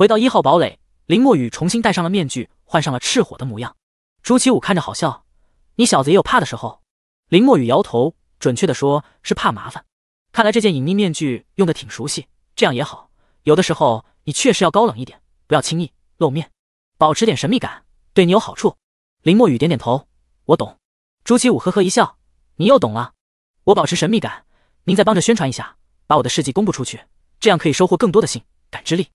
回到一号堡垒，林墨雨重新戴上了面具，换上了赤火的模样。朱祁武看着好笑：“你小子也有怕的时候。”林墨雨摇头，准确的说，是怕麻烦。看来这件隐匿面具用的挺熟悉，这样也好。有的时候你确实要高冷一点，不要轻易露面，保持点神秘感，对你有好处。林墨雨点点头：“我懂。”朱祁武呵呵一笑：“你又懂了。我保持神秘感，您再帮着宣传一下，把我的事迹公布出去，这样可以收获更多的信感知力。”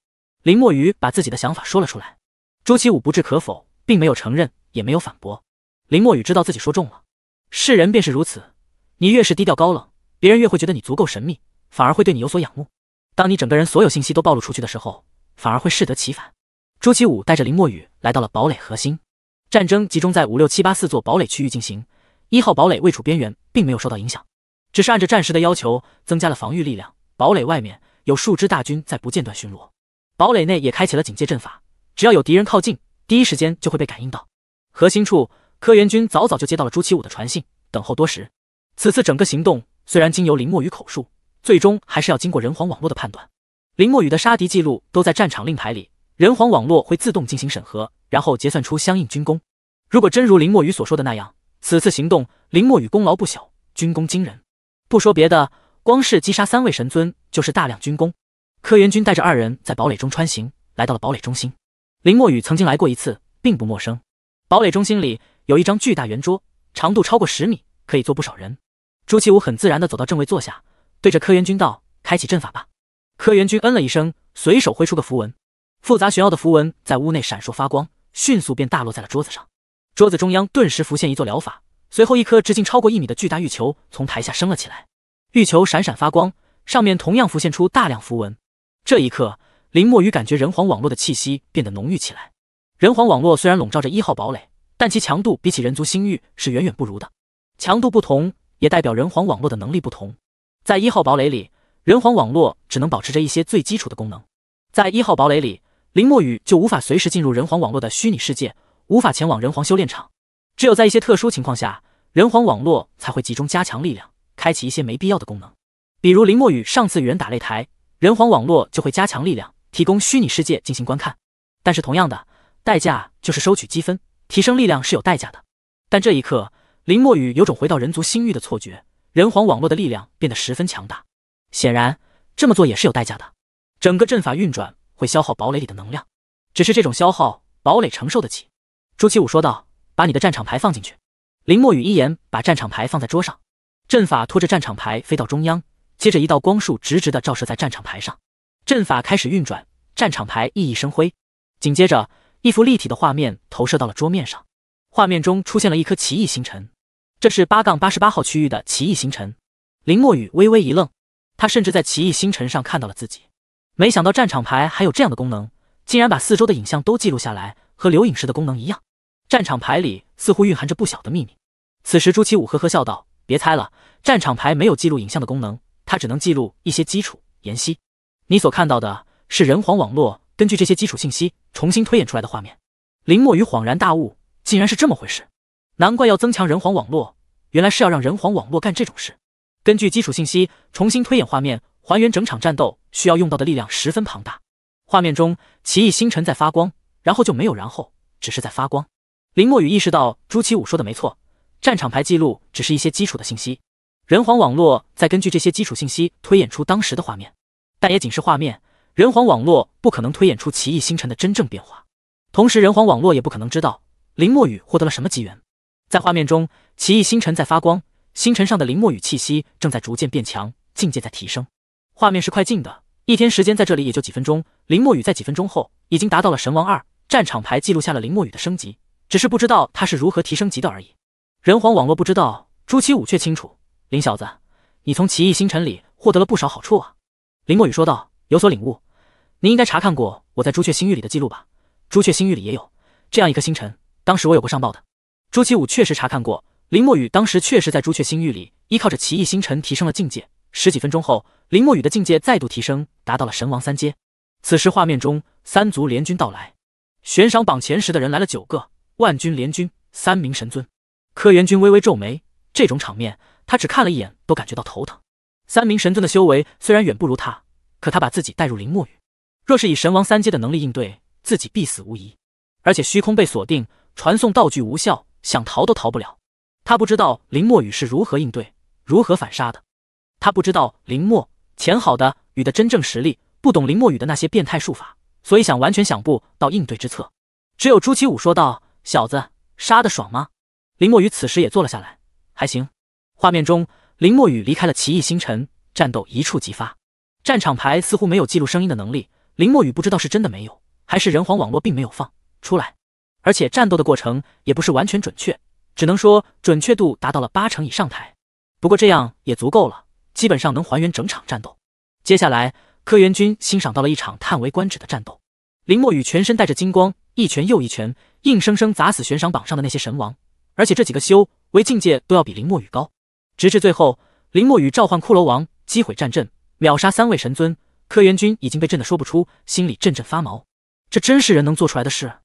林墨雨把自己的想法说了出来，朱祁武不置可否，并没有承认，也没有反驳。林墨雨知道自己说中了，世人便是如此，你越是低调高冷，别人越会觉得你足够神秘，反而会对你有所仰慕。当你整个人所有信息都暴露出去的时候，反而会适得其反。朱祁武带着林墨雨来到了堡垒核心，战争集中在五六七八四座堡垒区域进行，一号堡垒位处边缘，并没有受到影响，只是按照战时的要求增加了防御力量。堡垒外面有数支大军在不间断巡逻。堡垒内也开启了警戒阵法，只要有敌人靠近，第一时间就会被感应到。核心处，柯元军早早就接到了朱祁武的传信，等候多时。此次整个行动虽然经由林墨雨口述，最终还是要经过人皇网络的判断。林墨雨的杀敌记录都在战场令牌里，人皇网络会自动进行审核，然后结算出相应军功。如果真如林墨雨所说的那样，此次行动林墨雨功劳不小，军功惊人。不说别的，光是击杀三位神尊，就是大量军功。柯元军带着二人在堡垒中穿行，来到了堡垒中心。林墨雨曾经来过一次，并不陌生。堡垒中心里有一张巨大圆桌，长度超过十米，可以坐不少人。朱七武很自然地走到正位坐下，对着柯元军道：“开启阵法吧。”柯元军嗯了一声，随手挥出个符文，复杂玄奥的符文在屋内闪烁发光，迅速便大落在了桌子上。桌子中央顿时浮现一座疗法，随后一颗直径超过一米的巨大玉球从台下升了起来。玉球闪闪发光，上面同样浮现出大量符文。这一刻，林墨雨感觉人皇网络的气息变得浓郁起来。人皇网络虽然笼罩着一号堡垒，但其强度比起人族星域是远远不如的。强度不同，也代表人皇网络的能力不同。在一号堡垒里，人皇网络只能保持着一些最基础的功能。在一号堡垒里，林墨雨就无法随时进入人皇网络的虚拟世界，无法前往人皇修炼场。只有在一些特殊情况下，人皇网络才会集中加强力量，开启一些没必要的功能。比如林墨雨上次与人打擂台。人皇网络就会加强力量，提供虚拟世界进行观看，但是同样的代价就是收取积分，提升力量是有代价的。但这一刻，林墨雨有种回到人族星域的错觉，人皇网络的力量变得十分强大。显然，这么做也是有代价的，整个阵法运转会消耗堡垒里的能量，只是这种消耗堡垒承受得起。朱七武说道：“把你的战场牌放进去。”林墨雨一言，把战场牌放在桌上，阵法拖着战场牌飞到中央。接着一道光束直直的照射在战场牌上，阵法开始运转，战场牌熠熠生辉。紧接着，一幅立体的画面投射到了桌面上，画面中出现了一颗奇异星辰，这是八杠八十八号区域的奇异星辰。林墨雨微微一愣，他甚至在奇异星辰上看到了自己。没想到战场牌还有这样的功能，竟然把四周的影像都记录下来，和留影石的功能一样。战场牌里似乎蕴含着不小的秘密。此时朱祁武呵呵笑道：“别猜了，战场牌没有记录影像的功能。”他只能记录一些基础信希，你所看到的是人皇网络根据这些基础信息重新推演出来的画面。林墨雨恍然大悟，竟然是这么回事，难怪要增强人皇网络，原来是要让人皇网络干这种事。根据基础信息重新推演画面，还原整场战斗需要用到的力量十分庞大。画面中奇异星辰在发光，然后就没有然后，只是在发光。林墨雨意识到朱祁武说的没错，战场牌记录只是一些基础的信息。人皇网络在根据这些基础信息推演出当时的画面，但也仅是画面。人皇网络不可能推演出奇异星辰的真正变化，同时人皇网络也不可能知道林墨雨获得了什么机缘。在画面中，奇异星辰在发光，星辰上的林墨雨气息正在逐渐变强，境界在提升。画面是快进的，一天时间在这里也就几分钟。林墨雨在几分钟后已经达到了神王二，战场牌记录下了林墨雨的升级，只是不知道他是如何提升级的而已。人皇网络不知道，朱七武却清楚。林小子，你从奇异星辰里获得了不少好处啊！林墨雨说道：“有所领悟，您应该查看过我在朱雀星域里的记录吧？朱雀星域里也有这样一颗星辰，当时我有过上报的。”朱启武确实查看过，林墨雨当时确实在朱雀星域里依靠着奇异星辰提升了境界。十几分钟后，林墨雨的境界再度提升，达到了神王三阶。此时画面中，三族联军到来，悬赏榜前十的人来了九个，万军联军三名神尊，柯元军微微皱眉，这种场面。他只看了一眼，都感觉到头疼。三名神尊的修为虽然远不如他，可他把自己带入林墨雨，若是以神王三阶的能力应对，自己必死无疑。而且虚空被锁定，传送道具无效，想逃都逃不了。他不知道林墨雨是如何应对，如何反杀的。他不知道林墨钱好的雨的真正实力，不懂林墨雨的那些变态术法，所以想完全想不到应对之策。只有朱祁武说道：“小子，杀的爽吗？”林墨雨此时也坐了下来，还行。画面中，林墨雨离开了奇异星辰，战斗一触即发。战场牌似乎没有记录声音的能力，林墨雨不知道是真的没有，还是人皇网络并没有放出来。而且战斗的过程也不是完全准确，只能说准确度达到了八成以上台。不过这样也足够了，基本上能还原整场战斗。接下来，柯元军欣赏到了一场叹为观止的战斗。林墨雨全身带着金光，一拳又一拳，硬生生砸死悬赏榜上的那些神王，而且这几个修为境界都要比林墨雨高。直至最后，林墨雨召唤骷髅王，击毁战阵，秒杀三位神尊。柯元军已经被震得说不出，心里阵阵发毛。这真是人能做出来的事？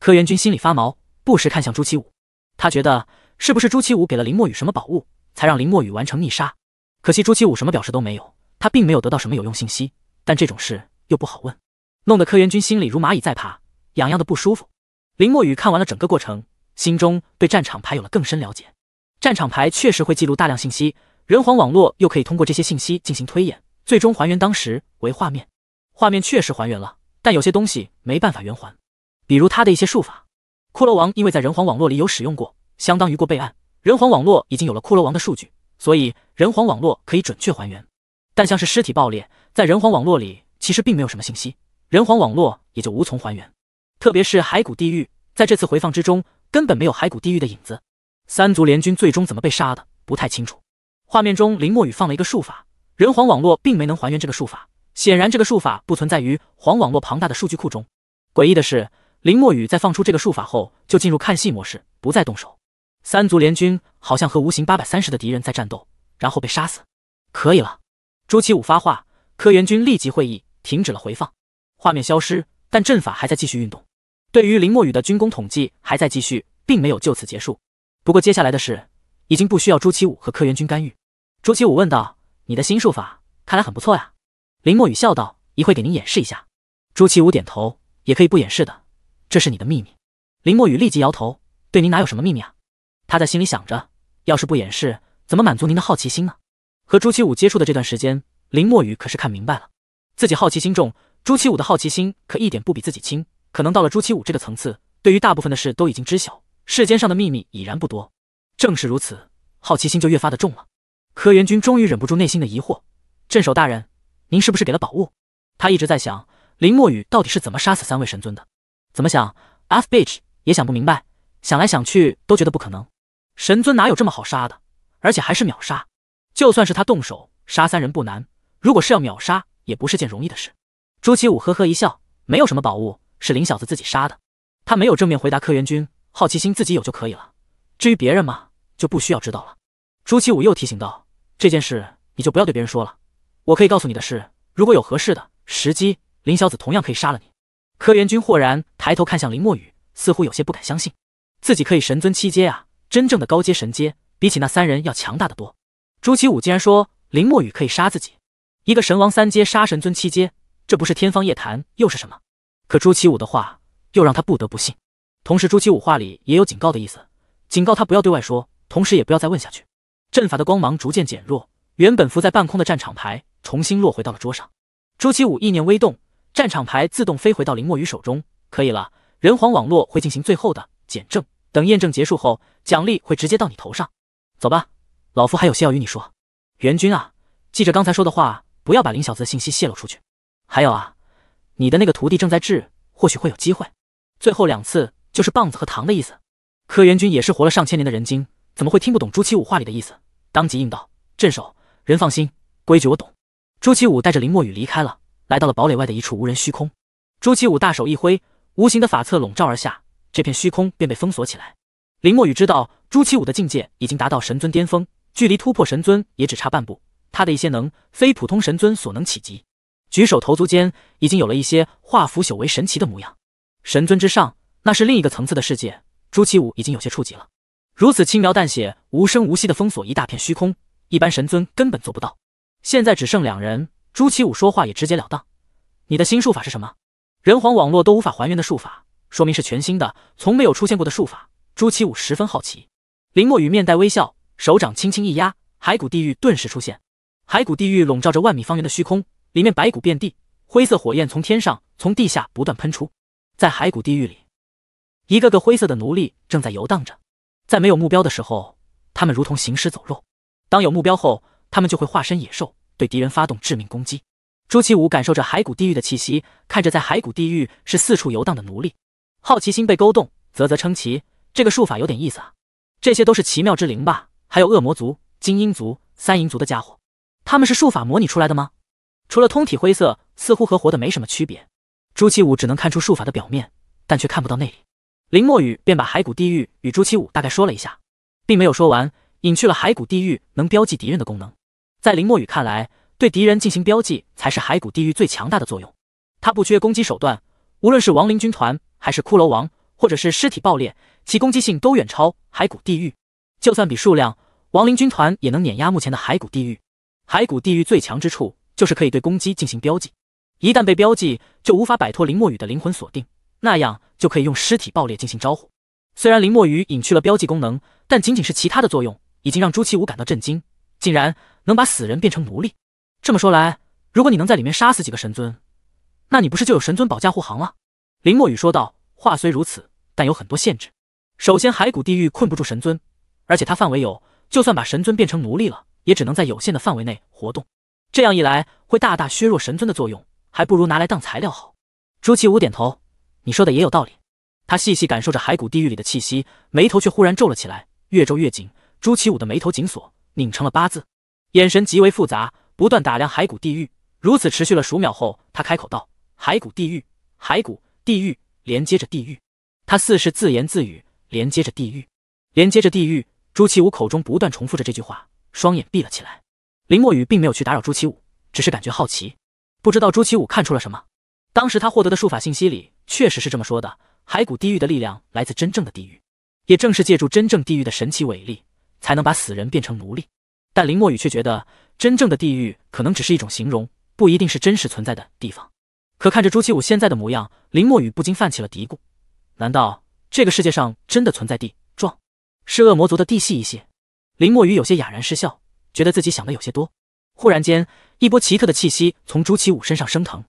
柯元君心里发毛，不时看向朱七武。他觉得是不是朱七武给了林墨雨什么宝物，才让林墨雨完成逆杀？可惜朱七武什么表示都没有，他并没有得到什么有用信息。但这种事又不好问，弄得柯元君心里如蚂蚁在爬，痒痒的不舒服。林墨雨看完了整个过程，心中对战场牌有了更深了解。战场牌确实会记录大量信息，人皇网络又可以通过这些信息进行推演，最终还原当时为画面。画面确实还原了，但有些东西没办法圆环，比如他的一些术法。骷髅王因为在人皇网络里有使用过，相当于过备案，人皇网络已经有了骷髅王的数据，所以人皇网络可以准确还原。但像是尸体爆裂，在人皇网络里其实并没有什么信息，人皇网络也就无从还原。特别是骸骨地狱，在这次回放之中根本没有骸骨地狱的影子。三族联军最终怎么被杀的不太清楚。画面中，林墨雨放了一个术法，人皇网络并没能还原这个术法，显然这个术法不存在于皇网络庞大的数据库中。诡异的是，林墨雨在放出这个术法后就进入看戏模式，不再动手。三族联军好像和无形八百三十的敌人在战斗，然后被杀死。可以了，朱祁武发话，科研军立即会议停止了回放，画面消失，但阵法还在继续运动。对于林墨雨的军功统计还在继续，并没有就此结束。不过接下来的事，已经不需要朱七武和柯元君干预。朱七武问道：“你的新术法，看来很不错呀。”林墨雨笑道：“一会给您演示一下。”朱七武点头：“也可以不演示的，这是你的秘密。”林墨雨立即摇头：“对您哪有什么秘密啊？”他在心里想着：“要是不演示，怎么满足您的好奇心呢？”和朱七武接触的这段时间，林墨雨可是看明白了，自己好奇心重，朱七武的好奇心可一点不比自己轻。可能到了朱七武这个层次，对于大部分的事都已经知晓。世间上的秘密已然不多，正是如此，好奇心就越发的重了。柯元君终于忍不住内心的疑惑：“镇守大人，您是不是给了宝物？”他一直在想林墨雨到底是怎么杀死三位神尊的，怎么想 f bitch 也想不明白，想来想去都觉得不可能。神尊哪有这么好杀的，而且还是秒杀。就算是他动手杀三人不难，如果是要秒杀，也不是件容易的事。朱祁武呵呵一笑：“没有什么宝物，是林小子自己杀的。”他没有正面回答柯元君好奇心自己有就可以了，至于别人嘛，就不需要知道了。朱七武又提醒道：“这件事你就不要对别人说了。我可以告诉你的是，如果有合适的时机，林小子同样可以杀了你。”柯元军豁然抬头看向林墨雨，似乎有些不敢相信，自己可以神尊七阶啊！真正的高阶神阶，比起那三人要强大的多。朱七武竟然说林墨雨可以杀自己，一个神王三阶杀神尊七阶，这不是天方夜谭又是什么？可朱七武的话又让他不得不信。同时，朱祁武话里也有警告的意思，警告他不要对外说，同时也不要再问下去。阵法的光芒逐渐减弱，原本浮在半空的战场牌重新落回到了桌上。朱祁武意念微动，战场牌自动飞回到林墨雨手中。可以了，人皇网络会进行最后的检证，等验证结束后，奖励会直接到你头上。走吧，老夫还有些要与你说。元军啊，记着刚才说的话，不要把林小子的信息泄露出去。还有啊，你的那个徒弟正在治，或许会有机会。最后两次。就是棒子和糖的意思。柯元君也是活了上千年的人精，怎么会听不懂朱七武话里的意思？当即应道：“镇守人放心，规矩我懂。”朱七武带着林墨雨离开了，来到了堡垒外的一处无人虚空。朱七武大手一挥，无形的法册笼罩而下，这片虚空便被封锁起来。林墨雨知道，朱七武的境界已经达到神尊巅峰，距离突破神尊也只差半步。他的一些能，非普通神尊所能企及。举手投足间，已经有了一些化腐朽为神奇的模样。神尊之上。那是另一个层次的世界，朱七武已经有些触及了。如此轻描淡写、无声无息的封锁一大片虚空，一般神尊根本做不到。现在只剩两人，朱七武说话也直截了当：“你的新术法是什么？人皇网络都无法还原的术法，说明是全新的，从没有出现过的术法。”朱七武十分好奇。林墨雨面带微笑，手掌轻轻一压，骸骨地狱顿时出现。骸骨地狱笼罩着万米方圆的虚空，里面白骨遍地，灰色火焰从天上、从地下不断喷出，在骸骨地狱里。一个个灰色的奴隶正在游荡着，在没有目标的时候，他们如同行尸走肉；当有目标后，他们就会化身野兽，对敌人发动致命攻击。朱祁武感受着骸骨地狱的气息，看着在骸骨地狱是四处游荡的奴隶，好奇心被勾动，啧啧称奇：这个术法有点意思啊！这些都是奇妙之灵吧？还有恶魔族、精英族、三营族的家伙，他们是术法模拟出来的吗？除了通体灰色，似乎和活的没什么区别。朱祁武只能看出术法的表面，但却看不到内里。林墨雨便把骸骨地狱与朱七五大概说了一下，并没有说完，隐去了骸骨地狱能标记敌人的功能。在林墨雨看来，对敌人进行标记才是骸骨地狱最强大的作用。他不缺攻击手段，无论是亡灵军团，还是骷髅王，或者是尸体爆裂，其攻击性都远超骸骨地狱。就算比数量，亡灵军团也能碾压目前的骸骨地狱。骸骨地狱最强之处就是可以对攻击进行标记，一旦被标记，就无法摆脱林墨雨的灵魂锁定。那样就可以用尸体爆裂进行招呼。虽然林墨雨隐去了标记功能，但仅仅是其他的作用，已经让朱祁武感到震惊，竟然能把死人变成奴隶。这么说来，如果你能在里面杀死几个神尊，那你不是就有神尊保驾护航了？林墨雨说道。话虽如此，但有很多限制。首先，骸骨地狱困不住神尊，而且它范围有，就算把神尊变成奴隶了，也只能在有限的范围内活动。这样一来，会大大削弱神尊的作用，还不如拿来当材料好。朱祁武点头。你说的也有道理。他细细感受着骸骨地狱里的气息，眉头却忽然皱了起来，越皱越紧。朱祁武的眉头紧锁，拧成了八字，眼神极为复杂，不断打量骸骨地狱。如此持续了数秒后，他开口道：“骸骨地狱，骸骨地狱连接着地狱。”他似是自言自语：“连接着地狱，连接着地狱。”朱祁武口中不断重复着这句话，双眼闭了起来。林墨雨并没有去打扰朱祁武，只是感觉好奇，不知道朱祁武看出了什么。当时他获得的术法信息里。确实是这么说的，骸骨地狱的力量来自真正的地狱，也正是借助真正地狱的神奇伟力，才能把死人变成奴隶。但林墨雨却觉得，真正的地狱可能只是一种形容，不一定是真实存在的地方。可看着朱七武现在的模样，林墨雨不禁泛起了嘀咕：难道这个世界上真的存在地状？是恶魔族的地系一些？林墨雨有些哑然失笑，觉得自己想的有些多。忽然间，一波奇特的气息从朱七武身上升腾，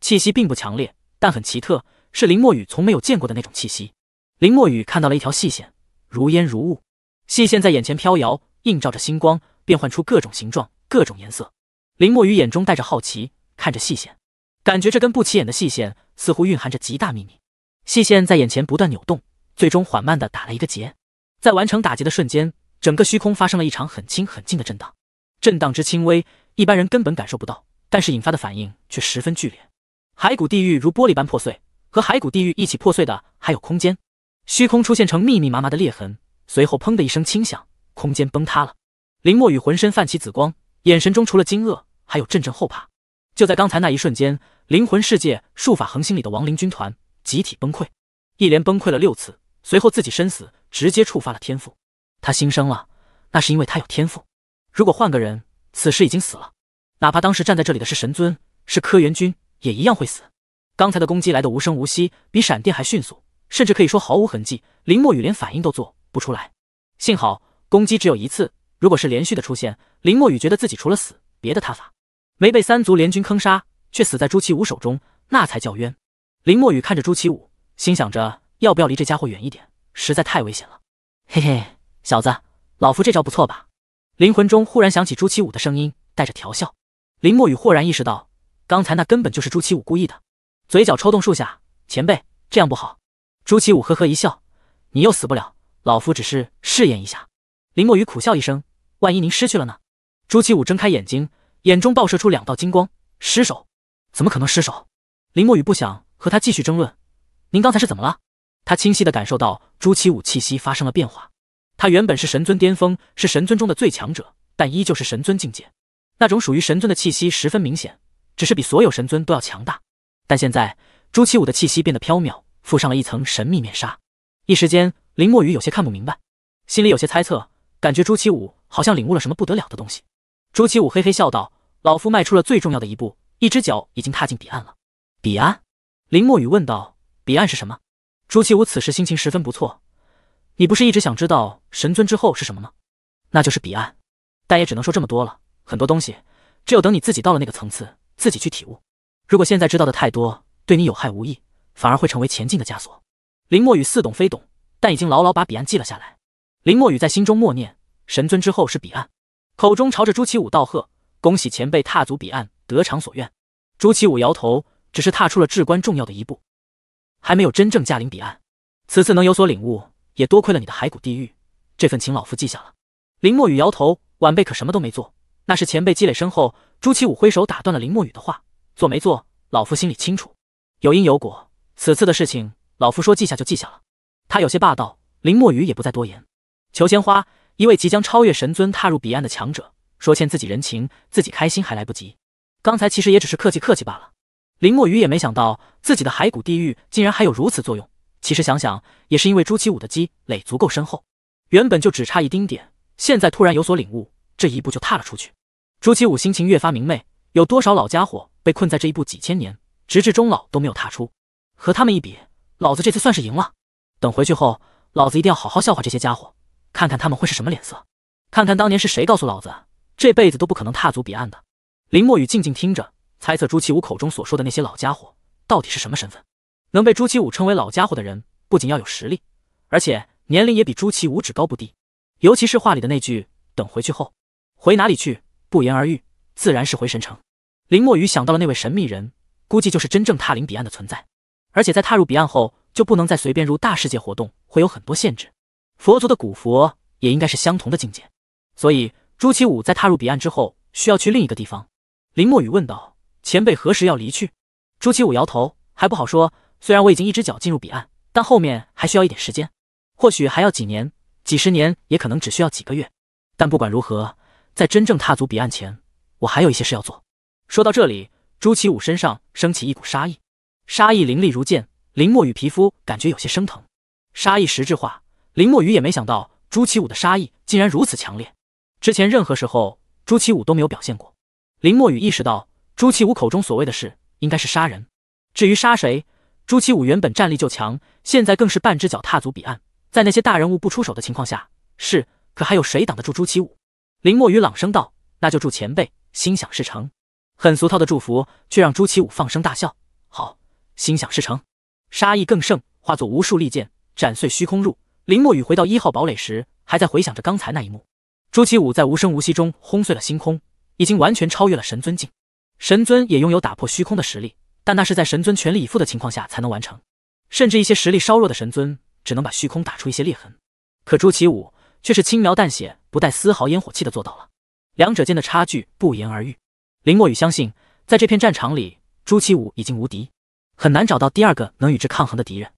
气息并不强烈，但很奇特。是林墨雨从没有见过的那种气息。林墨雨看到了一条细线，如烟如雾，细线在眼前飘摇，映照着星光，变换出各种形状、各种颜色。林墨雨眼中带着好奇，看着细线，感觉这根不起眼的细线似乎蕴含着极大秘密。细线在眼前不断扭动，最终缓慢地打了一个结。在完成打结的瞬间，整个虚空发生了一场很轻很轻的震荡。震荡之轻微，一般人根本感受不到，但是引发的反应却十分剧烈。骸骨地狱如玻璃般破碎。和骸骨地狱一起破碎的，还有空间，虚空出现成密密麻麻的裂痕，随后砰的一声轻响，空间崩塌了。林墨雨浑身泛起紫光，眼神中除了惊愕，还有阵阵后怕。就在刚才那一瞬间，灵魂世界术法恒星里的亡灵军团集体崩溃，一连崩溃了六次，随后自己身死，直接触发了天赋。他新生了，那是因为他有天赋。如果换个人，此时已经死了。哪怕当时站在这里的是神尊，是柯元君，也一样会死。刚才的攻击来得无声无息，比闪电还迅速，甚至可以说毫无痕迹。林墨雨连反应都做不出来。幸好攻击只有一次，如果是连续的出现，林墨雨觉得自己除了死，别的他法没被三族联军坑杀，却死在朱祁武手中，那才叫冤。林墨雨看着朱祁武，心想着要不要离这家伙远一点，实在太危险了。嘿嘿，小子，老夫这招不错吧？灵魂中忽然响起朱祁武的声音，带着调笑。林墨雨豁然意识到，刚才那根本就是朱祁武故意的。嘴角抽动，数下前辈这样不好。朱祁武呵呵一笑：“你又死不了，老夫只是试验一下。”林墨雨苦笑一声：“万一您失去了呢？”朱祁武睁开眼睛，眼中爆射出两道金光：“失手？怎么可能失手？”林墨雨不想和他继续争论：“您刚才是怎么了？”他清晰的感受到朱祁武气息发生了变化。他原本是神尊巅峰，是神尊中的最强者，但依旧是神尊境界，那种属于神尊的气息十分明显，只是比所有神尊都要强大。但现在朱七武的气息变得飘渺，附上了一层神秘面纱，一时间林墨雨有些看不明白，心里有些猜测，感觉朱七武好像领悟了什么不得了的东西。朱七武嘿嘿笑道：“老夫迈出了最重要的一步，一只脚已经踏进彼岸了。”彼岸？林墨雨问道：“彼岸是什么？”朱七武此时心情十分不错：“你不是一直想知道神尊之后是什么吗？那就是彼岸，但也只能说这么多了，很多东西只有等你自己到了那个层次，自己去体悟。”如果现在知道的太多，对你有害无益，反而会成为前进的枷锁。林墨雨似懂非懂，但已经牢牢把彼岸记了下来。林墨雨在心中默念：神尊之后是彼岸。口中朝着朱祁武道贺：“恭喜前辈踏足彼岸，得偿所愿。”朱祁武摇头，只是踏出了至关重要的一步，还没有真正驾临彼岸。此次能有所领悟，也多亏了你的骸骨地狱。这份请老夫记下了。林墨雨摇头，晚辈可什么都没做，那是前辈积累深厚。朱祁武挥手打断了林墨雨的话。做没做？老夫心里清楚，有因有果。此次的事情，老夫说记下就记下了。他有些霸道，林墨雨也不再多言。裘千花，一位即将超越神尊、踏入彼岸的强者，说欠自己人情，自己开心还来不及。刚才其实也只是客气客气罢了。林墨雨也没想到自己的骸骨地狱竟然还有如此作用。其实想想，也是因为朱七五的积累足够深厚，原本就只差一丁点，现在突然有所领悟，这一步就踏了出去。朱七五心情越发明媚，有多少老家伙？被困在这一步几千年，直至终老都没有踏出。和他们一比，老子这次算是赢了。等回去后，老子一定要好好笑话这些家伙，看看他们会是什么脸色，看看当年是谁告诉老子这辈子都不可能踏足彼岸的。林墨雨静静听着，猜测朱七武口中所说的那些老家伙到底是什么身份。能被朱七武称为老家伙的人，不仅要有实力，而且年龄也比朱七武只高不低。尤其是话里的那句“等回去后”，回哪里去？不言而喻，自然是回神城。林墨雨想到了那位神秘人，估计就是真正踏临彼岸的存在。而且在踏入彼岸后，就不能再随便入大世界活动，会有很多限制。佛族的古佛也应该是相同的境界，所以朱祁武在踏入彼岸之后，需要去另一个地方。林墨雨问道：“前辈何时要离去？”朱祁武摇头：“还不好说。虽然我已经一只脚进入彼岸，但后面还需要一点时间，或许还要几年、几十年，也可能只需要几个月。但不管如何，在真正踏足彼岸前，我还有一些事要做。”说到这里，朱祁武身上升起一股杀意，杀意凌厉如剑。林墨雨皮肤感觉有些生疼，杀意实质化。林墨雨也没想到朱祁武的杀意竟然如此强烈，之前任何时候朱祁武都没有表现过。林墨雨意识到，朱祁武口中所谓的事应该是杀人。至于杀谁，朱祁武原本战力就强，现在更是半只脚踏足彼岸，在那些大人物不出手的情况下，是可还有谁挡得住朱祁武？林墨雨朗声道：“那就祝前辈心想事成。”很俗套的祝福，却让朱祁武放声大笑。好，心想事成，杀意更盛，化作无数利剑，斩碎虚空入。林墨雨回到一号堡垒时，还在回想着刚才那一幕。朱祁武在无声无息中轰碎了星空，已经完全超越了神尊境。神尊也拥有打破虚空的实力，但那是在神尊全力以赴的情况下才能完成，甚至一些实力稍弱的神尊，只能把虚空打出一些裂痕。可朱祁武却是轻描淡写，不带丝毫烟火气的做到了，两者间的差距不言而喻。林墨雨相信，在这片战场里，朱祁武已经无敌，很难找到第二个能与之抗衡的敌人。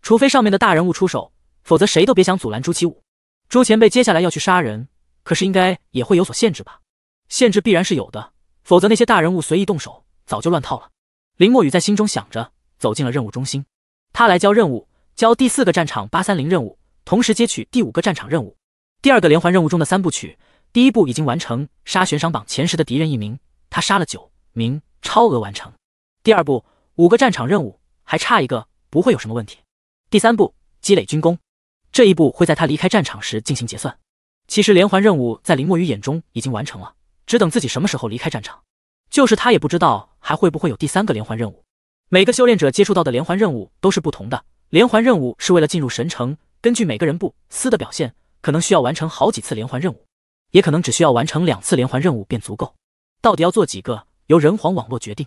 除非上面的大人物出手，否则谁都别想阻拦朱祁武。朱前辈接下来要去杀人，可是应该也会有所限制吧？限制必然是有的，否则那些大人物随意动手，早就乱套了。林墨雨在心中想着，走进了任务中心。他来交任务，交第四个战场八三零任务，同时接取第五个战场任务，第二个连环任务中的三部曲，第一部已经完成，杀悬赏榜前十的敌人一名。他杀了九名，超额完成。第二步，五个战场任务还差一个，不会有什么问题。第三步，积累军功，这一步会在他离开战场时进行结算。其实连环任务在林墨雨眼中已经完成了，只等自己什么时候离开战场。就是他也不知道还会不会有第三个连环任务。每个修炼者接触到的连环任务都是不同的，连环任务是为了进入神城。根据每个人部司的表现，可能需要完成好几次连环任务，也可能只需要完成两次连环任务便足够。到底要做几个？由人皇网络决定。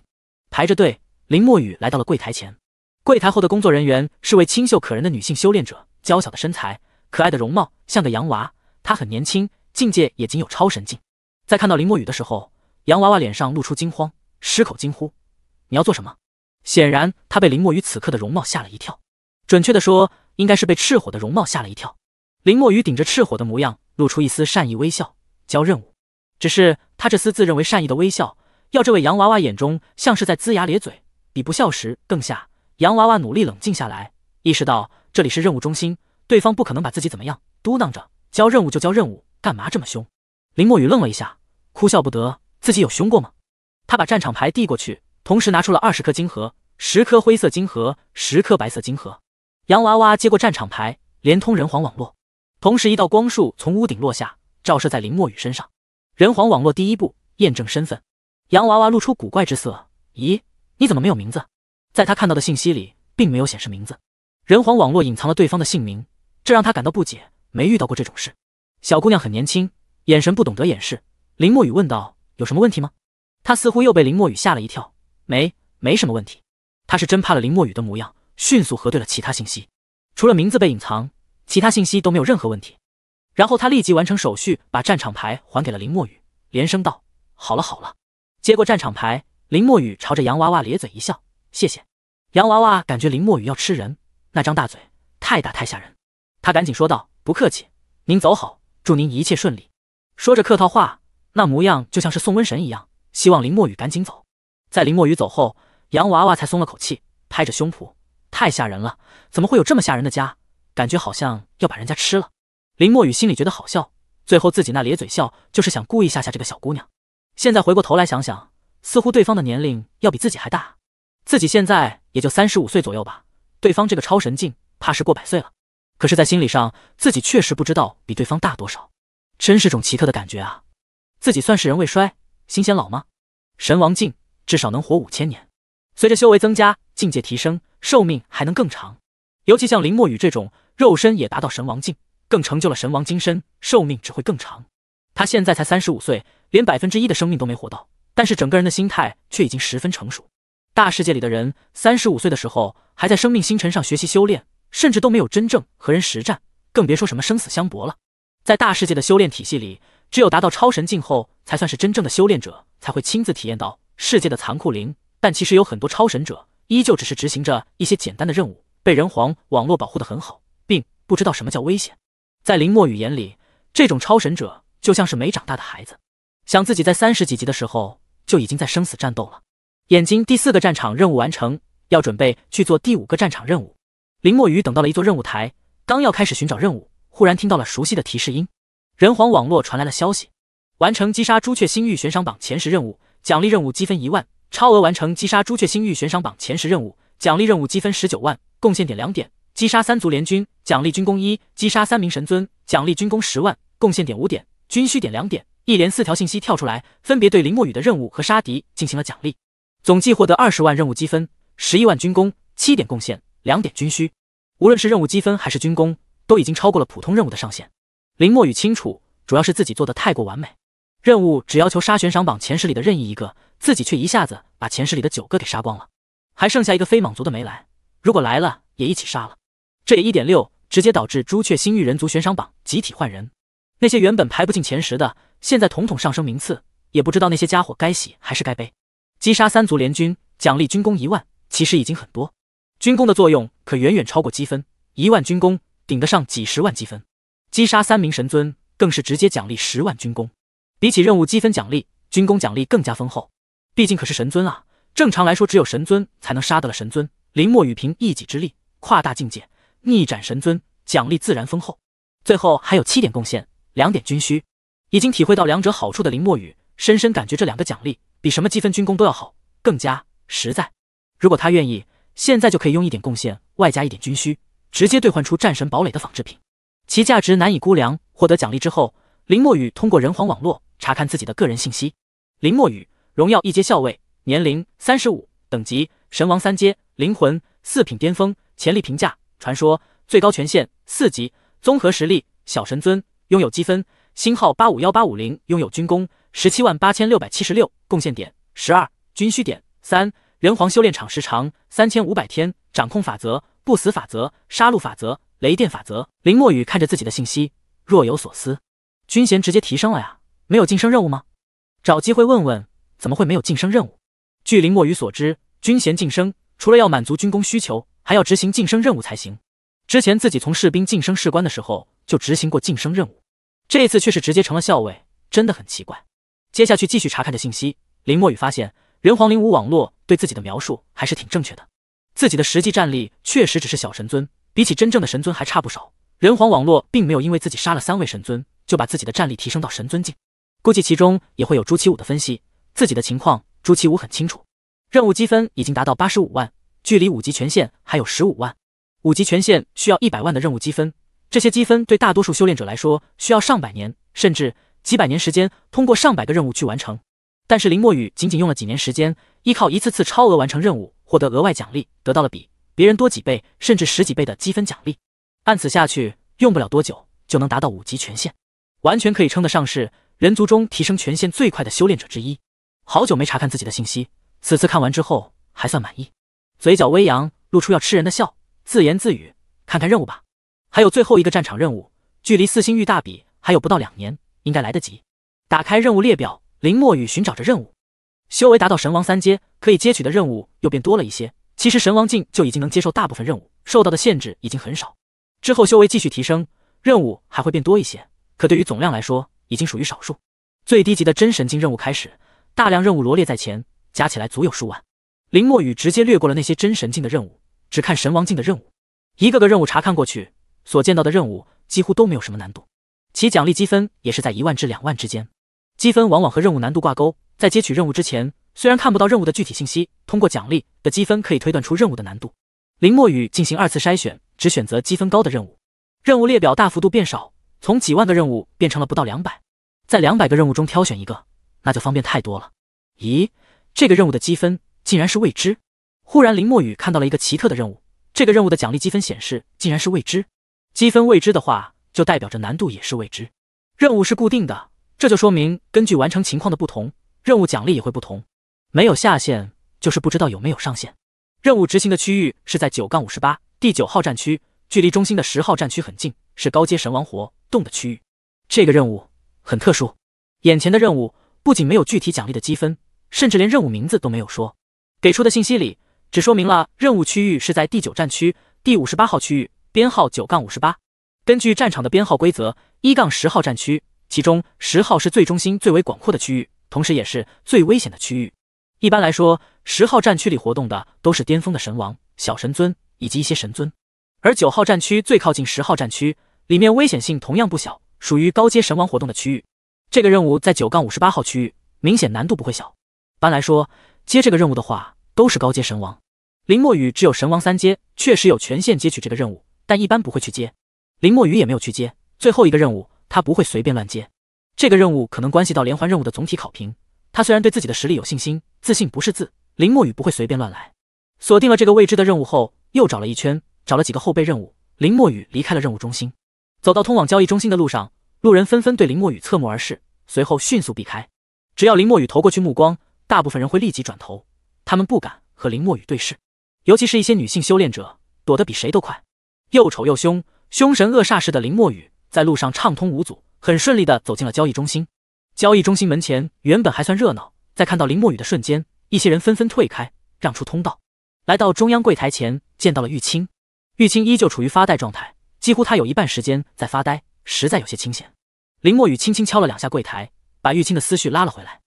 排着队，林墨雨来到了柜台前。柜台后的工作人员是位清秀可人的女性修炼者，娇小的身材，可爱的容貌，像个洋娃她很年轻，境界也仅有超神境。在看到林墨雨的时候，洋娃娃脸上露出惊慌，失口惊呼：“你要做什么？”显然，她被林墨雨此刻的容貌吓了一跳。准确的说，应该是被赤火的容貌吓了一跳。林墨雨顶着赤火的模样，露出一丝善意微笑，交任务。只是他这丝自认为善意的微笑，要这位洋娃娃眼中像是在龇牙咧嘴，比不笑时更吓。洋娃娃努力冷静下来，意识到这里是任务中心，对方不可能把自己怎么样，嘟囔着：“交任务就交任务，干嘛这么凶？”林墨雨愣了一下，哭笑不得，自己有凶过吗？他把战场牌递过去，同时拿出了二十颗金盒，十颗灰色金盒，十颗白色金盒。洋娃娃接过战场牌，连通人皇网络，同时一道光束从屋顶落下，照射在林墨雨身上。人皇网络第一步验证身份，洋娃娃露出古怪之色。咦，你怎么没有名字？在他看到的信息里，并没有显示名字。人皇网络隐藏了对方的姓名，这让他感到不解，没遇到过这种事。小姑娘很年轻，眼神不懂得掩饰。林墨雨问道：“有什么问题吗？”她似乎又被林墨雨吓了一跳，没，没什么问题。她是真怕了林墨雨的模样，迅速核对了其他信息，除了名字被隐藏，其他信息都没有任何问题。然后他立即完成手续，把战场牌还给了林墨雨，连声道：“好了好了。”接过战场牌，林墨雨朝着洋娃娃咧嘴一笑：“谢谢。”洋娃娃感觉林墨雨要吃人，那张大嘴太大太吓人，他赶紧说道：“不客气，您走好，祝您一切顺利。”说着客套话，那模样就像是送瘟神一样，希望林墨雨赶紧走。在林墨雨走后，洋娃娃才松了口气，拍着胸脯：“太吓人了，怎么会有这么吓人的家？感觉好像要把人家吃了。”林墨雨心里觉得好笑，最后自己那咧嘴笑，就是想故意吓吓这个小姑娘。现在回过头来想想，似乎对方的年龄要比自己还大。自己现在也就三十五岁左右吧，对方这个超神境，怕是过百岁了。可是，在心理上，自己确实不知道比对方大多少，真是种奇特的感觉啊！自己算是人未衰，心先老吗？神王境至少能活五千年，随着修为增加，境界提升，寿命还能更长。尤其像林墨雨这种，肉身也达到神王境。更成就了神王金身，寿命只会更长。他现在才三十五岁，连百分之一的生命都没活到，但是整个人的心态却已经十分成熟。大世界里的人，三十五岁的时候还在生命星辰上学习修炼，甚至都没有真正和人实战，更别说什么生死相搏了。在大世界的修炼体系里，只有达到超神境后，才算是真正的修炼者，才会亲自体验到世界的残酷。灵，但其实有很多超神者依旧只是执行着一些简单的任务，被人皇网络保护的很好，并不知道什么叫危险。在林墨雨眼里，这种超神者就像是没长大的孩子。想自己在三十几级的时候就已经在生死战斗了。眼睛，第四个战场任务完成，要准备去做第五个战场任务。林墨雨等到了一座任务台，刚要开始寻找任务，忽然听到了熟悉的提示音。人皇网络传来了消息：完成击杀朱雀星域悬赏榜前十任务，奖励任务积分一万；超额完成击杀朱雀星域悬赏榜前十任务，奖励任务积分十九万，贡献点两点。击杀三族联军，奖励军功一；击杀三名神尊，奖励军功十万，贡献点五点，军需点两点。一连四条信息跳出来，分别对林墨雨的任务和杀敌进行了奖励，总计获得二十万任务积分，十一万军功，七点贡献，两点军需。无论是任务积分还是军功，都已经超过了普通任务的上限。林墨雨清楚，主要是自己做的太过完美。任务只要求杀悬赏榜前十里的任意一个，自己却一下子把前十里的九个给杀光了，还剩下一个飞蟒族的没来。如果来了，也一起杀了。这也一点六，直接导致朱雀星域人族悬赏榜集体换人，那些原本排不进前十的，现在统统上升名次，也不知道那些家伙该喜还是该悲。击杀三族联军，奖励军功一万，其实已经很多。军功的作用可远远超过积分，一万军功顶得上几十万积分。击杀三名神尊，更是直接奖励十万军功，比起任务积分奖励，军功奖励更加丰厚。毕竟可是神尊啊，正常来说只有神尊才能杀得了神尊。林墨雨凭一己之力，跨大境界。逆斩神尊，奖励自然丰厚。最后还有七点贡献，两点军需。已经体会到两者好处的林墨雨，深深感觉这两个奖励比什么积分军功都要好，更加实在。如果他愿意，现在就可以用一点贡献外加一点军需，直接兑换出战神堡垒的仿制品，其价值难以估量。获得奖励之后，林墨雨通过人皇网络查看自己的个人信息。林墨雨，荣耀一阶校尉，年龄三十五，等级神王三阶，灵魂四品巅峰，潜力评价。传说最高权限四级，综合实力小神尊，拥有积分星号八五幺八五零，拥有军功十七万八千六百七十六，贡献点十二，军需点三。人皇修炼场时长三千五百天，掌控法则不死法则、杀戮法则、雷电法则。林墨雨看着自己的信息，若有所思。军衔直接提升了呀，没有晋升任务吗？找机会问问，怎么会没有晋升任务？据林墨雨所知，军衔晋升除了要满足军功需求。还要执行晋升任务才行。之前自己从士兵晋升士官的时候就执行过晋升任务，这次却是直接成了校尉，真的很奇怪。接下去继续查看着信息，林墨雨发现人皇灵武网络对自己的描述还是挺正确的。自己的实际战力确实只是小神尊，比起真正的神尊还差不少。人皇网络并没有因为自己杀了三位神尊就把自己的战力提升到神尊境，估计其中也会有朱祁武的分析。自己的情况，朱祁武很清楚。任务积分已经达到八十五万。距离五级权限还有十五万，五级权限需要一百万的任务积分，这些积分对大多数修炼者来说需要上百年，甚至几百年时间，通过上百个任务去完成。但是林墨雨仅仅用了几年时间，依靠一次次超额完成任务获得额外奖励，得到了比别人多几倍甚至十几倍的积分奖励。按此下去，用不了多久就能达到五级权限，完全可以称得上是人族中提升权限最快的修炼者之一。好久没查看自己的信息，此次看完之后还算满意。嘴角微扬，露出要吃人的笑，自言自语：“看看任务吧，还有最后一个战场任务，距离四星玉大比还有不到两年，应该来得及。”打开任务列表，林墨雨寻找着任务。修为达到神王三阶，可以接取的任务又变多了一些。其实神王境就已经能接受大部分任务，受到的限制已经很少。之后修为继续提升，任务还会变多一些，可对于总量来说，已经属于少数。最低级的真神境任务开始，大量任务罗列在前，加起来足有数万。林墨雨直接略过了那些真神境的任务，只看神王境的任务。一个个任务查看过去，所见到的任务几乎都没有什么难度，其奖励积分也是在一万至两万之间。积分往往和任务难度挂钩，在接取任务之前，虽然看不到任务的具体信息，通过奖励的积分可以推断出任务的难度。林墨雨进行二次筛选，只选择积分高的任务，任务列表大幅度变少，从几万个任务变成了不到两百。在两百个任务中挑选一个，那就方便太多了。咦，这个任务的积分？竟然是未知。忽然，林墨雨看到了一个奇特的任务，这个任务的奖励积分显示竟然是未知。积分未知的话，就代表着难度也是未知。任务是固定的，这就说明根据完成情况的不同，任务奖励也会不同。没有下限，就是不知道有没有上限。任务执行的区域是在九杠五十八第九号战区，距离中心的十号战区很近，是高阶神王活动的区域。这个任务很特殊，眼前的任务不仅没有具体奖励的积分，甚至连任务名字都没有说。给出的信息里只说明了任务区域是在第九战区第五十八号区域，编号九杠五十八。根据战场的编号规则，一杠十号战区，其中十号是最中心、最为广阔的区域，同时也是最危险的区域。一般来说，十号战区里活动的都是巅峰的神王、小神尊以及一些神尊。而九号战区最靠近十号战区，里面危险性同样不小，属于高阶神王活动的区域。这个任务在九杠五十八号区域，明显难度不会小。般来说，接这个任务的话都是高阶神王。林墨雨只有神王三阶，确实有权限接取这个任务，但一般不会去接。林墨雨也没有去接最后一个任务，他不会随便乱接。这个任务可能关系到连环任务的总体考评，他虽然对自己的实力有信心，自信不是字。林墨雨不会随便乱来。锁定了这个未知的任务后，又找了一圈，找了几个后备任务。林墨雨离开了任务中心，走到通往交易中心的路上，路人纷纷对林墨雨侧目而视，随后迅速避开。只要林墨雨投过去目光。大部分人会立即转头，他们不敢和林墨雨对视，尤其是一些女性修炼者，躲得比谁都快。又丑又凶、凶神恶煞似的林墨雨，在路上畅通无阻，很顺利的走进了交易中心。交易中心门前原本还算热闹，在看到林墨雨的瞬间，一些人纷纷退开，让出通道。来到中央柜台前，见到了玉清。玉清依旧处于发呆状态，几乎他有一半时间在发呆，实在有些清闲。林墨雨轻轻敲了两下柜台，把玉清的思绪拉了回来。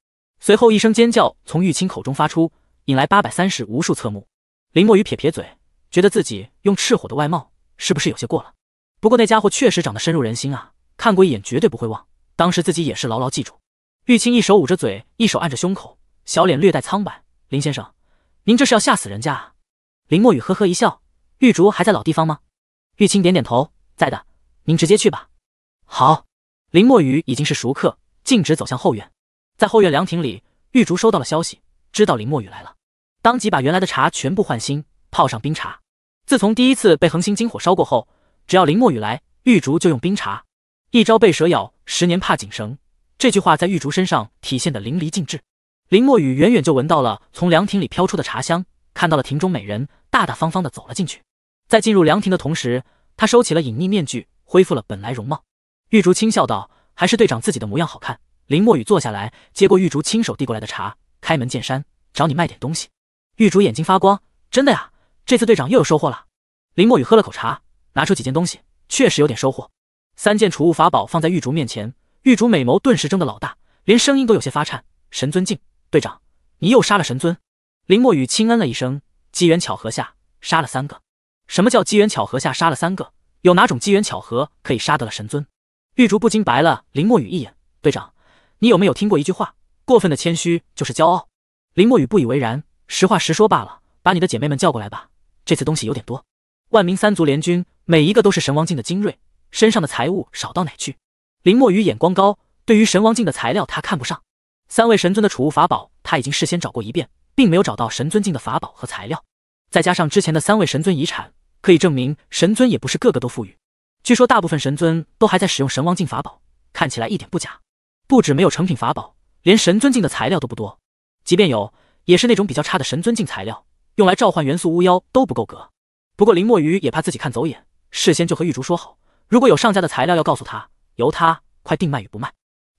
随后一声尖叫从玉清口中发出，引来八百三十无数侧目。林墨雨撇撇嘴，觉得自己用赤火的外貌是不是有些过了？不过那家伙确实长得深入人心啊，看过一眼绝对不会忘。当时自己也是牢牢记住。玉清一手捂着嘴，一手按着胸口，小脸略带苍白。林先生，您这是要吓死人家啊！林墨雨呵呵一笑。玉竹还在老地方吗？玉清点点头，在的。您直接去吧。好。林墨雨已经是熟客，径直走向后院。在后院凉亭里，玉竹收到了消息，知道林墨雨来了，当即把原来的茶全部换新，泡上冰茶。自从第一次被恒星金火烧过后，只要林墨雨来，玉竹就用冰茶。一朝被蛇咬，十年怕井绳，这句话在玉竹身上体现的淋漓尽致。林墨雨远远就闻到了从凉亭里飘出的茶香，看到了亭中美人，大大方方的走了进去。在进入凉亭的同时，他收起了隐匿面具，恢复了本来容貌。玉竹轻笑道：“还是队长自己的模样好看。”林墨雨坐下来，接过玉竹亲手递过来的茶，开门见山：“找你卖点东西。”玉竹眼睛发光：“真的呀！这次队长又有收获了。”林墨雨喝了口茶，拿出几件东西，确实有点收获。三件储物法宝放在玉竹面前，玉竹美眸顿时睁得老大，连声音都有些发颤：“神尊境，队长，你又杀了神尊？”林墨雨轻嗯了一声：“机缘巧合下杀了三个。”“什么叫机缘巧合下杀了三个？有哪种机缘巧合可以杀得了神尊？”玉竹不禁白了林墨雨一眼：“队长。”你有没有听过一句话？过分的谦虚就是骄傲。林墨雨不以为然，实话实说罢了。把你的姐妹们叫过来吧，这次东西有点多。万民三族联军每一个都是神王境的精锐，身上的财物少到哪去？林墨雨眼光高，对于神王境的材料他看不上。三位神尊的储物法宝他已经事先找过一遍，并没有找到神尊境的法宝和材料。再加上之前的三位神尊遗产，可以证明神尊也不是个个都富裕。据说大部分神尊都还在使用神王境法宝，看起来一点不假。不止没有成品法宝，连神尊境的材料都不多。即便有，也是那种比较差的神尊境材料，用来召唤元素巫妖都不够格。不过林墨雨也怕自己看走眼，事先就和玉竹说好，如果有上家的材料要告诉他，由他快定卖与不卖。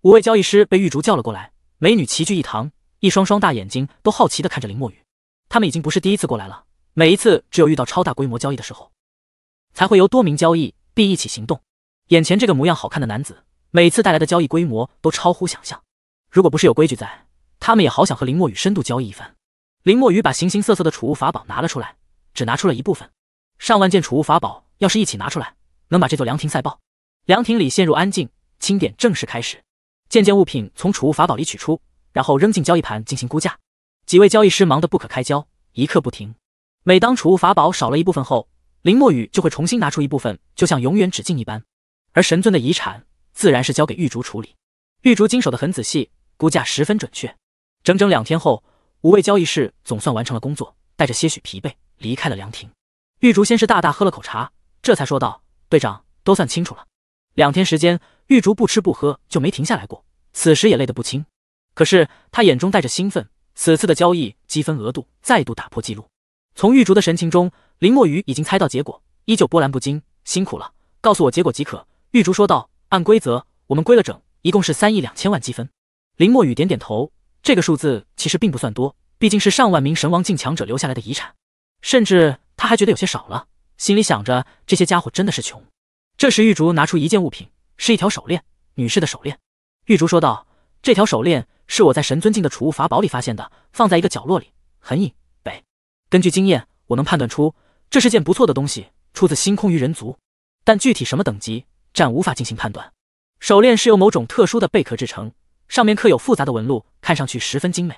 五位交易师被玉竹叫了过来，美女齐聚一堂，一双双大眼睛都好奇地看着林墨雨，他们已经不是第一次过来了，每一次只有遇到超大规模交易的时候，才会由多名交易币一起行动。眼前这个模样好看的男子。每次带来的交易规模都超乎想象，如果不是有规矩在，他们也好想和林墨雨深度交易一番。林墨雨把形形色色的储物法宝拿了出来，只拿出了一部分，上万件储物法宝要是一起拿出来，能把这座凉亭赛爆。凉亭里陷入安静，清点正式开始，件件物品从储物法宝里取出，然后扔进交易盘进行估价。几位交易师忙得不可开交，一刻不停。每当储物法宝少了一部分后，林墨雨就会重新拿出一部分，就像永远止境一般。而神尊的遗产。自然是交给玉竹处理，玉竹经手的很仔细，估价十分准确。整整两天后，五位交易室总算完成了工作，带着些许疲惫离开了凉亭。玉竹先是大大喝了口茶，这才说道：“队长，都算清楚了。”两天时间，玉竹不吃不喝就没停下来过，此时也累得不轻。可是他眼中带着兴奋，此次的交易积分额度再度打破记录。从玉竹的神情中，林墨雨已经猜到结果，依旧波澜不惊。辛苦了，告诉我结果即可。”玉竹说道。按规则，我们归了整，一共是三亿两千万积分。林墨雨点点头，这个数字其实并不算多，毕竟是上万名神王境强者留下来的遗产，甚至他还觉得有些少了，心里想着这些家伙真的是穷。这时，玉竹拿出一件物品，是一条手链，女士的手链。玉竹说道：“这条手链是我在神尊境的储物法宝里发现的，放在一个角落里，很隐蔽。根据经验，我能判断出这是件不错的东西，出自星空与人族，但具体什么等级？”暂无法进行判断。手链是由某种特殊的贝壳制成，上面刻有复杂的纹路，看上去十分精美。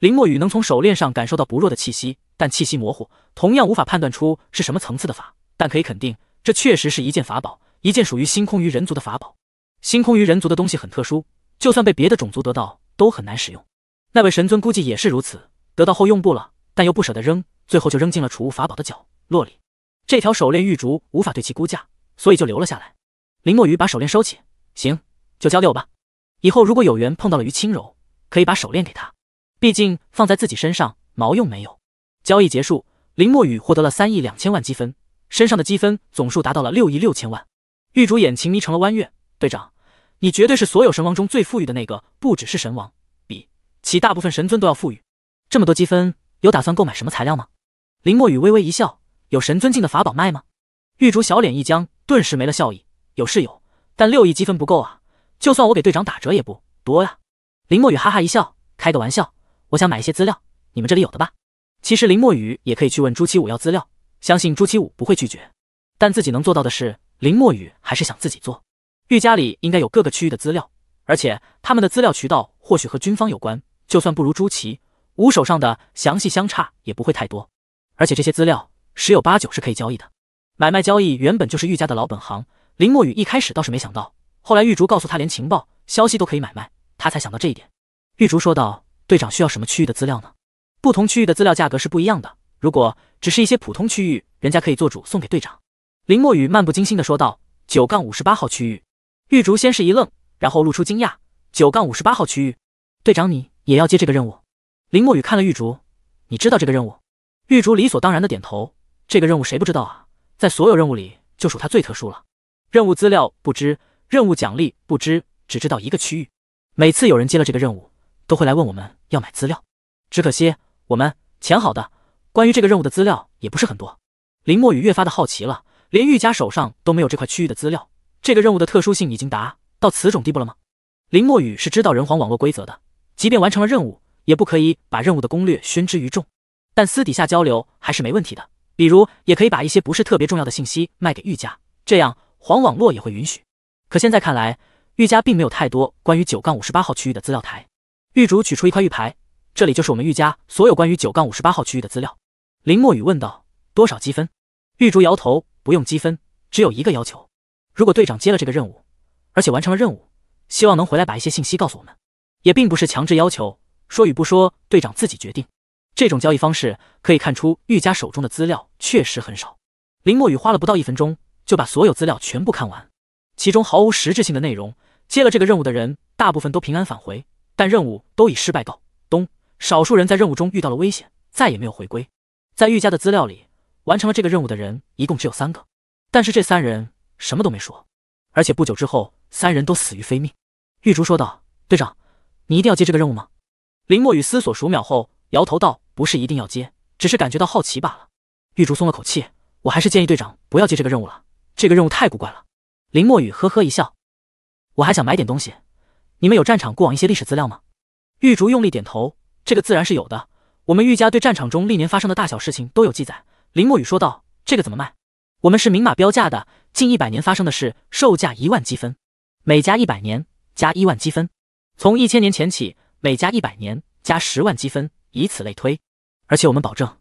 林墨雨能从手链上感受到不弱的气息，但气息模糊，同样无法判断出是什么层次的法。但可以肯定，这确实是一件法宝，一件属于星空鱼人族的法宝。星空鱼人族的东西很特殊，就算被别的种族得到，都很难使用。那位神尊估计也是如此，得到后用不了，但又不舍得扔，最后就扔进了储物法宝的角落里。这条手链玉竹无法对其估价，所以就留了下来。林墨雨把手链收起，行，就交给我吧。以后如果有缘碰到了于轻柔，可以把手链给她。毕竟放在自己身上毛用没有。交易结束，林墨雨获得了三亿两千万积分，身上的积分总数达到了六亿六千万。玉竹眼睛眯成了弯月，队长，你绝对是所有神王中最富裕的那个，不只是神王，比起大部分神尊都要富裕。这么多积分，有打算购买什么材料吗？林墨雨微微一笑，有神尊境的法宝卖吗？玉竹小脸一僵，顿时没了笑意。有是有，但六亿积分不够啊！就算我给队长打折也不多呀。林墨雨哈哈一笑，开个玩笑。我想买一些资料，你们这里有的吧？其实林墨雨也可以去问朱七武要资料，相信朱七武不会拒绝。但自己能做到的事，林墨雨还是想自己做。玉家里应该有各个区域的资料，而且他们的资料渠道或许和军方有关，就算不如朱祁吴手上的详细，相差也不会太多。而且这些资料十有八九是可以交易的，买卖交易原本就是玉家的老本行。林墨雨一开始倒是没想到，后来玉竹告诉他连情报、消息都可以买卖，他才想到这一点。玉竹说道：“队长需要什么区域的资料呢？不同区域的资料价格是不一样的。如果只是一些普通区域，人家可以做主送给队长。”林墨雨漫不经心的说道：“九杠五十八号区域。”玉竹先是一愣，然后露出惊讶：“九杠五十八号区域，队长你也要接这个任务？”林墨雨看了玉竹：“你知道这个任务？”玉竹理所当然的点头：“这个任务谁不知道啊？在所有任务里就属它最特殊了。”任务资料不知，任务奖励不知，只知道一个区域。每次有人接了这个任务，都会来问我们要买资料。只可惜我们钱好的，关于这个任务的资料也不是很多。林墨雨越发的好奇了，连玉家手上都没有这块区域的资料。这个任务的特殊性已经达到此种地步了吗？林墨雨是知道人皇网络规则的，即便完成了任务，也不可以把任务的攻略宣之于众。但私底下交流还是没问题的，比如也可以把一些不是特别重要的信息卖给玉家，这样。黄网络也会允许，可现在看来，玉家并没有太多关于九杠五十八号区域的资料台。玉竹取出一块玉牌，这里就是我们玉家所有关于九杠五十八号区域的资料。林墨雨问道：“多少积分？”玉竹摇头：“不用积分，只有一个要求：如果队长接了这个任务，而且完成了任务，希望能回来把一些信息告诉我们。也并不是强制要求，说与不说，队长自己决定。这种交易方式可以看出，玉家手中的资料确实很少。”林墨雨花了不到一分钟。就把所有资料全部看完，其中毫无实质性的内容。接了这个任务的人，大部分都平安返回，但任务都以失败告终。少数人在任务中遇到了危险，再也没有回归。在玉家的资料里，完成了这个任务的人一共只有三个，但是这三人什么都没说，而且不久之后，三人都死于非命。玉竹说道：“队长，你一定要接这个任务吗？”林墨雨思索数秒后，摇头道：“不是一定要接，只是感觉到好奇罢了。”玉竹松了口气：“我还是建议队长不要接这个任务了。”这个任务太古怪了。林墨雨呵呵一笑，我还想买点东西。你们有战场过往一些历史资料吗？玉竹用力点头，这个自然是有的。我们玉家对战场中历年发生的大小事情都有记载。林墨雨说道：“这个怎么卖？我们是明码标价的。近一百年发生的事，售价一万积分，每加一百年加一万积分；从一千年前起，每加一百年加十万积分，以此类推。而且我们保证，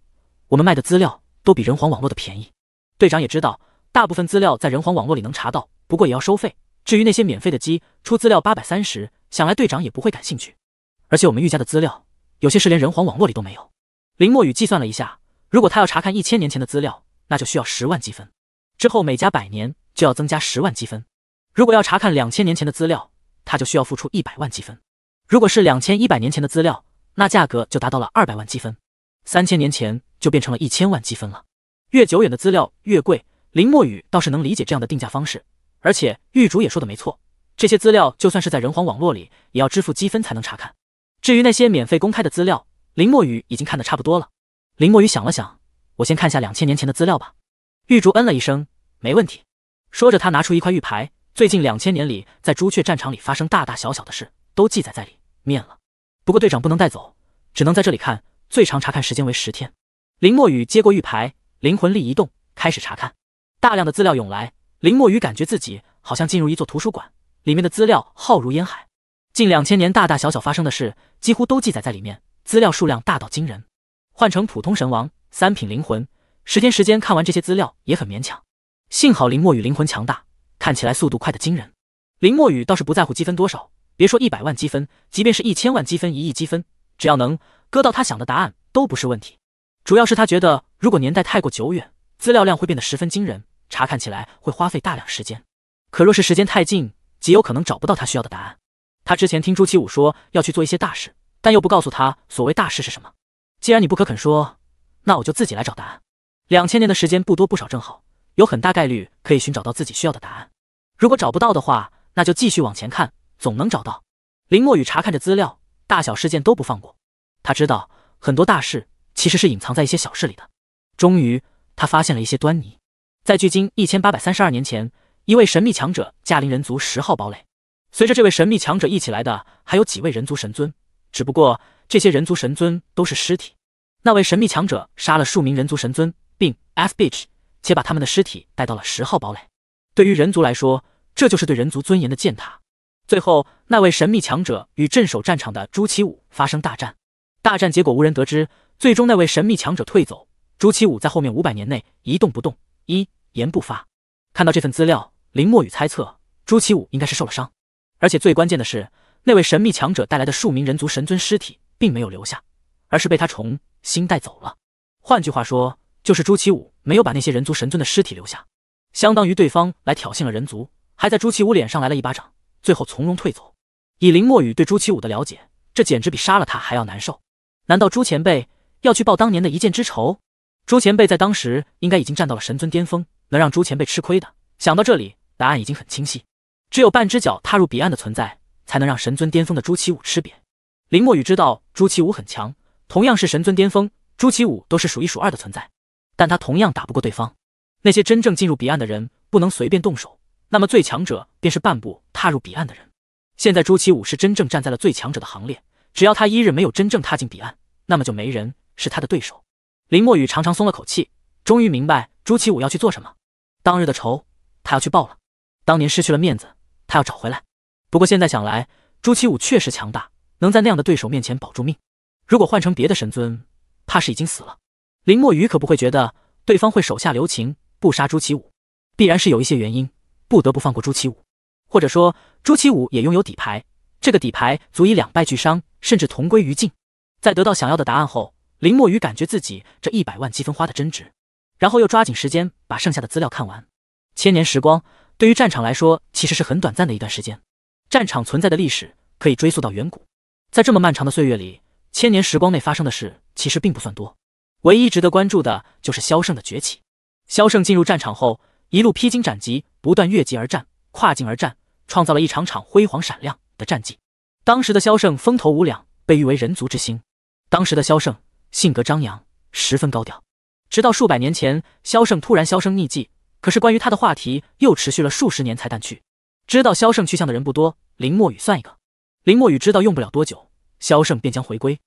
我们卖的资料都比人皇网络的便宜。”队长也知道。大部分资料在人皇网络里能查到，不过也要收费。至于那些免费的鸡，出资料八百三十，想来队长也不会感兴趣。而且我们玉家的资料，有些是连人皇网络里都没有。林墨雨计算了一下，如果他要查看一千年前的资料，那就需要十万积分。之后每加百年，就要增加十万积分。如果要查看两千年前的资料，他就需要付出一百万积分。如果是两千一百年前的资料，那价格就达到了二百万积分。三千年前就变成了一千万积分了。越久远的资料越贵。林墨雨倒是能理解这样的定价方式，而且玉竹也说的没错，这些资料就算是在人皇网络里，也要支付积分才能查看。至于那些免费公开的资料，林墨雨已经看的差不多了。林墨雨想了想，我先看下两千年前的资料吧。玉竹嗯了一声，没问题。说着，他拿出一块玉牌，最近两千年里在朱雀战场里发生大大小小的事都记载在里面了。不过队长不能带走，只能在这里看，最长查看时间为十天。林墨雨接过玉牌，灵魂力一动，开始查看。大量的资料涌来，林墨雨感觉自己好像进入一座图书馆，里面的资料浩如烟海。近两千年大大小小发生的事，几乎都记载在里面，资料数量大到惊人。换成普通神王，三品灵魂，十天时间看完这些资料也很勉强。幸好林墨雨灵魂强大，看起来速度快得惊人。林墨雨倒是不在乎积分多少，别说一百万积分，即便是一千万积分、一亿积分，只要能割到他想的答案，都不是问题。主要是他觉得，如果年代太过久远，资料量会变得十分惊人。查看起来会花费大量时间，可若是时间太近，极有可能找不到他需要的答案。他之前听朱祁武说要去做一些大事，但又不告诉他所谓大事是什么。既然你不可肯说，那我就自己来找答案。两千年的时间不多不少，正好有很大概率可以寻找到自己需要的答案。如果找不到的话，那就继续往前看，总能找到。林墨雨查看着资料，大小事件都不放过。他知道很多大事其实是隐藏在一些小事里的。终于，他发现了一些端倪。在距今一千八百三十二年前，一位神秘强者驾临人族十号堡垒。随着这位神秘强者一起来的，还有几位人族神尊。只不过，这些人族神尊都是尸体。那位神秘强者杀了数名人族神尊，并 f bitch，且把他们的尸体带到了十号堡垒。对于人族来说，这就是对人族尊严的践踏。最后，那位神秘强者与镇守战场的朱祁武发生大战，大战结果无人得知。最终，那位神秘强者退走，朱祁武在后面五百年内一动不动。一言不发，看到这份资料，林墨雨猜测朱祁武应该是受了伤，而且最关键的是，那位神秘强者带来的数名人族神尊尸体并没有留下，而是被他重新带走了。换句话说，就是朱祁武没有把那些人族神尊的尸体留下，相当于对方来挑衅了人族，还在朱祁武脸上来了一巴掌，最后从容退走。以林墨雨对朱祁武的了解，这简直比杀了他还要难受。难道朱前辈要去报当年的一箭之仇？朱前辈在当时应该已经站到了神尊巅峰，能让朱前辈吃亏的。想到这里，答案已经很清晰，只有半只脚踏入彼岸的存在，才能让神尊巅峰的朱祁武吃瘪。林墨雨知道朱祁武很强，同样是神尊巅峰，朱祁武都是数一数二的存在，但他同样打不过对方。那些真正进入彼岸的人不能随便动手，那么最强者便是半步踏入彼岸的人。现在朱祁武是真正站在了最强者的行列，只要他一日没有真正踏进彼岸，那么就没人是他的对手。林墨雨长长松了口气，终于明白朱祁武要去做什么。当日的仇，他要去报了；当年失去了面子，他要找回来。不过现在想来，朱祁武确实强大，能在那样的对手面前保住命。如果换成别的神尊，怕是已经死了。林墨雨可不会觉得对方会手下留情，不杀朱祁武，必然是有一些原因不得不放过朱祁武，或者说朱祁武也拥有底牌，这个底牌足以两败俱伤，甚至同归于尽。在得到想要的答案后。林墨雨感觉自己这一百万积分花的真值，然后又抓紧时间把剩下的资料看完。千年时光对于战场来说其实是很短暂的一段时间，战场存在的历史可以追溯到远古，在这么漫长的岁月里，千年时光内发生的事其实并不算多，唯一值得关注的就是萧胜的崛起。萧胜进入战场后，一路披荆斩棘，不断越级而战，跨境而战，创造了一场场辉煌闪亮的战绩。当时的萧胜风头无两，被誉为人族之星。当时的萧胜性格张扬，十分高调。直到数百年前，萧胜突然销声匿迹。可是关于他的话题又持续了数十年才淡去。知道萧胜去向的人不多，林墨雨算一个。林墨雨知道用不了多久，萧胜便将回归，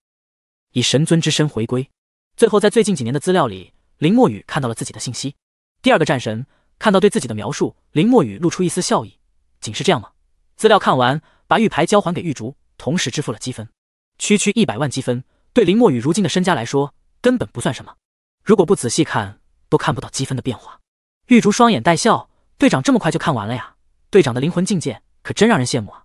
以神尊之身回归。最后在最近几年的资料里，林墨雨看到了自己的信息。第二个战神看到对自己的描述，林墨雨露出一丝笑意。仅是这样吗？资料看完，把玉牌交还给玉竹，同时支付了积分，区区一百万积分。对林墨雨如今的身家来说，根本不算什么。如果不仔细看，都看不到积分的变化。玉竹双眼带笑：“队长这么快就看完了呀？队长的灵魂境界可真让人羡慕啊！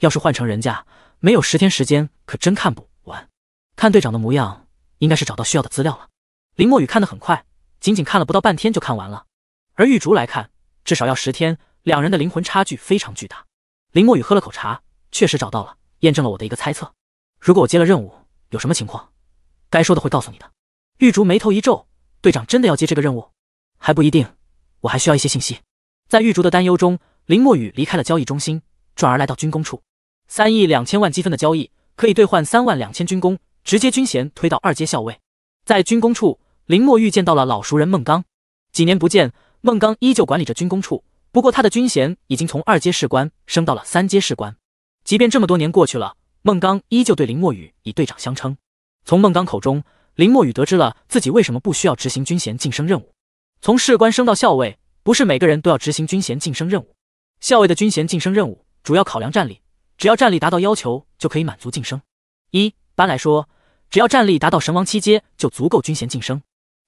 要是换成人家，没有十天时间可真看不完。”看队长的模样，应该是找到需要的资料了。林墨雨看得很快，仅仅看了不到半天就看完了。而玉竹来看，至少要十天。两人的灵魂差距非常巨大。林墨雨喝了口茶，确实找到了，验证了我的一个猜测。如果我接了任务。有什么情况，该说的会告诉你的。玉竹眉头一皱，队长真的要接这个任务？还不一定，我还需要一些信息。在玉竹的担忧中，林墨雨离开了交易中心，转而来到军工处。三亿两千万积分的交易可以兑换三万两千军工，直接军衔推到二阶校尉。在军工处，林墨遇见到了老熟人孟刚。几年不见，孟刚依旧管理着军工处，不过他的军衔已经从二阶士官升到了三阶士官。即便这么多年过去了。孟刚依旧对林墨雨以队长相称。从孟刚口中，林墨雨得知了自己为什么不需要执行军衔晋升任务。从士官升到校尉，不是每个人都要执行军衔晋升任务。校尉的军衔晋升任务主要考量战力，只要战力达到要求，就可以满足晋升。一般来说，只要战力达到神王七阶就足够军衔晋升。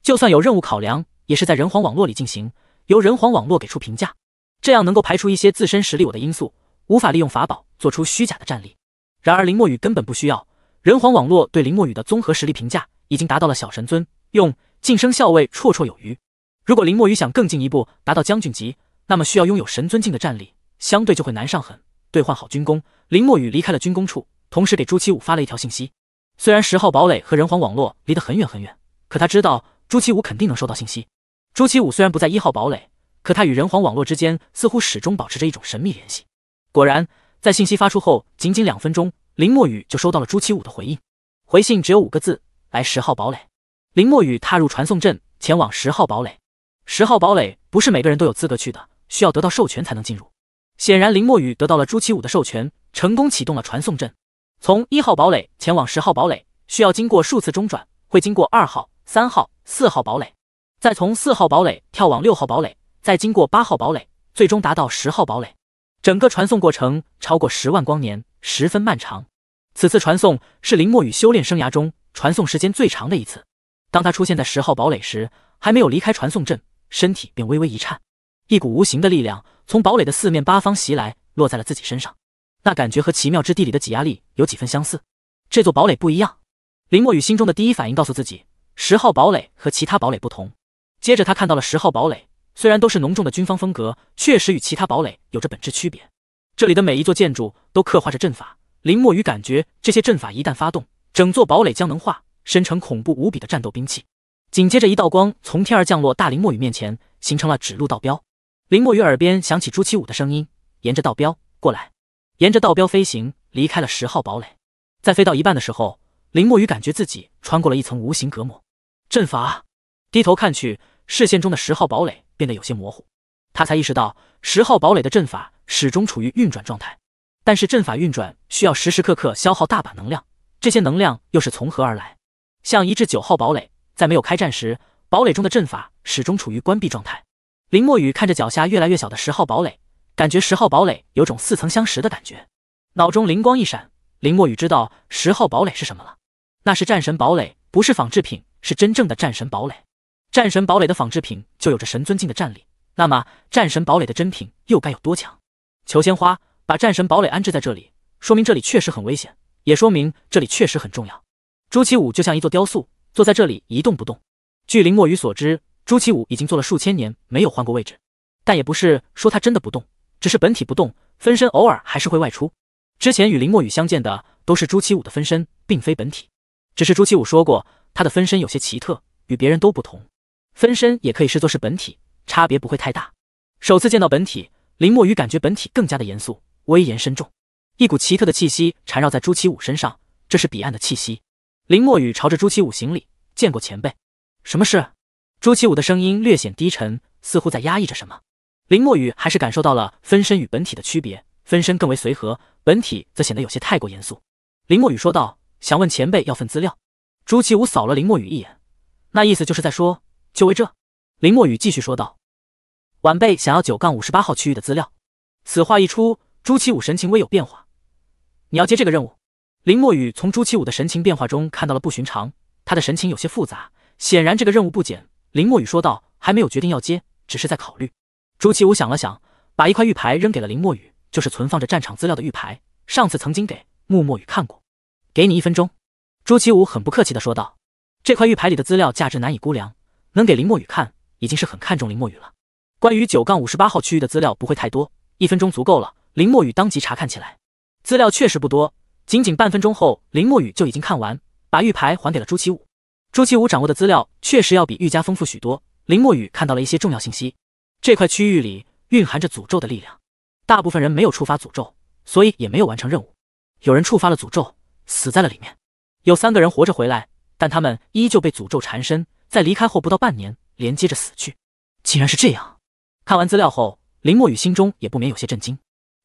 就算有任务考量，也是在人皇网络里进行，由人皇网络给出评价，这样能够排除一些自身实力我的因素，无法利用法宝做出虚假的战力。然而林墨雨根本不需要，人皇网络对林墨雨的综合实力评价已经达到了小神尊，用晋升校尉绰绰有余。如果林墨雨想更进一步达到将军级，那么需要拥有神尊境的战力，相对就会难上很。兑换好军功，林墨雨离开了军功处，同时给朱七五发了一条信息。虽然十号堡垒和人皇网络离得很远很远，可他知道朱七五肯定能收到信息。朱七五虽然不在一号堡垒，可他与人皇网络之间似乎始终保持着一种神秘联系。果然。在信息发出后，仅仅两分钟，林墨雨就收到了朱祁武的回应。回信只有五个字：来十号堡垒。林墨雨踏入传送阵，前往十号堡垒。十号堡垒不是每个人都有资格去的，需要得到授权才能进入。显然，林墨雨得到了朱祁武的授权，成功启动了传送阵。从一号堡垒前往十号堡垒，需要经过数次中转，会经过二号、三号、四号堡垒，再从四号堡垒跳往六号堡垒，再经过八号堡垒，最终达到十号堡垒。整个传送过程超过十万光年，十分漫长。此次传送是林墨雨修炼生涯中传送时间最长的一次。当他出现在十号堡垒时，还没有离开传送阵，身体便微微一颤，一股无形的力量从堡垒的四面八方袭来，落在了自己身上。那感觉和奇妙之地里的挤压力有几分相似。这座堡垒不一样。林墨雨心中的第一反应告诉自己，十号堡垒和其他堡垒不同。接着他看到了十号堡垒。虽然都是浓重的军方风格，确实与其他堡垒有着本质区别。这里的每一座建筑都刻画着阵法。林墨雨感觉，这些阵法一旦发动，整座堡垒将能化身成恐怖无比的战斗兵器。紧接着，一道光从天而降落，大林墨雨面前形成了指路道标。林墨雨耳边响起朱七五的声音：“沿着道标过来。”沿着道标飞行，离开了十号堡垒。在飞到一半的时候，林墨雨感觉自己穿过了一层无形隔膜。阵法，低头看去。视线中的十号堡垒变得有些模糊，他才意识到十号堡垒的阵法始终处于运转状态，但是阵法运转需要时时刻刻消耗大把能量，这些能量又是从何而来？像一至九号堡垒，在没有开战时，堡垒中的阵法始终处于关闭状态。林墨雨看着脚下越来越小的十号堡垒，感觉十号堡垒有种似曾相识的感觉，脑中灵光一闪，林墨雨知道十号堡垒是什么了，那是战神堡垒，不是仿制品，是真正的战神堡垒。战神堡垒的仿制品就有着神尊境的战力，那么战神堡垒的真品又该有多强？求鲜花，把战神堡垒安置在这里，说明这里确实很危险，也说明这里确实很重要。朱七武就像一座雕塑，坐在这里一动不动。据林墨雨所知，朱七武已经坐了数千年，没有换过位置。但也不是说他真的不动，只是本体不动，分身偶尔还是会外出。之前与林墨雨相见的都是朱七武的分身，并非本体。只是朱七武说过，他的分身有些奇特，与别人都不同。分身也可以视作是本体，差别不会太大。首次见到本体，林墨雨感觉本体更加的严肃，威严深重。一股奇特的气息缠绕在朱祁武身上，这是彼岸的气息。林墨雨朝着朱祁武行礼：“见过前辈，什么事？”朱祁武的声音略显低沉，似乎在压抑着什么。林墨雨还是感受到了分身与本体的区别，分身更为随和，本体则显得有些太过严肃。林墨雨说道：“想问前辈要份资料。”朱祁武扫了林墨雨一眼，那意思就是在说。就为这，林墨雨继续说道：“晚辈想要九杠五十八号区域的资料。”此话一出，朱七武神情微有变化。你要接这个任务？林墨雨从朱七武的神情变化中看到了不寻常，他的神情有些复杂，显然这个任务不简林墨雨说道：“还没有决定要接，只是在考虑。”朱七武想了想，把一块玉牌扔给了林墨雨，就是存放着战场资料的玉牌。上次曾经给木墨雨看过，给你一分钟。朱七武很不客气的说道：“这块玉牌里的资料价值难以估量。”能给林墨雨看，已经是很看重林墨雨了。关于九杠五十八号区域的资料不会太多，一分钟足够了。林墨雨当即查看起来，资料确实不多，仅仅半分钟后，林墨雨就已经看完，把玉牌还给了朱祁武。朱祁武掌握的资料确实要比玉家丰富许多。林墨雨看到了一些重要信息，这块区域里蕴含着诅咒的力量，大部分人没有触发诅咒，所以也没有完成任务。有人触发了诅咒，死在了里面。有三个人活着回来，但他们依旧被诅咒缠身。在离开后不到半年，连接着死去，竟然是这样。看完资料后，林墨雨心中也不免有些震惊。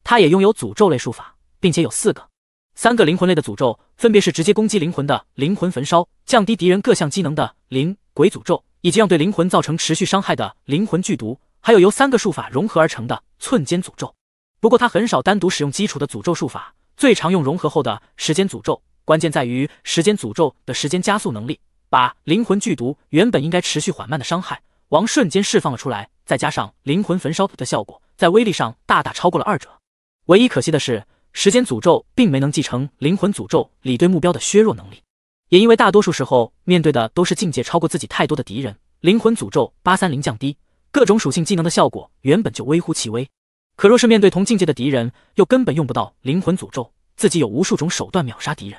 他也拥有诅咒类术法，并且有四个、三个灵魂类的诅咒，分别是直接攻击灵魂的灵魂焚烧、降低敌人各项机能的灵鬼诅咒，以及让对灵魂造成持续伤害的灵魂剧毒，还有由三个术法融合而成的寸间诅咒。不过他很少单独使用基础的诅咒术法，最常用融合后的时间诅咒。关键在于时间诅咒的时间加速能力。把灵魂剧毒原本应该持续缓慢的伤害，王瞬间释放了出来，再加上灵魂焚烧的效果，在威力上大大超过了二者。唯一可惜的是，时间诅咒并没能继承灵魂诅咒里对目标的削弱能力。也因为大多数时候面对的都是境界超过自己太多的敌人，灵魂诅咒八三零降低各种属性技能的效果原本就微乎其微。可若是面对同境界的敌人，又根本用不到灵魂诅咒，自己有无数种手段秒杀敌人。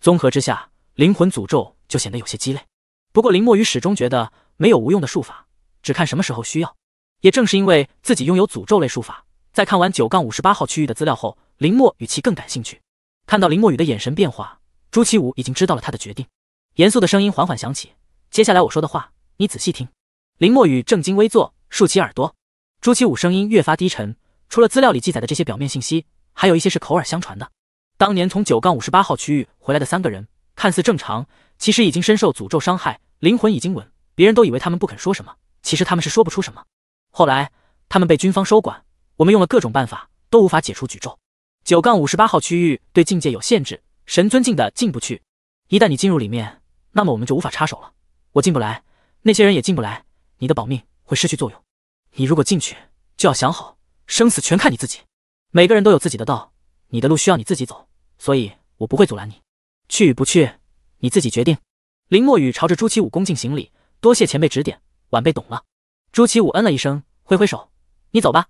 综合之下，灵魂诅咒。就显得有些鸡肋。不过林墨雨始终觉得没有无用的术法，只看什么时候需要。也正是因为自己拥有诅咒类术法，在看完九杠五十八号区域的资料后，林墨与其更感兴趣。看到林墨雨的眼神变化，朱七武已经知道了他的决定。严肃的声音缓缓响起：“接下来我说的话，你仔细听。”林墨雨正襟危坐，竖起耳朵。朱七武声音越发低沉：“除了资料里记载的这些表面信息，还有一些是口耳相传的。当年从九杠五十八号区域回来的三个人，看似正常。”其实已经深受诅咒伤害，灵魂已经稳。别人都以为他们不肯说什么，其实他们是说不出什么。后来他们被军方收管，我们用了各种办法都无法解除诅咒。九杠五十八号区域对境界有限制，神尊境的进不去。一旦你进入里面，那么我们就无法插手了。我进不来，那些人也进不来，你的保命会失去作用。你如果进去，就要想好，生死全看你自己。每个人都有自己的道，你的路需要你自己走，所以我不会阻拦你。去与不去。你自己决定。林墨雨朝着朱祁武恭敬行礼，多谢前辈指点，晚辈懂了。朱祁武嗯了一声，挥挥手，你走吧。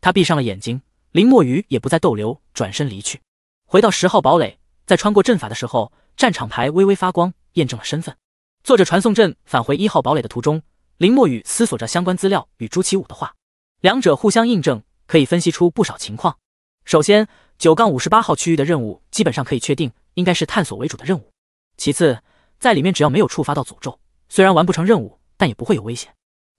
他闭上了眼睛，林墨雨也不再逗留，转身离去。回到十号堡垒，在穿过阵法的时候，战场牌微微发光，验证了身份。坐着传送阵返回一号堡垒的途中，林墨雨思索着相关资料与朱祁武的话，两者互相印证，可以分析出不少情况。首先，九杠五十八号区域的任务基本上可以确定，应该是探索为主的任务。其次，在里面只要没有触发到诅咒，虽然完不成任务，但也不会有危险。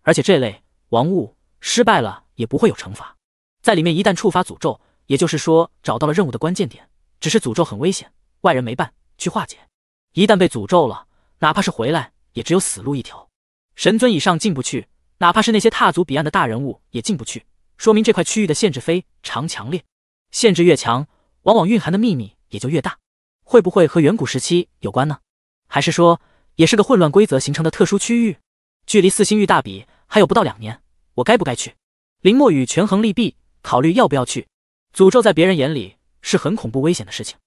而且这类王物失败了也不会有惩罚。在里面一旦触发诅咒，也就是说找到了任务的关键点，只是诅咒很危险，外人没办去化解。一旦被诅咒了，哪怕是回来也只有死路一条。神尊以上进不去，哪怕是那些踏足彼岸的大人物也进不去，说明这块区域的限制非常强烈。限制越强，往往蕴含的秘密也就越大。会不会和远古时期有关呢？还是说也是个混乱规则形成的特殊区域？距离四星域大比还有不到两年，我该不该去？林墨雨权衡利弊，考虑要不要去。诅咒在别人眼里是很恐怖危险的事情，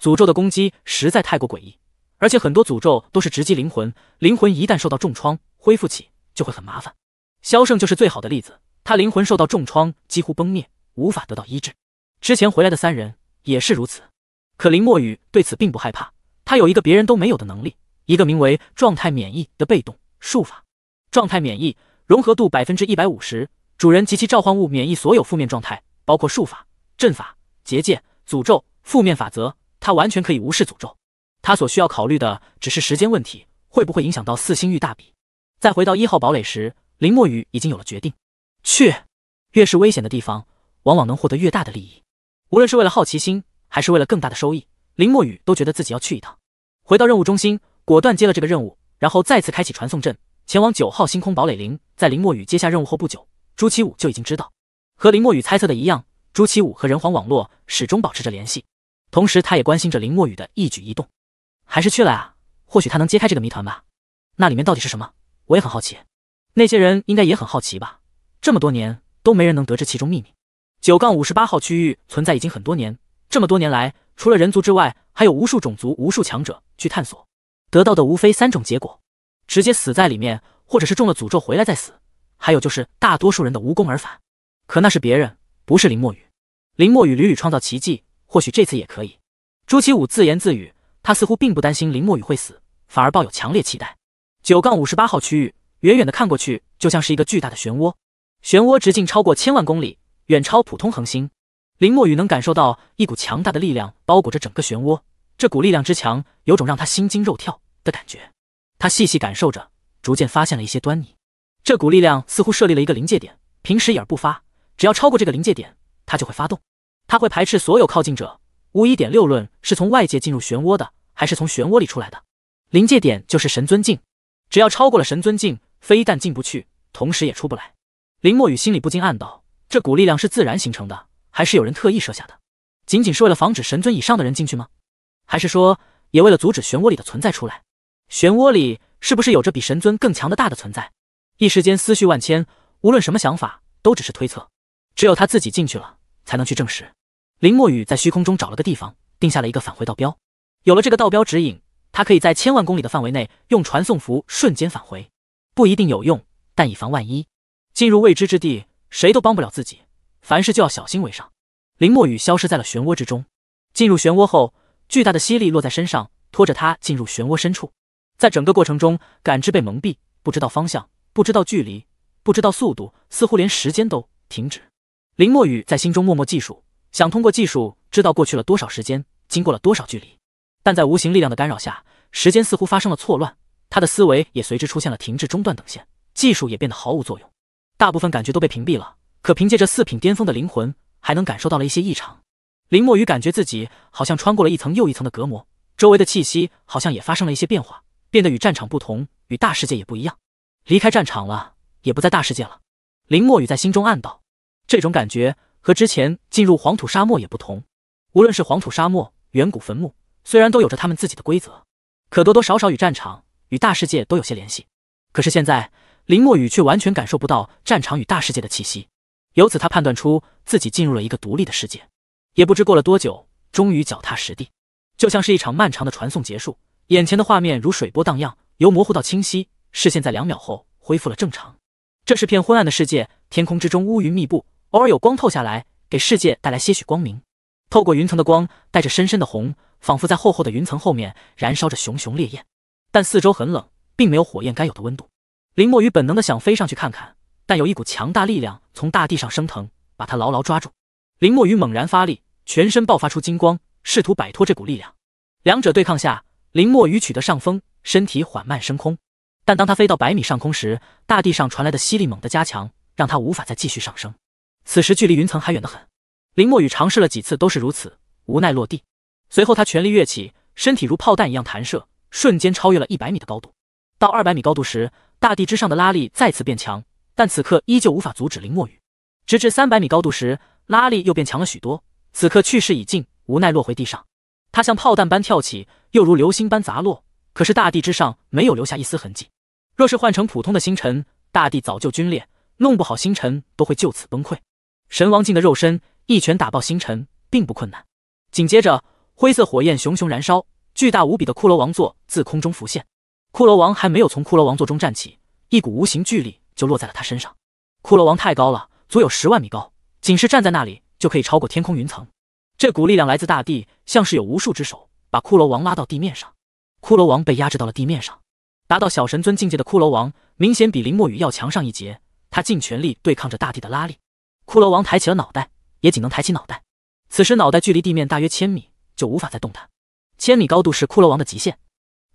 诅咒的攻击实在太过诡异，而且很多诅咒都是直击灵魂，灵魂一旦受到重创，恢复起就会很麻烦。萧胜就是最好的例子，他灵魂受到重创，几乎崩灭，无法得到医治。之前回来的三人也是如此。可林墨雨对此并不害怕，他有一个别人都没有的能力，一个名为“状态免疫”的被动术法。状态免疫融合度百分之一百五十，主人及其召唤物免疫所有负面状态，包括术法、阵法、结界、诅咒、负面法则。他完全可以无视诅咒，他所需要考虑的只是时间问题，会不会影响到四星域大比。在回到一号堡垒时，林墨雨已经有了决定：去。越是危险的地方，往往能获得越大的利益。无论是为了好奇心。还是为了更大的收益，林墨雨都觉得自己要去一趟。回到任务中心，果断接了这个任务，然后再次开启传送阵，前往九号星空堡垒林。在林墨雨接下任务后不久，朱七五就已经知道，和林墨雨猜测的一样，朱七五和人皇网络始终保持着联系，同时他也关心着林墨雨的一举一动。还是去了啊，或许他能揭开这个谜团吧。那里面到底是什么？我也很好奇。那些人应该也很好奇吧？这么多年都没人能得知其中秘密。九杠五十八号区域存在已经很多年。这么多年来，除了人族之外，还有无数种族、无数强者去探索，得到的无非三种结果：直接死在里面，或者是中了诅咒回来再死，还有就是大多数人的无功而返。可那是别人，不是林墨雨。林墨雨屡屡创造奇迹，或许这次也可以。朱祁武自言自语，他似乎并不担心林墨雨会死，反而抱有强烈期待。九杠五十八号区域，远远的看过去，就像是一个巨大的漩涡，漩涡直径超过千万公里，远超普通恒星。林墨雨能感受到一股强大的力量包裹着整个漩涡，这股力量之强，有种让他心惊肉跳的感觉。他细细感受着，逐渐发现了一些端倪。这股力量似乎设立了一个临界点，平时一而不发，只要超过这个临界点，它就会发动，它会排斥所有靠近者。无一点六论是从外界进入漩涡的，还是从漩涡里出来的？临界点就是神尊境，只要超过了神尊境，非但进不去，同时也出不来。林墨雨心里不禁暗道：这股力量是自然形成的。还是有人特意设下的，仅仅是为了防止神尊以上的人进去吗？还是说也为了阻止漩涡里的存在出来？漩涡里是不是有着比神尊更强的大的存在？一时间思绪万千，无论什么想法都只是推测，只有他自己进去了才能去证实。林墨雨在虚空中找了个地方，定下了一个返回道标。有了这个道标指引，他可以在千万公里的范围内用传送符瞬间返回。不一定有用，但以防万一。进入未知之地，谁都帮不了自己。凡事就要小心为上。林墨雨消失在了漩涡之中。进入漩涡后，巨大的吸力落在身上，拖着他进入漩涡深处。在整个过程中，感知被蒙蔽，不知道方向，不知道距离，不知道速度，似乎连时间都停止。林墨雨在心中默默计数，想通过技术知道过去了多少时间，经过了多少距离。但在无形力量的干扰下，时间似乎发生了错乱，他的思维也随之出现了停滞、中断等线，技术也变得毫无作用，大部分感觉都被屏蔽了。可凭借着四品巅峰的灵魂，还能感受到了一些异常。林墨雨感觉自己好像穿过了一层又一层的隔膜，周围的气息好像也发生了一些变化，变得与战场不同，与大世界也不一样。离开战场了，也不在大世界了。林墨雨在心中暗道，这种感觉和之前进入黄土沙漠也不同。无论是黄土沙漠、远古坟墓，虽然都有着他们自己的规则，可多多少少与战场与大世界都有些联系。可是现在，林墨雨却完全感受不到战场与大世界的气息。由此，他判断出自己进入了一个独立的世界。也不知过了多久，终于脚踏实地，就像是一场漫长的传送结束。眼前的画面如水波荡漾，由模糊到清晰，视线在两秒后恢复了正常。这是片昏暗的世界，天空之中乌云密布，偶尔有光透下来，给世界带来些许光明。透过云层的光带着深深的红，仿佛在厚厚的云层后面燃烧着熊熊烈焰。但四周很冷，并没有火焰该有的温度。林墨雨本能的想飞上去看看。但有一股强大力量从大地上升腾，把他牢牢抓住。林墨雨猛然发力，全身爆发出金光，试图摆脱这股力量。两者对抗下，林墨雨取得上风，身体缓慢升空。但当他飞到百米上空时，大地上传来的吸力猛的加强，让他无法再继续上升。此时距离云层还远得很，林墨雨尝试了几次都是如此，无奈落地。随后他全力跃起，身体如炮弹一样弹射，瞬间超越了一百米的高度。到二百米高度时，大地之上的拉力再次变强。但此刻依旧无法阻止林墨雨。直至三百米高度时，拉力又变强了许多。此刻去势已尽，无奈落回地上。他像炮弹般跳起，又如流星般砸落。可是大地之上没有留下一丝痕迹。若是换成普通的星辰，大地早就龟裂，弄不好星辰都会就此崩溃。神王境的肉身一拳打爆星辰，并不困难。紧接着，灰色火焰熊熊燃烧，巨大无比的骷髅王座自空中浮现。骷髅王还没有从骷髅王座中站起，一股无形巨力。就落在了他身上。骷髅王太高了，足有十万米高，仅是站在那里就可以超过天空云层。这股力量来自大地，像是有无数只手把骷髅王拉到地面上。骷髅王被压制到了地面上。达到小神尊境界的骷髅王明显比林墨雨要强上一截，他尽全力对抗着大地的拉力。骷髅王抬起了脑袋，也仅能抬起脑袋。此时脑袋距离地面大约千米，就无法再动弹。千米高度是骷髅王的极限。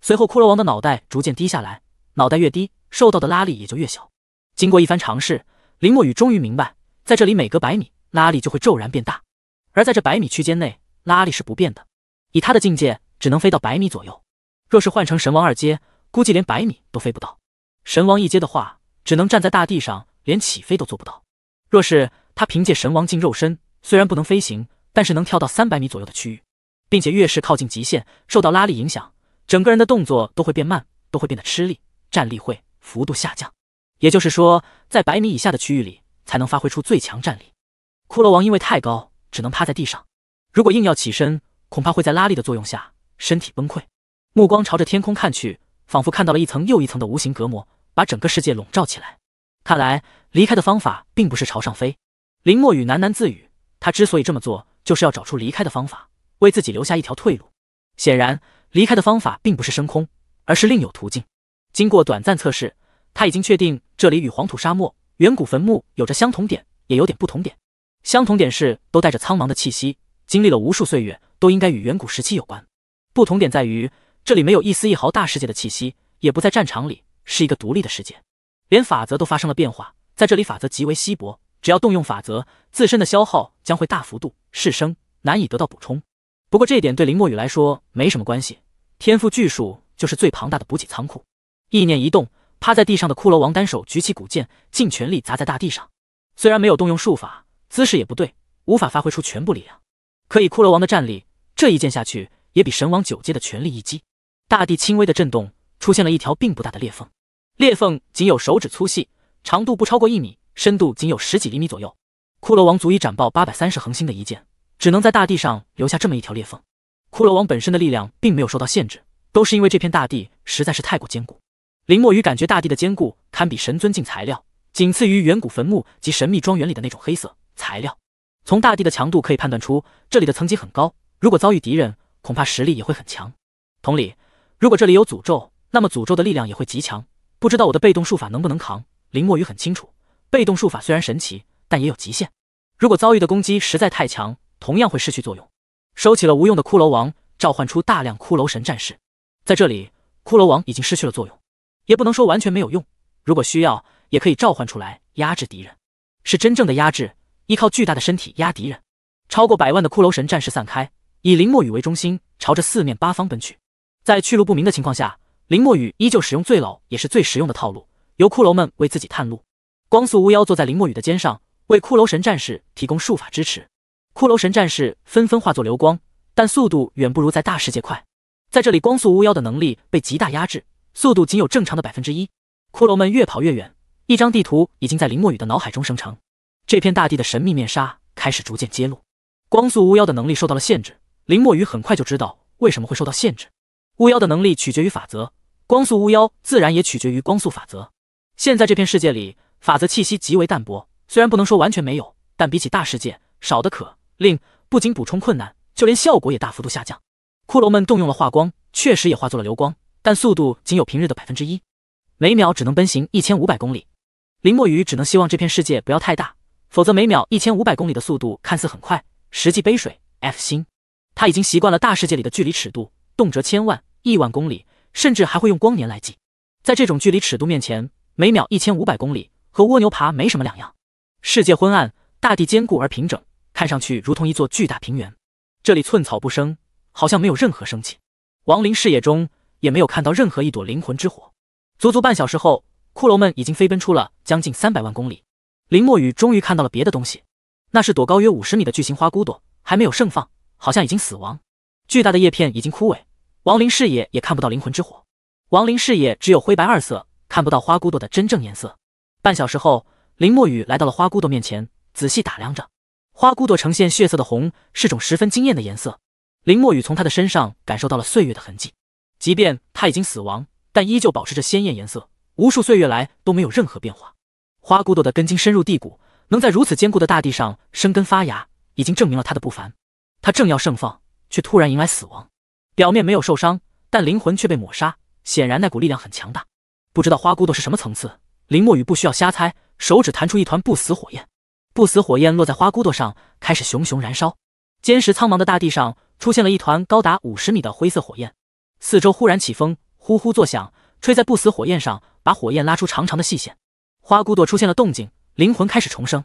随后骷髅王的脑袋逐渐低下来，脑袋越低，受到的拉力也就越小。经过一番尝试，林墨雨终于明白，在这里每隔百米，拉力就会骤然变大，而在这百米区间内，拉力是不变的。以他的境界，只能飞到百米左右。若是换成神王二阶，估计连百米都飞不到；神王一阶的话，只能站在大地上，连起飞都做不到。若是他凭借神王境肉身，虽然不能飞行，但是能跳到三百米左右的区域，并且越是靠近极限，受到拉力影响，整个人的动作都会变慢，都会变得吃力，战力会幅度下降。也就是说，在百米以下的区域里才能发挥出最强战力。骷髅王因为太高，只能趴在地上。如果硬要起身，恐怕会在拉力的作用下身体崩溃。目光朝着天空看去，仿佛看到了一层又一层的无形隔膜，把整个世界笼罩起来。看来离开的方法并不是朝上飞。林墨雨喃喃自语：“他之所以这么做，就是要找出离开的方法，为自己留下一条退路。显然，离开的方法并不是升空，而是另有途径。”经过短暂测试。他已经确定，这里与黄土沙漠、远古坟墓有着相同点，也有点不同点。相同点是都带着苍茫的气息，经历了无数岁月，都应该与远古时期有关。不同点在于，这里没有一丝一毫大世界的气息，也不在战场里，是一个独立的世界，连法则都发生了变化。在这里，法则极为稀薄，只要动用法则，自身的消耗将会大幅度势升，难以得到补充。不过这一点对林墨雨来说没什么关系，天赋巨树就是最庞大的补给仓库。意念一动。趴在地上的骷髅王单手举起古剑，尽全力砸在大地上。虽然没有动用术法，姿势也不对，无法发挥出全部力量。可以，骷髅王的战力，这一剑下去也比神王九阶的全力一击，大地轻微的震动，出现了一条并不大的裂缝。裂缝仅有手指粗细，长度不超过一米，深度仅有十几厘米左右。骷髅王足以斩爆八百三十恒星的一剑，只能在大地上留下这么一条裂缝。骷髅王本身的力量并没有受到限制，都是因为这片大地实在是太过坚固。林墨雨感觉大地的坚固堪比神尊境材料，仅次于远古坟墓及神秘庄园里的那种黑色材料。从大地的强度可以判断出，这里的层级很高。如果遭遇敌人，恐怕实力也会很强。同理，如果这里有诅咒，那么诅咒的力量也会极强。不知道我的被动术法能不能扛？林墨雨很清楚，被动术法虽然神奇，但也有极限。如果遭遇的攻击实在太强，同样会失去作用。收起了无用的骷髅王，召唤出大量骷髅神战士。在这里，骷髅王已经失去了作用。也不能说完全没有用，如果需要，也可以召唤出来压制敌人，是真正的压制，依靠巨大的身体压敌人。超过百万的骷髅神战士散开，以林墨雨为中心，朝着四面八方奔去。在去路不明的情况下，林墨雨依旧使用最老也是最实用的套路，由骷髅们为自己探路。光速巫妖坐在林墨雨的肩上，为骷髅神战士提供术法支持。骷髅神战士纷纷化作流光，但速度远不如在大世界快，在这里光速巫妖的能力被极大压制。速度仅有正常的百分之一，骷髅们越跑越远。一张地图已经在林墨雨的脑海中生成，这片大地的神秘面纱开始逐渐揭露。光速巫妖的能力受到了限制，林墨雨很快就知道为什么会受到限制。巫妖的能力取决于法则，光速巫妖自然也取决于光速法则。现在这片世界里，法则气息极为淡薄，虽然不能说完全没有，但比起大世界少得可令。不仅补充困难，就连效果也大幅度下降。骷髅们动用了化光，确实也化作了流光。但速度仅有平日的百分之一，每秒只能奔行一千五百公里。林墨雨只能希望这片世界不要太大，否则每秒一千五百公里的速度看似很快，实际杯水。F 星他已经习惯了大世界里的距离尺度，动辄千万、亿万公里，甚至还会用光年来计。在这种距离尺度面前，每秒一千五百公里和蜗牛爬没什么两样。世界昏暗，大地坚固而平整，看上去如同一座巨大平原。这里寸草不生，好像没有任何生气。亡灵视野中。也没有看到任何一朵灵魂之火。足足半小时后，骷髅们已经飞奔出了将近三百万公里。林墨雨终于看到了别的东西，那是朵高约五十米的巨型花骨朵，还没有盛放，好像已经死亡。巨大的叶片已经枯萎，亡灵视野也看不到灵魂之火。亡灵视野只有灰白二色，看不到花骨朵的真正颜色。半小时后，林墨雨来到了花骨朵面前，仔细打量着。花骨朵呈现血色的红，是种十分惊艳的颜色。林墨雨从他的身上感受到了岁月的痕迹。即便他已经死亡，但依旧保持着鲜艳颜色，无数岁月来都没有任何变化。花骨朵的根茎深入地谷，能在如此坚固的大地上生根发芽，已经证明了他的不凡。他正要盛放，却突然迎来死亡。表面没有受伤，但灵魂却被抹杀。显然那股力量很强大，不知道花骨朵是什么层次。林墨雨不需要瞎猜，手指弹出一团不死火焰，不死火焰落在花骨朵上，开始熊熊燃烧。坚实苍茫的大地上出现了一团高达五十米的灰色火焰。四周忽然起风，呼呼作响，吹在不死火焰上，把火焰拉出长长的细线。花骨朵出现了动静，灵魂开始重生。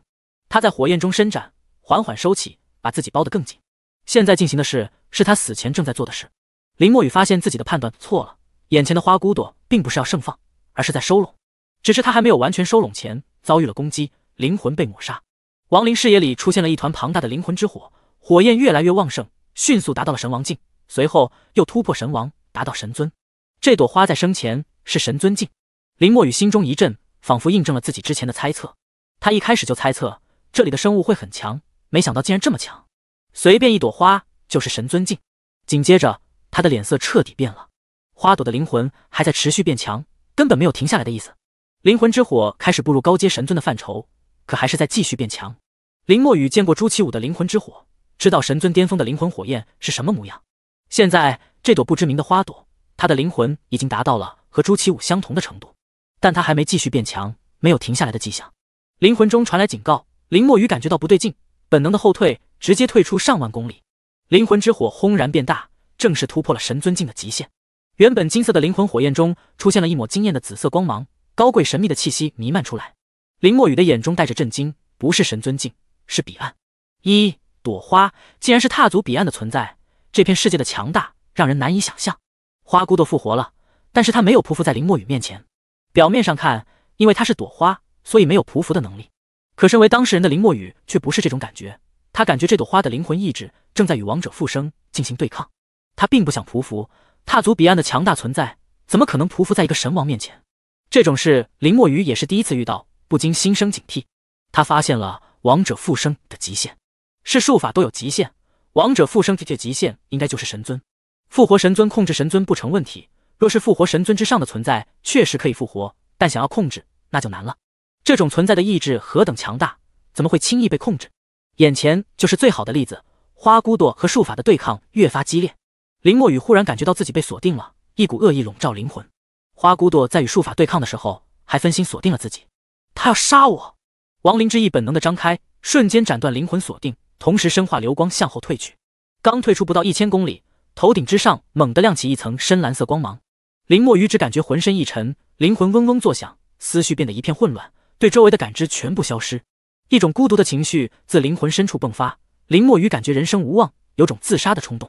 他在火焰中伸展，缓缓收起，把自己包得更紧。现在进行的事，是他死前正在做的事。林墨雨发现自己的判断错了，眼前的花骨朵并不是要盛放，而是在收拢。只是他还没有完全收拢前，遭遇了攻击，灵魂被抹杀。亡灵视野里出现了一团庞大的灵魂之火，火焰越来越旺盛，迅速达到了神王境，随后又突破神王。达到神尊，这朵花在生前是神尊境。林墨雨心中一震，仿佛印证了自己之前的猜测。他一开始就猜测这里的生物会很强，没想到竟然这么强，随便一朵花就是神尊境。紧接着，他的脸色彻底变了。花朵的灵魂还在持续变强，根本没有停下来的意思。灵魂之火开始步入高阶神尊的范畴，可还是在继续变强。林墨雨见过朱祁武的灵魂之火，知道神尊巅峰的灵魂火焰是什么模样。现在。这朵不知名的花朵，它的灵魂已经达到了和朱祁武相同的程度，但它还没继续变强，没有停下来的迹象。灵魂中传来警告，林墨雨感觉到不对劲，本能的后退，直接退出上万公里。灵魂之火轰然变大，正式突破了神尊境的极限。原本金色的灵魂火焰中出现了一抹惊艳的紫色光芒，高贵神秘的气息弥漫出来。林墨雨的眼中带着震惊，不是神尊境，是彼岸。一朵花，竟然是踏足彼岸的存在。这片世界的强大。让人难以想象，花骨朵复活了，但是它没有匍匐在林墨雨面前。表面上看，因为它是朵花，所以没有匍匐的能力。可身为当事人的林墨雨却不是这种感觉，他感觉这朵花的灵魂意志正在与王者复生进行对抗。他并不想匍匐，踏足彼岸的强大存在怎么可能匍匐在一个神王面前？这种事林墨雨也是第一次遇到，不禁心生警惕。他发现了王者复生的极限，是术法都有极限，王者复生的极限应该就是神尊。复活神尊控制神尊不成问题，若是复活神尊之上的存在，确实可以复活，但想要控制那就难了。这种存在的意志何等强大，怎么会轻易被控制？眼前就是最好的例子。花骨朵和术法的对抗越发激烈，林墨雨忽然感觉到自己被锁定了，一股恶意笼罩灵魂。花骨朵在与术法对抗的时候，还分心锁定了自己，他要杀我！亡灵之翼本能的张开，瞬间斩断灵魂锁定，同时深化流光向后退去。刚退出不到一千公里。头顶之上猛地亮起一层深蓝色光芒，林墨鱼只感觉浑身一沉，灵魂嗡嗡作响，思绪变得一片混乱，对周围的感知全部消失，一种孤独的情绪自灵魂深处迸发，林墨鱼感觉人生无望，有种自杀的冲动。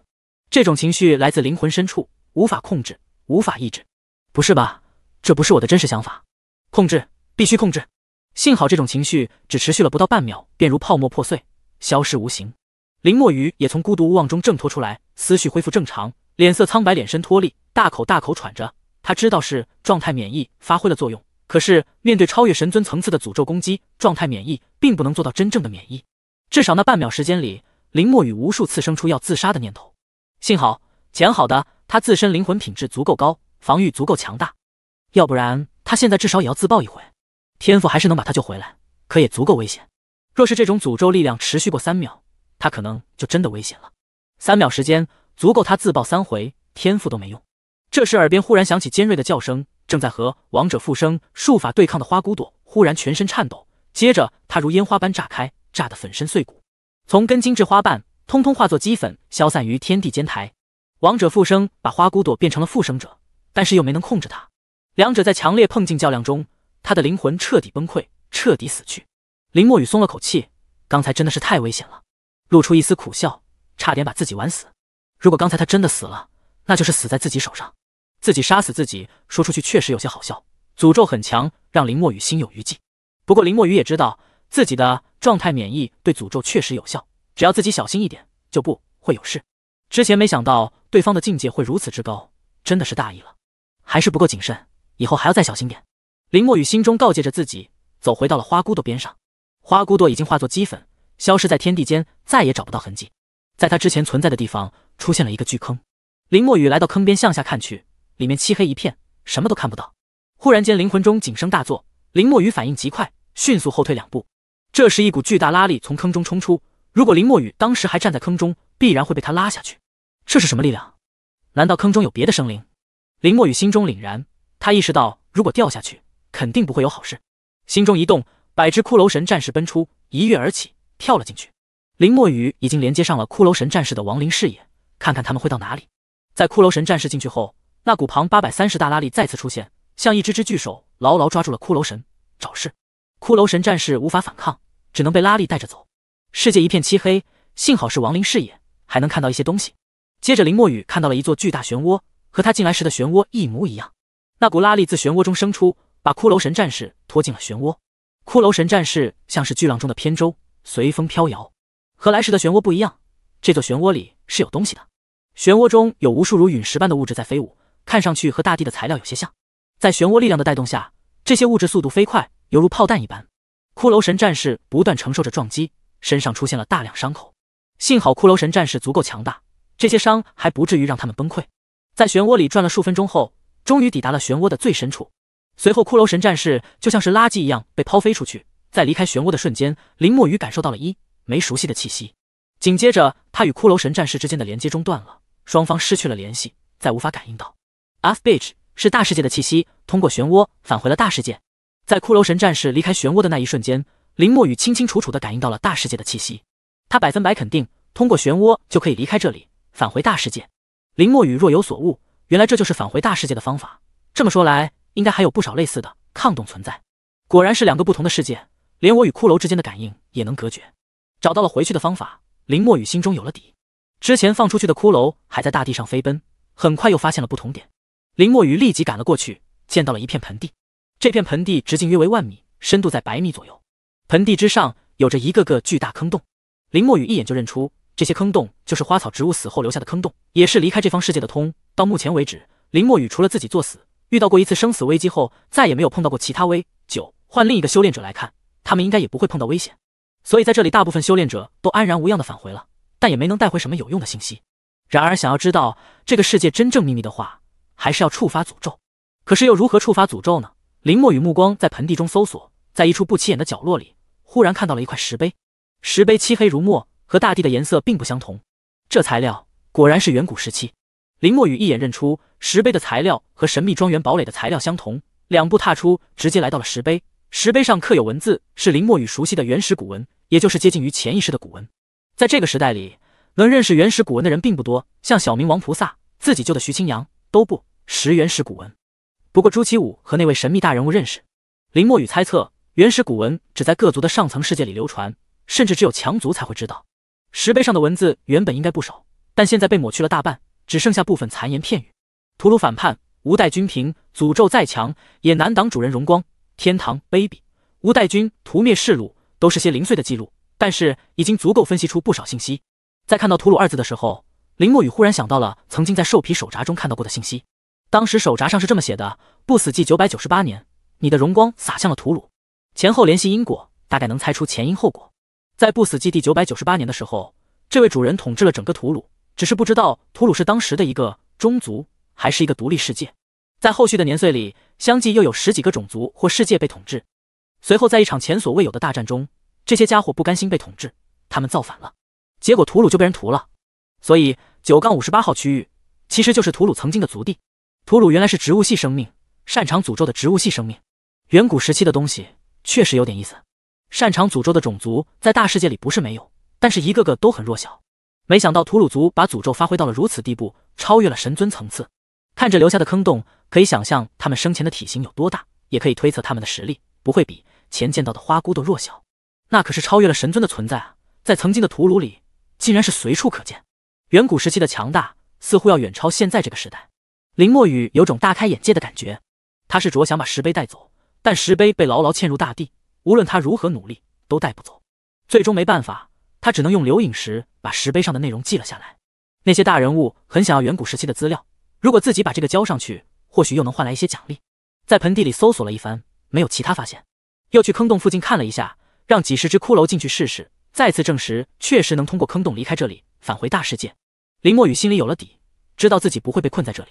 这种情绪来自灵魂深处，无法控制，无法抑制。不是吧？这不是我的真实想法。控制，必须控制。幸好这种情绪只持续了不到半秒，便如泡沫破碎，消失无形。林墨雨也从孤独无望中挣脱出来，思绪恢复正常，脸色苍白，脸身脱力，大口大口喘着。他知道是状态免疫发挥了作用，可是面对超越神尊层次的诅咒攻击，状态免疫并不能做到真正的免疫。至少那半秒时间里，林墨雨无数次生出要自杀的念头。幸好捡好的，他自身灵魂品质足够高，防御足够强大，要不然他现在至少也要自爆一回。天赋还是能把他救回来，可也足够危险。若是这种诅咒力量持续过三秒，他可能就真的危险了，三秒时间足够他自爆三回，天赋都没用。这时，耳边忽然响起尖锐的叫声。正在和王者复生术法对抗的花骨朵忽然全身颤抖，接着他如烟花般炸开，炸得粉身碎骨，从根茎至花瓣，通通化作齑粉，消散于天地间。台王者复生把花骨朵变成了复生者，但是又没能控制他。两者在强烈碰劲较量中，他的灵魂彻底崩溃，彻底死去。林墨雨松了口气，刚才真的是太危险了。露出一丝苦笑，差点把自己玩死。如果刚才他真的死了，那就是死在自己手上，自己杀死自己，说出去确实有些好笑。诅咒很强，让林墨雨心有余悸。不过林墨雨也知道自己的状态免疫对诅咒确实有效，只要自己小心一点，就不会有事。之前没想到对方的境界会如此之高，真的是大意了，还是不够谨慎，以后还要再小心点。林墨雨心中告诫着自己，走回到了花骨朵边上，花骨朵已经化作齑粉。消失在天地间，再也找不到痕迹。在他之前存在的地方，出现了一个巨坑。林墨雨来到坑边，向下看去，里面漆黑一片，什么都看不到。忽然间，灵魂中警声大作，林墨雨反应极快，迅速后退两步。这时，一股巨大拉力从坑中冲出。如果林墨雨当时还站在坑中，必然会被他拉下去。这是什么力量？难道坑中有别的生灵？林墨雨心中凛然，他意识到，如果掉下去，肯定不会有好事。心中一动，百只骷髅神战士奔出，一跃而起。跳了进去，林墨雨已经连接上了骷髅神战士的亡灵视野，看看他们会到哪里。在骷髅神战士进去后，那股旁八百三十大拉力再次出现，像一只只巨手牢牢抓住了骷髅神，找事。骷髅神战士无法反抗，只能被拉力带着走。世界一片漆黑，幸好是亡灵视野，还能看到一些东西。接着，林墨雨看到了一座巨大漩涡，和他进来时的漩涡一模一样。那股拉力自漩涡中生出，把骷髅神战士拖进了漩涡。骷髅神战士像是巨浪中的扁舟。随风飘摇，和来时的漩涡不一样，这座漩涡里是有东西的。漩涡中有无数如陨石般的物质在飞舞，看上去和大地的材料有些像。在漩涡力量的带动下，这些物质速度飞快，犹如炮弹一般。骷髅神战士不断承受着撞击，身上出现了大量伤口。幸好骷髅神战士足够强大，这些伤还不至于让他们崩溃。在漩涡里转了数分钟后，终于抵达了漩涡的最深处。随后，骷髅神战士就像是垃圾一样被抛飞出去。在离开漩涡的瞬间，林墨雨感受到了一没熟悉的气息。紧接着，他与骷髅神战士之间的连接中断了，双方失去了联系，再无法感应到。F b i t c h 是大世界的气息，通过漩涡返回了大世界。在骷髅神战士离开漩涡的那一瞬间，林墨雨清清楚楚地感应到了大世界的气息，他百分百肯定，通过漩涡就可以离开这里，返回大世界。林墨雨若有所悟，原来这就是返回大世界的方法。这么说来，应该还有不少类似的抗动存在。果然是两个不同的世界。连我与骷髅之间的感应也能隔绝，找到了回去的方法，林墨雨心中有了底。之前放出去的骷髅还在大地上飞奔，很快又发现了不同点。林墨雨立即赶了过去，见到了一片盆地。这片盆地直径约为万米，深度在百米左右。盆地之上有着一个个巨大坑洞，林墨雨一眼就认出，这些坑洞就是花草植物死后留下的坑洞，也是离开这方世界的通。到目前为止，林墨雨除了自己作死，遇到过一次生死危机后，再也没有碰到过其他危。九换另一个修炼者来看。他们应该也不会碰到危险，所以在这里大部分修炼者都安然无恙的返回了，但也没能带回什么有用的信息。然而，想要知道这个世界真正秘密的话，还是要触发诅咒。可是又如何触发诅咒呢？林墨雨目光在盆地中搜索，在一处不起眼的角落里，忽然看到了一块石碑。石碑漆黑如墨，和大地的颜色并不相同。这材料果然是远古时期。林墨雨一眼认出石碑的材料和神秘庄园堡垒的材料相同，两步踏出，直接来到了石碑。石碑上刻有文字，是林墨雨熟悉的原始古文，也就是接近于潜意识的古文。在这个时代里，能认识原始古文的人并不多，像小明王菩萨、自己救的徐青阳都不识原始古文。不过朱祁武和那位神秘大人物认识。林墨雨猜测，原始古文只在各族的上层世界里流传，甚至只有强族才会知道。石碑上的文字原本应该不少，但现在被抹去了大半，只剩下部分残言片语。屠鲁反叛，无代君平，诅咒再强也难挡主人荣光。天堂卑鄙，吴代军屠灭世鲁，都是些零碎的记录，但是已经足够分析出不少信息。在看到“屠鲁”二字的时候，林墨雨忽然想到了曾经在兽皮手札中看到过的信息。当时手札上是这么写的：“不死纪九百九十八年，你的荣光洒向了屠鲁。”前后联系因果，大概能猜出前因后果。在不死纪第九百九十八年的时候，这位主人统治了整个屠鲁，只是不知道屠鲁是当时的一个中族还是一个独立世界。在后续的年岁里，相继又有十几个种族或世界被统治。随后，在一场前所未有的大战中，这些家伙不甘心被统治，他们造反了。结果，图鲁就被人屠了。所以，九杠五十八号区域其实就是图鲁曾经的族地。图鲁原来是植物系生命，擅长诅咒的植物系生命。远古时期的东西确实有点意思。擅长诅咒的种族在大世界里不是没有，但是一个个都很弱小。没想到图鲁族把诅咒发挥到了如此地步，超越了神尊层次。看着留下的坑洞。可以想象他们生前的体型有多大，也可以推测他们的实力不会比前见到的花骨朵弱小。那可是超越了神尊的存在啊！在曾经的屠戮里，竟然是随处可见。远古时期的强大似乎要远超现在这个时代。林墨雨有种大开眼界的感觉。他是着想把石碑带走，但石碑被牢牢嵌入大地，无论他如何努力都带不走。最终没办法，他只能用留影石把石碑上的内容记了下来。那些大人物很想要远古时期的资料，如果自己把这个交上去。或许又能换来一些奖励。在盆地里搜索了一番，没有其他发现。又去坑洞附近看了一下，让几十只骷髅进去试试，再次证实确实能通过坑洞离开这里，返回大世界。林墨雨心里有了底，知道自己不会被困在这里。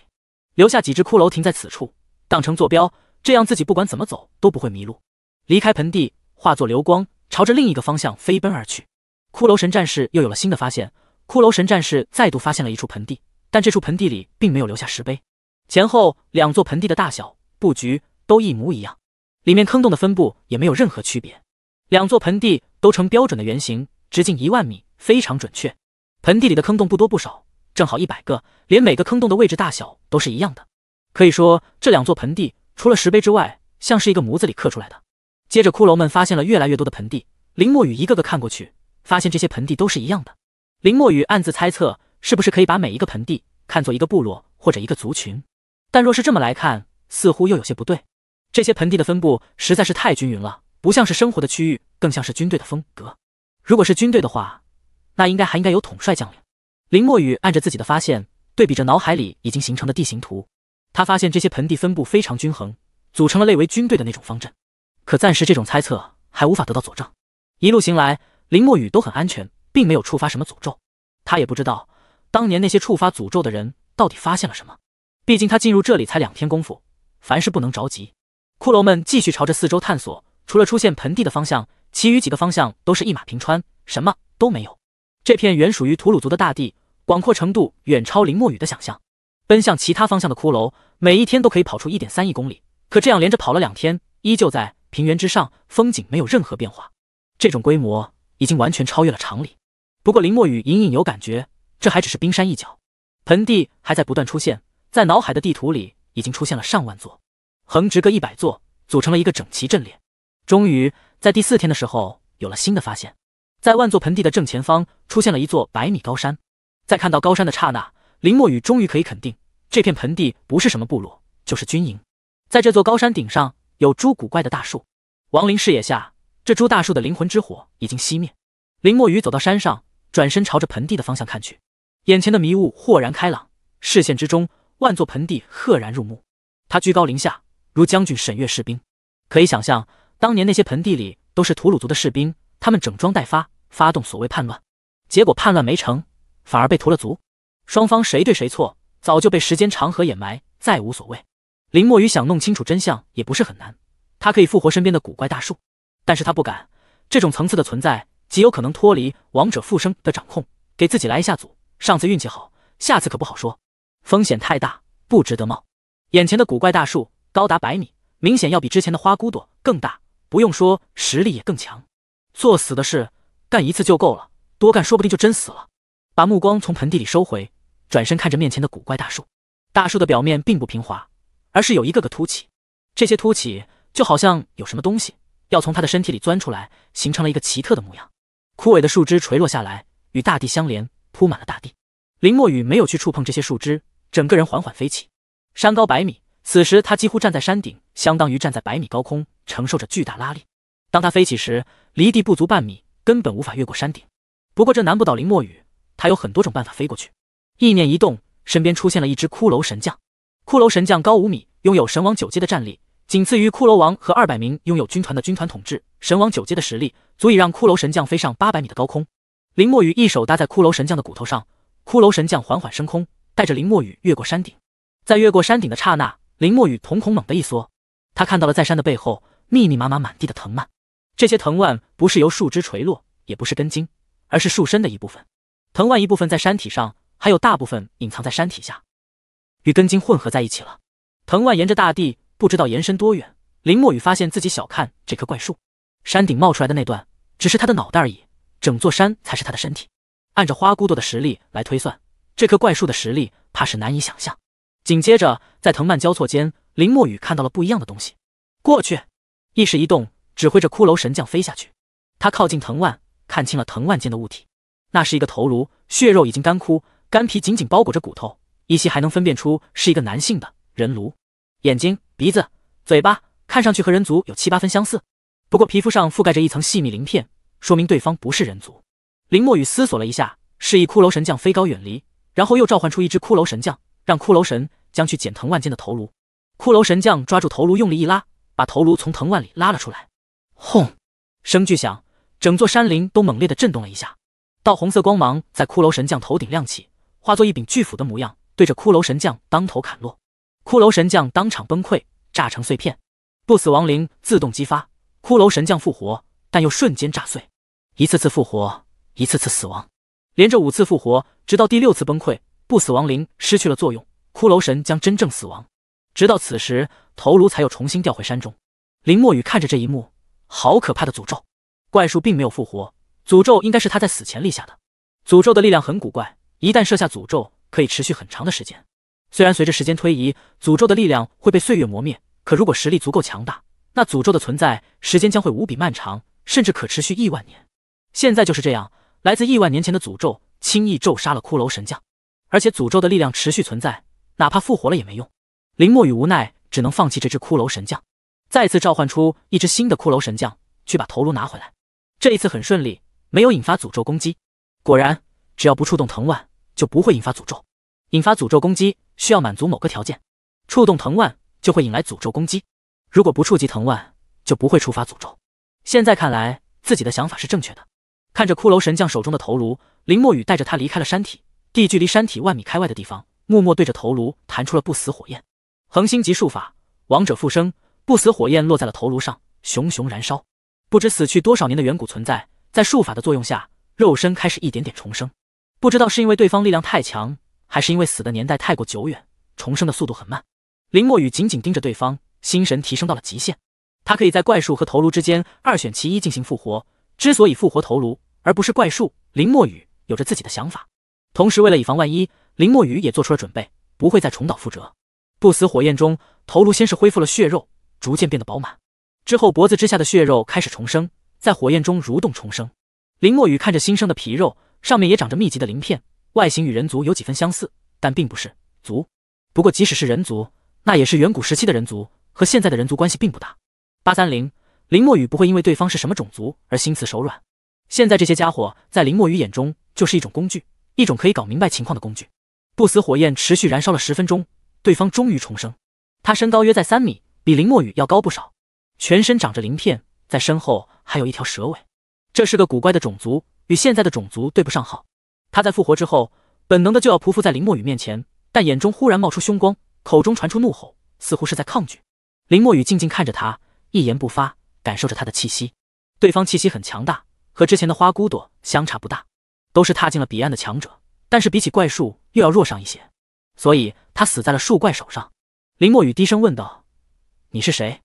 留下几只骷髅停在此处，当成坐标，这样自己不管怎么走都不会迷路。离开盆地，化作流光，朝着另一个方向飞奔而去。骷髅神战士又有了新的发现。骷髅神战士再度发现了一处盆地，但这处盆地里并没有留下石碑。前后两座盆地的大小、布局都一模一样，里面坑洞的分布也没有任何区别。两座盆地都呈标准的圆形，直径一万米，非常准确。盆地里的坑洞不多不少，正好一百个，连每个坑洞的位置、大小都是一样的。可以说，这两座盆地除了石碑之外，像是一个模子里刻出来的。接着，骷髅们发现了越来越多的盆地。林墨雨一个个看过去，发现这些盆地都是一样的。林墨雨暗自猜测，是不是可以把每一个盆地看作一个部落或者一个族群？但若是这么来看，似乎又有些不对。这些盆地的分布实在是太均匀了，不像是生活的区域，更像是军队的风格。如果是军队的话，那应该还应该有统帅将领。林墨雨按着自己的发现，对比着脑海里已经形成的地形图，他发现这些盆地分布非常均衡，组成了类为军队的那种方阵。可暂时这种猜测还无法得到佐证。一路行来，林墨雨都很安全，并没有触发什么诅咒。他也不知道当年那些触发诅咒的人到底发现了什么。毕竟他进入这里才两天功夫，凡事不能着急。骷髅们继续朝着四周探索，除了出现盆地的方向，其余几个方向都是一马平川，什么都没有。这片原属于土鲁族的大地，广阔程度远超林墨雨的想象。奔向其他方向的骷髅，每一天都可以跑出一点三亿公里，可这样连着跑了两天，依旧在平原之上，风景没有任何变化。这种规模已经完全超越了常理。不过林墨雨隐隐有感觉，这还只是冰山一角，盆地还在不断出现。在脑海的地图里，已经出现了上万座，横直各一百座，组成了一个整齐阵列。终于，在第四天的时候，有了新的发现，在万座盆地的正前方，出现了一座百米高山。在看到高山的刹那，林墨雨终于可以肯定，这片盆地不是什么部落，就是军营。在这座高山顶上，有株古怪的大树。亡灵视野下，这株大树的灵魂之火已经熄灭。林墨雨走到山上，转身朝着盆地的方向看去，眼前的迷雾豁然开朗，视线之中。万座盆地赫然入目，他居高临下，如将军审阅士兵。可以想象，当年那些盆地里都是吐鲁族的士兵，他们整装待发，发动所谓叛乱，结果叛乱没成，反而被屠了族。双方谁对谁错，早就被时间长河掩埋，再无所谓。林墨雨想弄清楚真相也不是很难，他可以复活身边的古怪大树，但是他不敢。这种层次的存在，极有可能脱离王者复生的掌控，给自己来一下组。上次运气好，下次可不好说。风险太大，不值得冒。眼前的古怪大树高达百米，明显要比之前的花骨朵更大，不用说，实力也更强。作死的事干一次就够了，多干说不定就真死了。把目光从盆地里收回，转身看着面前的古怪大树。大树的表面并不平滑，而是有一个个凸起，这些凸起就好像有什么东西要从他的身体里钻出来，形成了一个奇特的模样。枯萎的树枝垂落下来，与大地相连，铺满了大地。林墨雨没有去触碰这些树枝。整个人缓缓飞起，山高百米，此时他几乎站在山顶，相当于站在百米高空，承受着巨大拉力。当他飞起时，离地不足半米，根本无法越过山顶。不过这难不倒林墨雨，他有很多种办法飞过去。意念一动，身边出现了一只骷髅神将，骷髅神将高五米，拥有神王九阶的战力，仅次于骷髅王和二百名拥有军团的军团统治。神王九阶的实力足以让骷髅神将飞上八百米的高空。林墨雨一手搭在骷髅神将的骨头上，骷髅神将缓缓升空。带着林墨雨越过山顶，在越过山顶的刹那，林墨雨瞳孔猛地一缩，他看到了在山的背后密密麻麻、满地的藤蔓。这些藤蔓不是由树枝垂落，也不是根茎，而是树身的一部分。藤蔓一部分在山体上，还有大部分隐藏在山体下，与根茎混合在一起了。藤蔓沿着大地，不知道延伸多远。林墨雨发现自己小看这棵怪树，山顶冒出来的那段只是他的脑袋而已，整座山才是他的身体。按照花骨朵的实力来推算。这棵怪树的实力，怕是难以想象。紧接着，在藤蔓交错间，林墨雨看到了不一样的东西。过去，意识一动，指挥着骷髅神将飞下去。他靠近藤蔓，看清了藤蔓间的物体，那是一个头颅，血肉已经干枯，干皮紧紧包裹着骨头，依稀还能分辨出是一个男性的人颅，眼睛、鼻子、嘴巴，看上去和人族有七八分相似。不过皮肤上覆盖着一层细密鳞片，说明对方不是人族。林墨雨思索了一下，示意骷髅神将飞高远离。然后又召唤出一只骷髅神将，让骷髅神将去捡藤万间的头颅。骷髅神将抓住头颅，用力一拉，把头颅从藤蔓里拉了出来。轰！声巨响，整座山林都猛烈的震动了一下。道红色光芒在骷髅神将头顶亮起，化作一柄巨斧的模样，对着骷髅神将当头砍落。骷髅神将当场崩溃，炸成碎片。不死亡灵自动激发，骷髅神将复活，但又瞬间炸碎。一次次复活，一次次死亡。连着五次复活，直到第六次崩溃，不死亡灵失去了作用，骷髅神将真正死亡。直到此时，头颅才又重新掉回山中。林墨雨看着这一幕，好可怕的诅咒！怪树并没有复活，诅咒应该是他在死前立下的。诅咒的力量很古怪，一旦设下诅咒，可以持续很长的时间。虽然随着时间推移，诅咒的力量会被岁月磨灭，可如果实力足够强大，那诅咒的存在时间将会无比漫长，甚至可持续亿万年。现在就是这样。来自亿万年前的诅咒，轻易咒杀了骷髅神将，而且诅咒的力量持续存在，哪怕复活了也没用。林墨雨无奈，只能放弃这只骷髅神将，再次召唤出一只新的骷髅神将去把头颅拿回来。这一次很顺利，没有引发诅咒攻击。果然，只要不触动藤蔓，就不会引发诅咒。引发诅咒攻击需要满足某个条件，触动藤蔓就会引来诅咒攻击，如果不触及藤蔓，就不会触发诅咒。现在看来，自己的想法是正确的。看着骷髅神将手中的头颅，林墨雨带着他离开了山体地，距离山体万米开外的地方，默默对着头颅弹出了不死火焰，恒星级术法，王者复生，不死火焰落在了头颅上，熊熊燃烧。不知死去多少年的远古存在，在术法的作用下，肉身开始一点点重生。不知道是因为对方力量太强，还是因为死的年代太过久远，重生的速度很慢。林墨雨紧紧盯着对方，心神提升到了极限，他可以在怪兽和头颅之间二选其一进行复活。之所以复活头颅。而不是怪树。林墨雨有着自己的想法。同时，为了以防万一，林墨雨也做出了准备，不会再重蹈覆辙。不死火焰中，头颅先是恢复了血肉，逐渐变得饱满。之后，脖子之下的血肉开始重生，在火焰中蠕动重生。林墨雨看着新生的皮肉，上面也长着密集的鳞片，外形与人族有几分相似，但并不是族。不过，即使是人族，那也是远古时期的人族，和现在的人族关系并不大。八三零，林墨雨不会因为对方是什么种族而心慈手软。现在这些家伙在林墨雨眼中就是一种工具，一种可以搞明白情况的工具。不死火焰持续燃烧了十分钟，对方终于重生。他身高约在三米，比林墨雨要高不少，全身长着鳞片，在身后还有一条蛇尾。这是个古怪的种族，与现在的种族对不上号。他在复活之后，本能的就要匍匐在林墨雨面前，但眼中忽然冒出凶光，口中传出怒吼，似乎是在抗拒。林墨雨静静看着他，一言不发，感受着他的气息。对方气息很强大。和之前的花骨朵相差不大，都是踏进了彼岸的强者，但是比起怪树又要弱上一些，所以他死在了树怪手上。林墨雨低声问道：“你是谁？”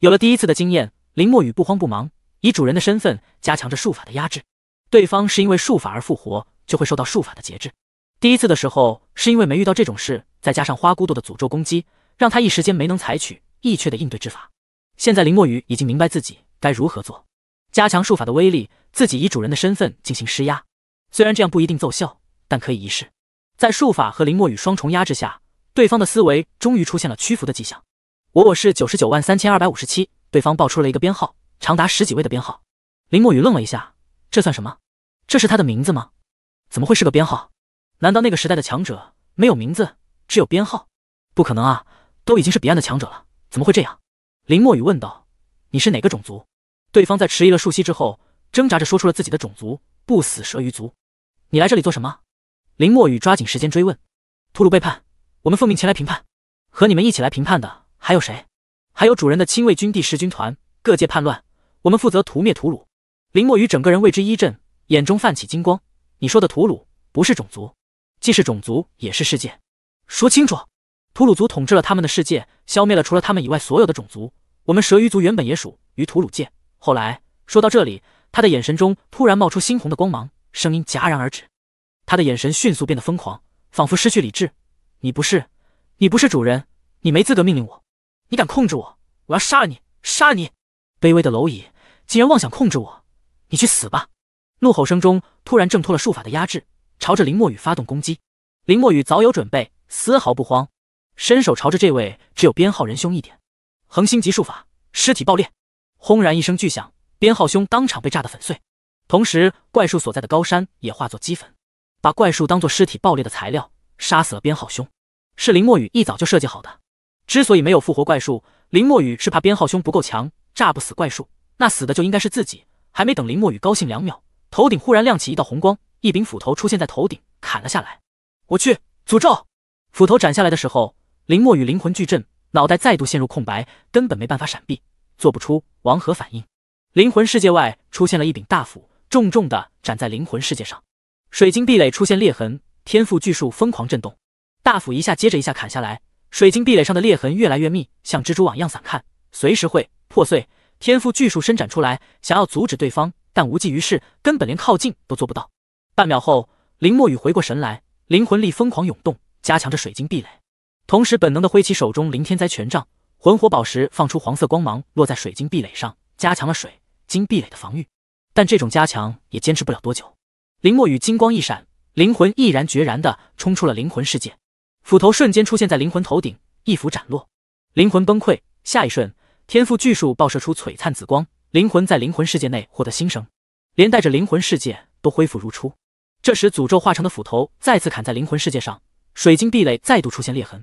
有了第一次的经验，林墨雨不慌不忙，以主人的身份加强着术法的压制。对方是因为术法而复活，就会受到术法的节制。第一次的时候是因为没遇到这种事，再加上花骨朵的诅咒攻击，让他一时间没能采取易却的应对之法。现在林墨雨已经明白自己该如何做，加强术法的威力。自己以主人的身份进行施压，虽然这样不一定奏效，但可以一试。在术法和林墨雨双重压制下，对方的思维终于出现了屈服的迹象。我我是九十九万三千二百五十七。对方报出了一个编号，长达十几位的编号。林墨雨愣了一下，这算什么？这是他的名字吗？怎么会是个编号？难道那个时代的强者没有名字，只有编号？不可能啊，都已经是彼岸的强者了，怎么会这样？林墨雨问道：“你是哪个种族？”对方在迟疑了数息之后。挣扎着说出了自己的种族——不死蛇鱼族。你来这里做什么？林墨雨抓紧时间追问。吐鲁背叛，我们奉命前来评判。和你们一起来评判的还有谁？还有主人的亲卫军第十军团。各界叛乱，我们负责屠灭吐鲁。林墨雨整个人为之一震，眼中泛起金光。你说的吐鲁不是种族，既是种族也是世界。说清楚，吐鲁族统治了他们的世界，消灭了除了他们以外所有的种族。我们蛇鱼族原本也属于吐鲁界，后来……说到这里。他的眼神中突然冒出猩红的光芒，声音戛然而止。他的眼神迅速变得疯狂，仿佛失去理智。你不是，你不是主人，你没资格命令我。你敢控制我，我要杀了你，杀了你！卑微的蝼蚁，竟然妄想控制我！你去死吧！怒吼声中，突然挣脱了术法的压制，朝着林墨雨发动攻击。林墨雨早有准备，丝毫不慌，伸手朝着这位只有编号仁兄一点，恒星级术法尸体爆裂，轰然一声巨响。编号兄当场被炸得粉碎，同时怪树所在的高山也化作齑粉，把怪树当做尸体爆裂的材料，杀死了编号兄。是林墨雨一早就设计好的。之所以没有复活怪树，林墨雨是怕编号兄不够强，炸不死怪树，那死的就应该是自己。还没等林墨雨高兴两秒，头顶忽然亮起一道红光，一柄斧头出现在头顶，砍了下来。我去！诅咒！斧头斩下来的时候，林墨雨灵魂巨震，脑袋再度陷入空白，根本没办法闪避，做不出王和反应。灵魂世界外出现了一柄大斧，重重的斩在灵魂世界上，水晶壁垒出现裂痕，天赋巨树疯狂震动，大斧一下接着一下砍下来，水晶壁垒上的裂痕越来越密，像蜘蛛网一样散开，随时会破碎。天赋巨树伸展出来，想要阻止对方，但无济于事，根本连靠近都做不到。半秒后，林墨雨回过神来，灵魂力疯狂涌动，加强着水晶壁垒，同时本能的挥起手中林天灾权杖，魂火宝石放出黄色光芒，落在水晶壁垒上，加强了水。金壁垒的防御，但这种加强也坚持不了多久。林墨雨金光一闪，灵魂毅然决然地冲出了灵魂世界，斧头瞬间出现在灵魂头顶，一斧斩落，灵魂崩溃。下一瞬，天赋巨树爆射出璀璨紫光，灵魂在灵魂世界内获得新生，连带着灵魂世界都恢复如初。这时，诅咒化成的斧头再次砍在灵魂世界上，水晶壁垒再度出现裂痕。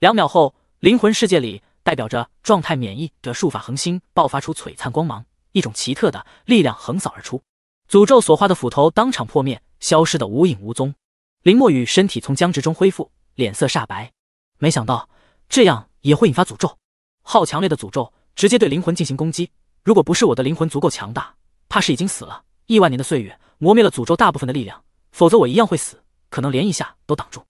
两秒后，灵魂世界里代表着状态免疫的术法恒星爆发出璀璨光芒。一种奇特的力量横扫而出，诅咒所化的斧头当场破灭，消失的无影无踪。林墨雨身体从僵直中恢复，脸色煞白。没想到这样也会引发诅咒，好强烈的诅咒，直接对灵魂进行攻击。如果不是我的灵魂足够强大，怕是已经死了。亿万年的岁月磨灭了诅咒大部分的力量，否则我一样会死，可能连一下都挡住。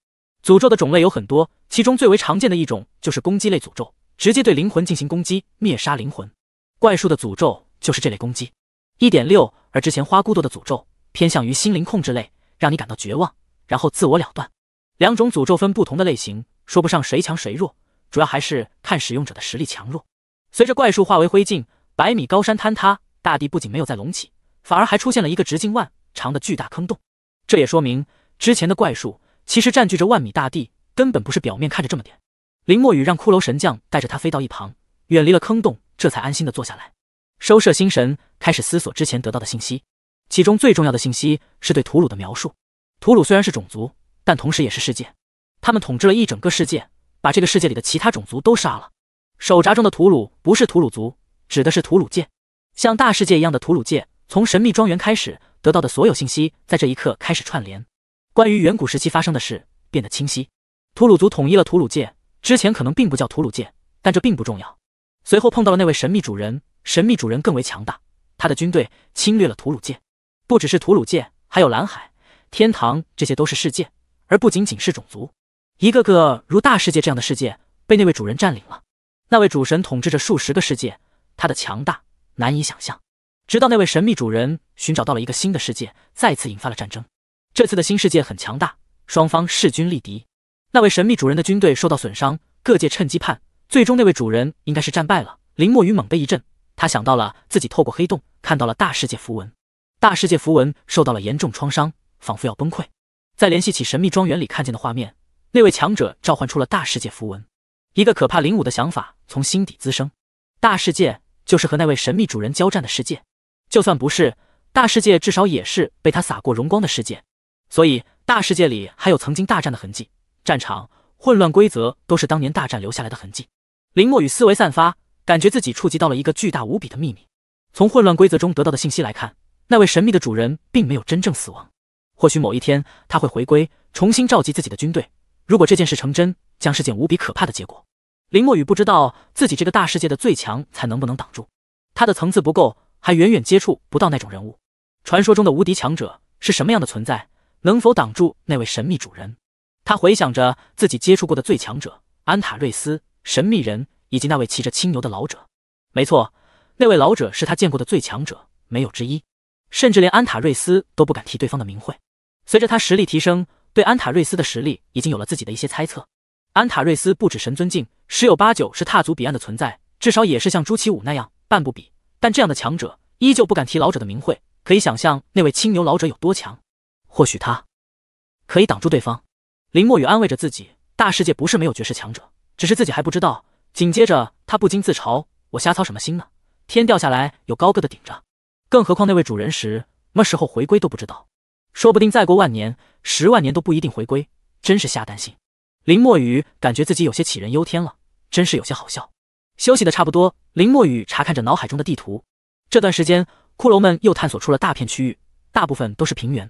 诅咒的种类有很多，其中最为常见的一种就是攻击类诅咒，直接对灵魂进行攻击，灭杀灵魂。怪术的诅咒。就是这类攻击，一点六。而之前花骨朵的诅咒偏向于心灵控制类，让你感到绝望，然后自我了断。两种诅咒分不同的类型，说不上谁强谁弱，主要还是看使用者的实力强弱。随着怪树化为灰烬，百米高山坍塌，大地不仅没有再隆起，反而还出现了一个直径万长的巨大坑洞。这也说明之前的怪树其实占据着万米大地，根本不是表面看着这么点。林墨雨让骷髅神将带着他飞到一旁，远离了坑洞，这才安心的坐下来。收摄心神，开始思索之前得到的信息，其中最重要的信息是对图鲁的描述。图鲁虽然是种族，但同时也是世界，他们统治了一整个世界，把这个世界里的其他种族都杀了。手札中的图鲁不是图鲁族，指的是图鲁界，像大世界一样的图鲁界。从神秘庄园开始得到的所有信息，在这一刻开始串联，关于远古时期发生的事变得清晰。图鲁族统一了图鲁界之前可能并不叫图鲁界，但这并不重要。随后碰到了那位神秘主人。神秘主人更为强大，他的军队侵略了土鲁界，不只是土鲁界，还有蓝海、天堂，这些都是世界，而不仅仅是种族。一个个如大世界这样的世界，被那位主人占领了。那位主神统治着数十个世界，他的强大难以想象。直到那位神秘主人寻找到了一个新的世界，再次引发了战争。这次的新世界很强大，双方势均力敌。那位神秘主人的军队受到损伤，各界趁机叛，最终那位主人应该是战败了。林墨雨猛的一震。他想到了自己透过黑洞看到了大世界符文，大世界符文受到了严重创伤，仿佛要崩溃。再联系起神秘庄园里看见的画面，那位强者召唤出了大世界符文。一个可怕灵武的想法从心底滋生：大世界就是和那位神秘主人交战的世界。就算不是大世界，至少也是被他洒过荣光的世界。所以大世界里还有曾经大战的痕迹，战场、混乱规则都是当年大战留下来的痕迹。林墨与思维散发。感觉自己触及到了一个巨大无比的秘密。从混乱规则中得到的信息来看，那位神秘的主人并没有真正死亡。或许某一天他会回归，重新召集自己的军队。如果这件事成真，将是件无比可怕的结果。林墨雨不知道自己这个大世界的最强才能不能挡住，他的层次不够，还远远接触不到那种人物。传说中的无敌强者是什么样的存在？能否挡住那位神秘主人？他回想着自己接触过的最强者安塔瑞斯、神秘人。以及那位骑着青牛的老者，没错，那位老者是他见过的最强者，没有之一，甚至连安塔瑞斯都不敢提对方的名讳。随着他实力提升，对安塔瑞斯的实力已经有了自己的一些猜测。安塔瑞斯不止神尊境，十有八九是踏足彼岸的存在，至少也是像朱祁武那样半步比。但这样的强者，依旧不敢提老者的名讳。可以想象那位青牛老者有多强。或许他可以挡住对方。林墨雨安慰着自己，大世界不是没有绝世强者，只是自己还不知道。紧接着，他不禁自嘲：“我瞎操什么心呢？天掉下来有高个的顶着，更何况那位主人时什么时候回归都不知道，说不定再过万年、十万年都不一定回归，真是瞎担心。”林墨雨感觉自己有些杞人忧天了，真是有些好笑。休息的差不多，林墨雨查看着脑海中的地图。这段时间，骷髅们又探索出了大片区域，大部分都是平原。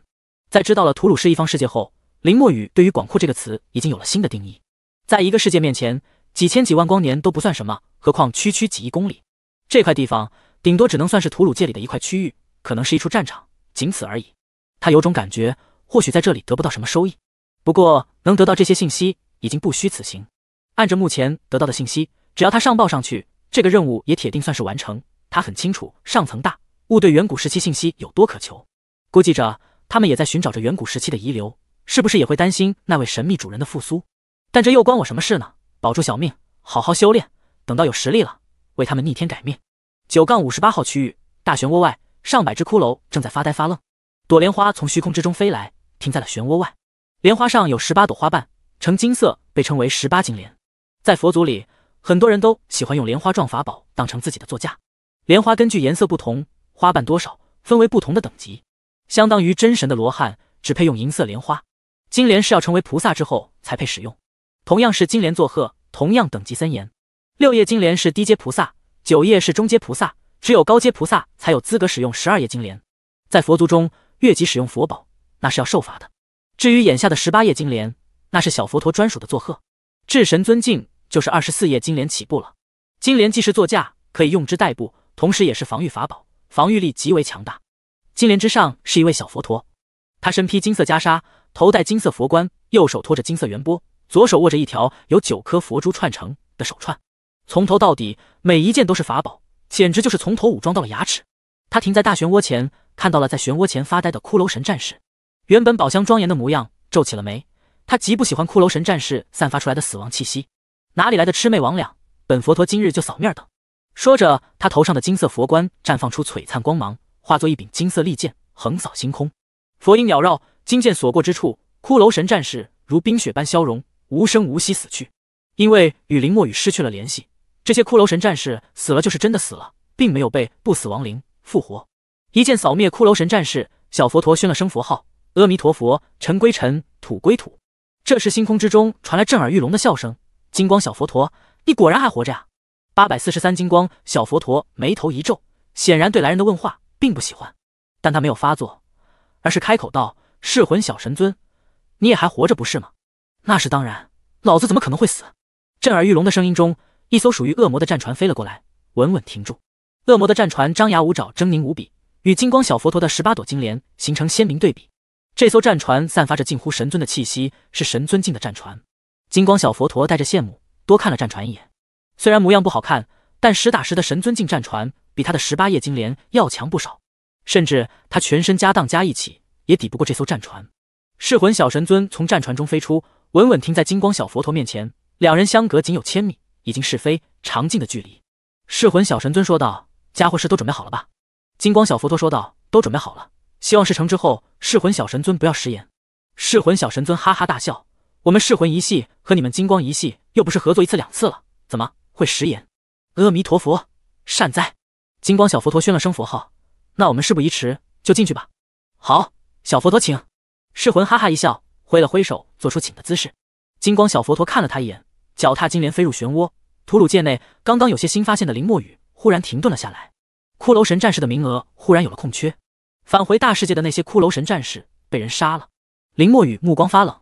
在知道了吐鲁氏一方世界后，林墨雨对于“广阔”这个词已经有了新的定义，在一个世界面前。几千几万光年都不算什么，何况区区几亿公里。这块地方顶多只能算是土鲁界里的一块区域，可能是一处战场，仅此而已。他有种感觉，或许在这里得不到什么收益。不过能得到这些信息，已经不虚此行。按照目前得到的信息，只要他上报上去，这个任务也铁定算是完成。他很清楚上层大物对远古时期信息有多渴求，估计着他们也在寻找着远古时期的遗留，是不是也会担心那位神秘主人的复苏？但这又关我什么事呢？保住小命，好好修炼，等到有实力了，为他们逆天改命。九杠五十八号区域大漩涡外，上百只骷髅正在发呆发愣。朵莲花从虚空之中飞来，停在了漩涡外。莲花上有十八朵花瓣，呈金色，被称为十八金莲。在佛祖里，很多人都喜欢用莲花状法宝当成自己的座驾。莲花根据颜色不同，花瓣多少，分为不同的等级。相当于真神的罗汉，只配用银色莲花。金莲是要成为菩萨之后才配使用。同样是金莲座鹤，同样等级森严。六叶金莲是低阶菩萨，九叶是中阶菩萨，只有高阶菩萨才有资格使用十二叶金莲。在佛族中，越级使用佛宝那是要受罚的。至于眼下的十八叶金莲，那是小佛陀专属的座鹤。至神尊境就是二十四叶金莲起步了。金莲既是座驾，可以用之代步，同时也是防御法宝，防御力极为强大。金莲之上是一位小佛陀，他身披金色袈裟，头戴金色佛冠，右手托着金色圆钵。左手握着一条由九颗佛珠串成的手串，从头到底每一件都是法宝，简直就是从头武装到了牙齿。他停在大漩涡前，看到了在漩涡前发呆的骷髅神战士，原本宝箱庄严的模样皱起了眉。他极不喜欢骷髅神战士散发出来的死亡气息，哪里来的魑魅魍魉？本佛陀今日就扫面等。说着，他头上的金色佛冠绽放出璀璨光芒，化作一柄金色利剑横扫星空，佛音缭绕，金剑所过之处，骷髅神战士如冰雪般消融。无声无息死去，因为与林墨雨失去了联系，这些骷髅神战士死了就是真的死了，并没有被不死亡灵复活。一剑扫灭骷髅神战士，小佛陀宣了声佛号：“阿弥陀佛，尘归尘，土归土。”这时，星空之中传来震耳欲聋的笑声：“金光小佛陀，你果然还活着呀！”八百四十三金光小佛陀眉头一皱，显然对来人的问话并不喜欢，但他没有发作，而是开口道：“噬魂小神尊，你也还活着不是吗？”那是当然，老子怎么可能会死？震耳欲聋的声音中，一艘属于恶魔的战船飞了过来，稳稳停住。恶魔的战船张牙舞爪，狰狞无比，与金光小佛陀的十八朵金莲形成鲜明对比。这艘战船散发着近乎神尊的气息，是神尊境的战船。金光小佛陀带着羡慕，多看了战船一眼。虽然模样不好看，但实打实的神尊境战船比他的十八叶金莲要强不少，甚至他全身家当加一起也抵不过这艘战船。噬魂小神尊从战船中飞出。稳稳停在金光小佛陀面前，两人相隔仅有千米，已经是非常近的距离。噬魂小神尊说道：“家伙事都准备好了吧？”金光小佛陀说道：“都准备好了，希望事成之后，噬魂小神尊不要食言。”噬魂小神尊哈哈大笑：“我们噬魂一系和你们金光一系又不是合作一次两次了，怎么会食言？”阿弥陀佛，善哉！金光小佛陀宣了声佛号：“那我们事不宜迟，就进去吧。”好，小佛陀请。噬魂哈哈一笑。挥了挥手，做出请的姿势。金光小佛陀看了他一眼，脚踏金莲飞入漩涡。吐鲁界内，刚刚有些新发现的林墨雨忽然停顿了下来。骷髅神战士的名额忽然有了空缺，返回大世界的那些骷髅神战士被人杀了。林墨雨目光发冷，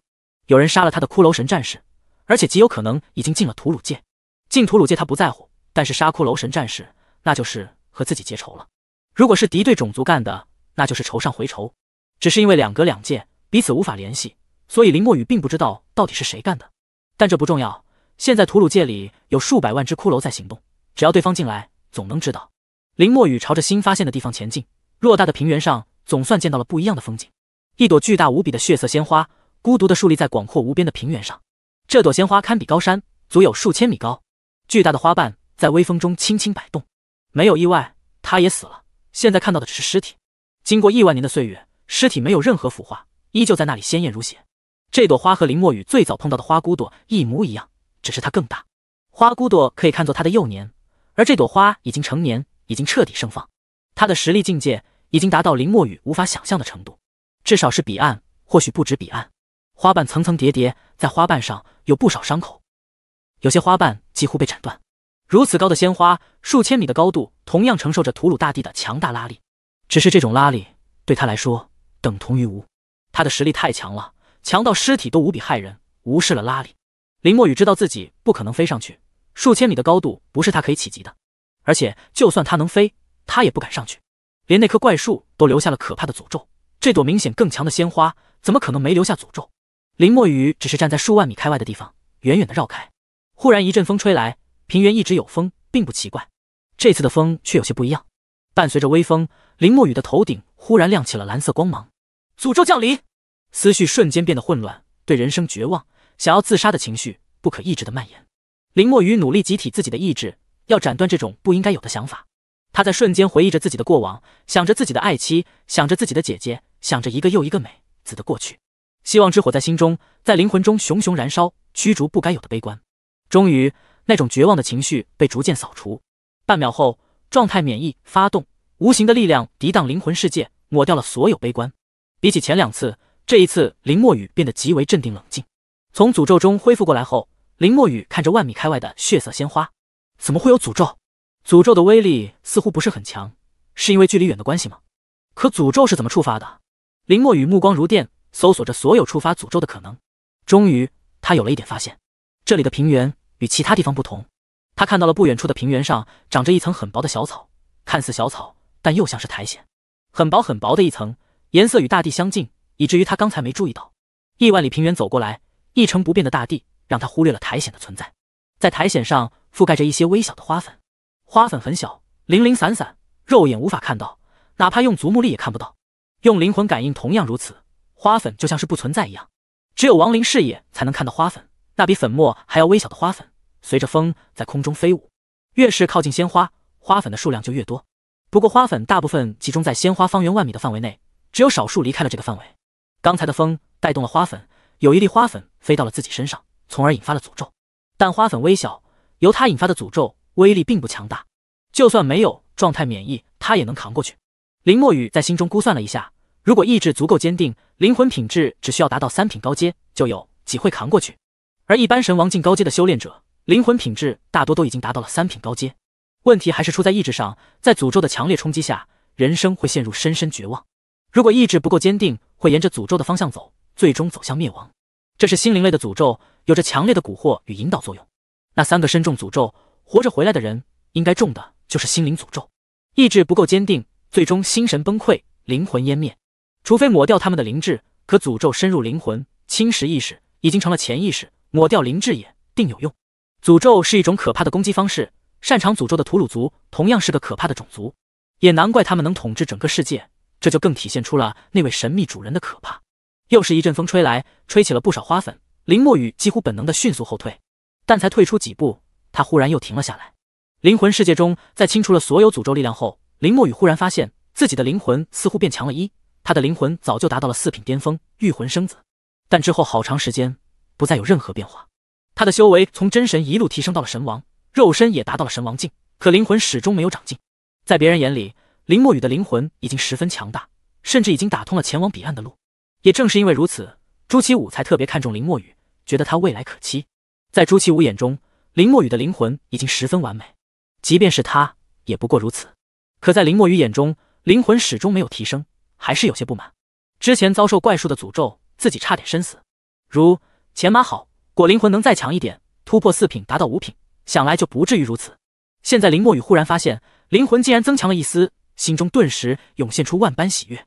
有人杀了他的骷髅神战士，而且极有可能已经进了吐鲁界。进吐鲁界他不在乎，但是杀骷髅神战士，那就是和自己结仇了。如果是敌对种族干的，那就是仇上回仇。只是因为两隔两界，彼此无法联系。所以林墨雨并不知道到底是谁干的，但这不重要。现在屠戮界里有数百万只骷髅在行动，只要对方进来，总能知道。林墨雨朝着新发现的地方前进，偌大的平原上总算见到了不一样的风景。一朵巨大无比的血色鲜花，孤独地竖立在广阔无边的平原上。这朵鲜花堪比高山，足有数千米高，巨大的花瓣在微风中轻轻摆动。没有意外，他也死了。现在看到的只是尸体，经过亿万年的岁月，尸体没有任何腐化，依旧在那里鲜艳如血。这朵花和林墨雨最早碰到的花骨朵一模一样，只是它更大。花骨朵可以看作它的幼年，而这朵花已经成年，已经彻底盛放。它的实力境界已经达到林墨雨无法想象的程度，至少是彼岸，或许不止彼岸。花瓣层层叠叠，在花瓣上有不少伤口，有些花瓣几乎被斩断。如此高的鲜花，数千米的高度，同样承受着吐鲁大地的强大拉力，只是这种拉力对他来说等同于无。他的实力太强了。强到尸体都无比骇人，无视了拉里。林墨雨知道自己不可能飞上去，数千米的高度不是他可以企及的。而且就算他能飞，他也不敢上去。连那棵怪树都留下了可怕的诅咒，这朵明显更强的鲜花怎么可能没留下诅咒？林墨雨只是站在数万米开外的地方，远远的绕开。忽然一阵风吹来，平原一直有风，并不奇怪。这次的风却有些不一样。伴随着微风，林墨雨的头顶忽然亮起了蓝色光芒，诅咒降临。思绪瞬间变得混乱，对人生绝望，想要自杀的情绪不可抑制的蔓延。林墨雨努力集体自己的意志，要斩断这种不应该有的想法。他在瞬间回忆着自己的过往，想着自己的爱妻，想着自己的姐姐，想着一个又一个美子的过去。希望之火在心中，在灵魂中熊熊燃烧，驱逐不该有的悲观。终于，那种绝望的情绪被逐渐扫除。半秒后，状态免疫发动，无形的力量抵挡灵魂世界，抹掉了所有悲观。比起前两次。这一次，林墨雨变得极为镇定冷静。从诅咒中恢复过来后，林墨雨看着万米开外的血色鲜花，怎么会有诅咒？诅咒的威力似乎不是很强，是因为距离远的关系吗？可诅咒是怎么触发的？林墨雨目光如电，搜索着所有触发诅咒的可能。终于，他有了一点发现：这里的平原与其他地方不同。他看到了不远处的平原上长着一层很薄的小草，看似小草，但又像是苔藓，很薄很薄的一层，颜色与大地相近。以至于他刚才没注意到，亿万里平原走过来，一成不变的大地让他忽略了苔藓的存在。在苔藓上覆盖着一些微小的花粉，花粉很小，零零散散，肉眼无法看到，哪怕用足目力也看不到，用灵魂感应同样如此，花粉就像是不存在一样。只有亡灵视野才能看到花粉，那比粉末还要微小的花粉，随着风在空中飞舞。越是靠近鲜花，花粉的数量就越多。不过花粉大部分集中在鲜花方圆万米的范围内，只有少数离开了这个范围。刚才的风带动了花粉，有一粒花粉飞到了自己身上，从而引发了诅咒。但花粉微小，由它引发的诅咒威力并不强大，就算没有状态免疫，它也能扛过去。林墨雨在心中估算了一下，如果意志足够坚定，灵魂品质只需要达到三品高阶，就有几会扛过去。而一般神王境高阶的修炼者，灵魂品质大多都已经达到了三品高阶。问题还是出在意志上，在诅咒的强烈冲击下，人生会陷入深深绝望。如果意志不够坚定，会沿着诅咒的方向走，最终走向灭亡。这是心灵类的诅咒，有着强烈的蛊惑与引导作用。那三个身中诅咒活着回来的人，应该中的就是心灵诅咒，意志不够坚定，最终心神崩溃，灵魂湮灭。除非抹掉他们的灵智，可诅咒深入灵魂，侵蚀意识，已经成了潜意识。抹掉灵智也定有用。诅咒是一种可怕的攻击方式，擅长诅咒的图鲁族同样是个可怕的种族，也难怪他们能统治整个世界。这就更体现出了那位神秘主人的可怕。又是一阵风吹来，吹起了不少花粉。林墨雨几乎本能的迅速后退，但才退出几步，他忽然又停了下来。灵魂世界中，在清除了所有诅咒力量后，林墨雨忽然发现自己的灵魂似乎变强了一。他的灵魂早就达到了四品巅峰，御魂生子，但之后好长时间不再有任何变化。他的修为从真神一路提升到了神王，肉身也达到了神王境，可灵魂始终没有长进。在别人眼里，林墨雨的灵魂已经十分强大，甚至已经打通了前往彼岸的路。也正是因为如此，朱祁武才特别看重林墨雨，觉得他未来可期。在朱祁武眼中，林墨雨的灵魂已经十分完美，即便是他也不过如此。可在林墨雨眼中，灵魂始终没有提升，还是有些不满。之前遭受怪兽的诅咒，自己差点身死。如钱马好，果灵魂能再强一点，突破四品达到五品，想来就不至于如此。现在林墨雨忽然发现，灵魂竟然增强了一丝。心中顿时涌现出万般喜悦，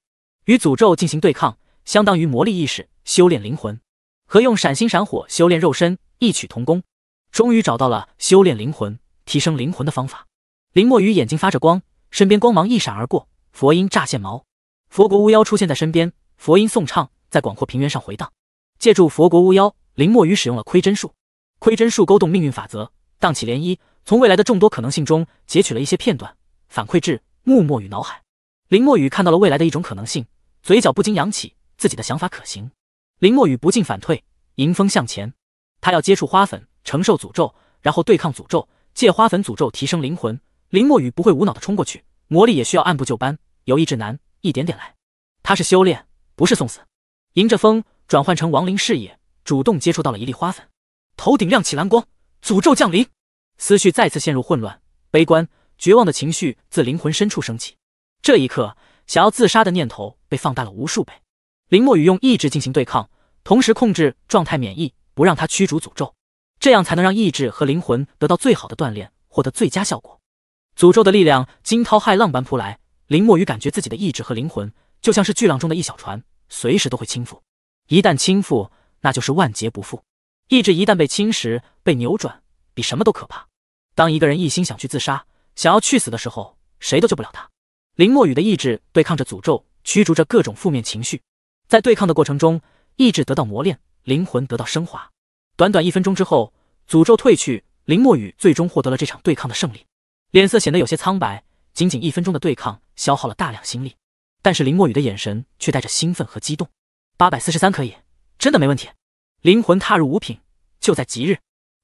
与诅咒进行对抗，相当于磨砺意识、修炼灵魂，和用闪星闪火修炼肉身异曲同工。终于找到了修炼灵魂、提升灵魂的方法。林墨雨眼睛发着光，身边光芒一闪而过，佛音乍现。毛佛国巫妖出现在身边，佛音颂唱在广阔平原上回荡。借助佛国巫妖，林墨雨使用了窥针术。窥针术勾动命运法则，荡起涟漪，从未来的众多可能性中截取了一些片段，反馈至。林墨雨脑海，林墨雨看到了未来的一种可能性，嘴角不禁扬起，自己的想法可行。林墨雨不进反退，迎风向前，他要接触花粉，承受诅咒，然后对抗诅咒，借花粉诅咒提升灵魂。林墨雨不会无脑的冲过去，魔力也需要按部就班，由易至难，一点点来。他是修炼，不是送死。迎着风，转换成亡灵视野，主动接触到了一粒花粉，头顶亮起蓝光，诅咒降临。思绪再次陷入混乱，悲观。绝望的情绪自灵魂深处升起，这一刻，想要自杀的念头被放大了无数倍。林墨雨用意志进行对抗，同时控制状态免疫，不让他驱逐诅咒，这样才能让意志和灵魂得到最好的锻炼，获得最佳效果。诅咒的力量惊涛骇浪般扑来，林墨雨感觉自己的意志和灵魂就像是巨浪中的一小船，随时都会倾覆。一旦倾覆，那就是万劫不复。意志一旦被侵蚀、被扭转，比什么都可怕。当一个人一心想去自杀，想要去死的时候，谁都救不了他。林墨雨的意志对抗着诅咒，驱逐着各种负面情绪。在对抗的过程中，意志得到磨练，灵魂得到升华。短短一分钟之后，诅咒退去，林墨雨最终获得了这场对抗的胜利。脸色显得有些苍白，仅仅一分钟的对抗消耗了大量心力，但是林墨雨的眼神却带着兴奋和激动。八百四十三，可以，真的没问题。灵魂踏入五品，就在即日。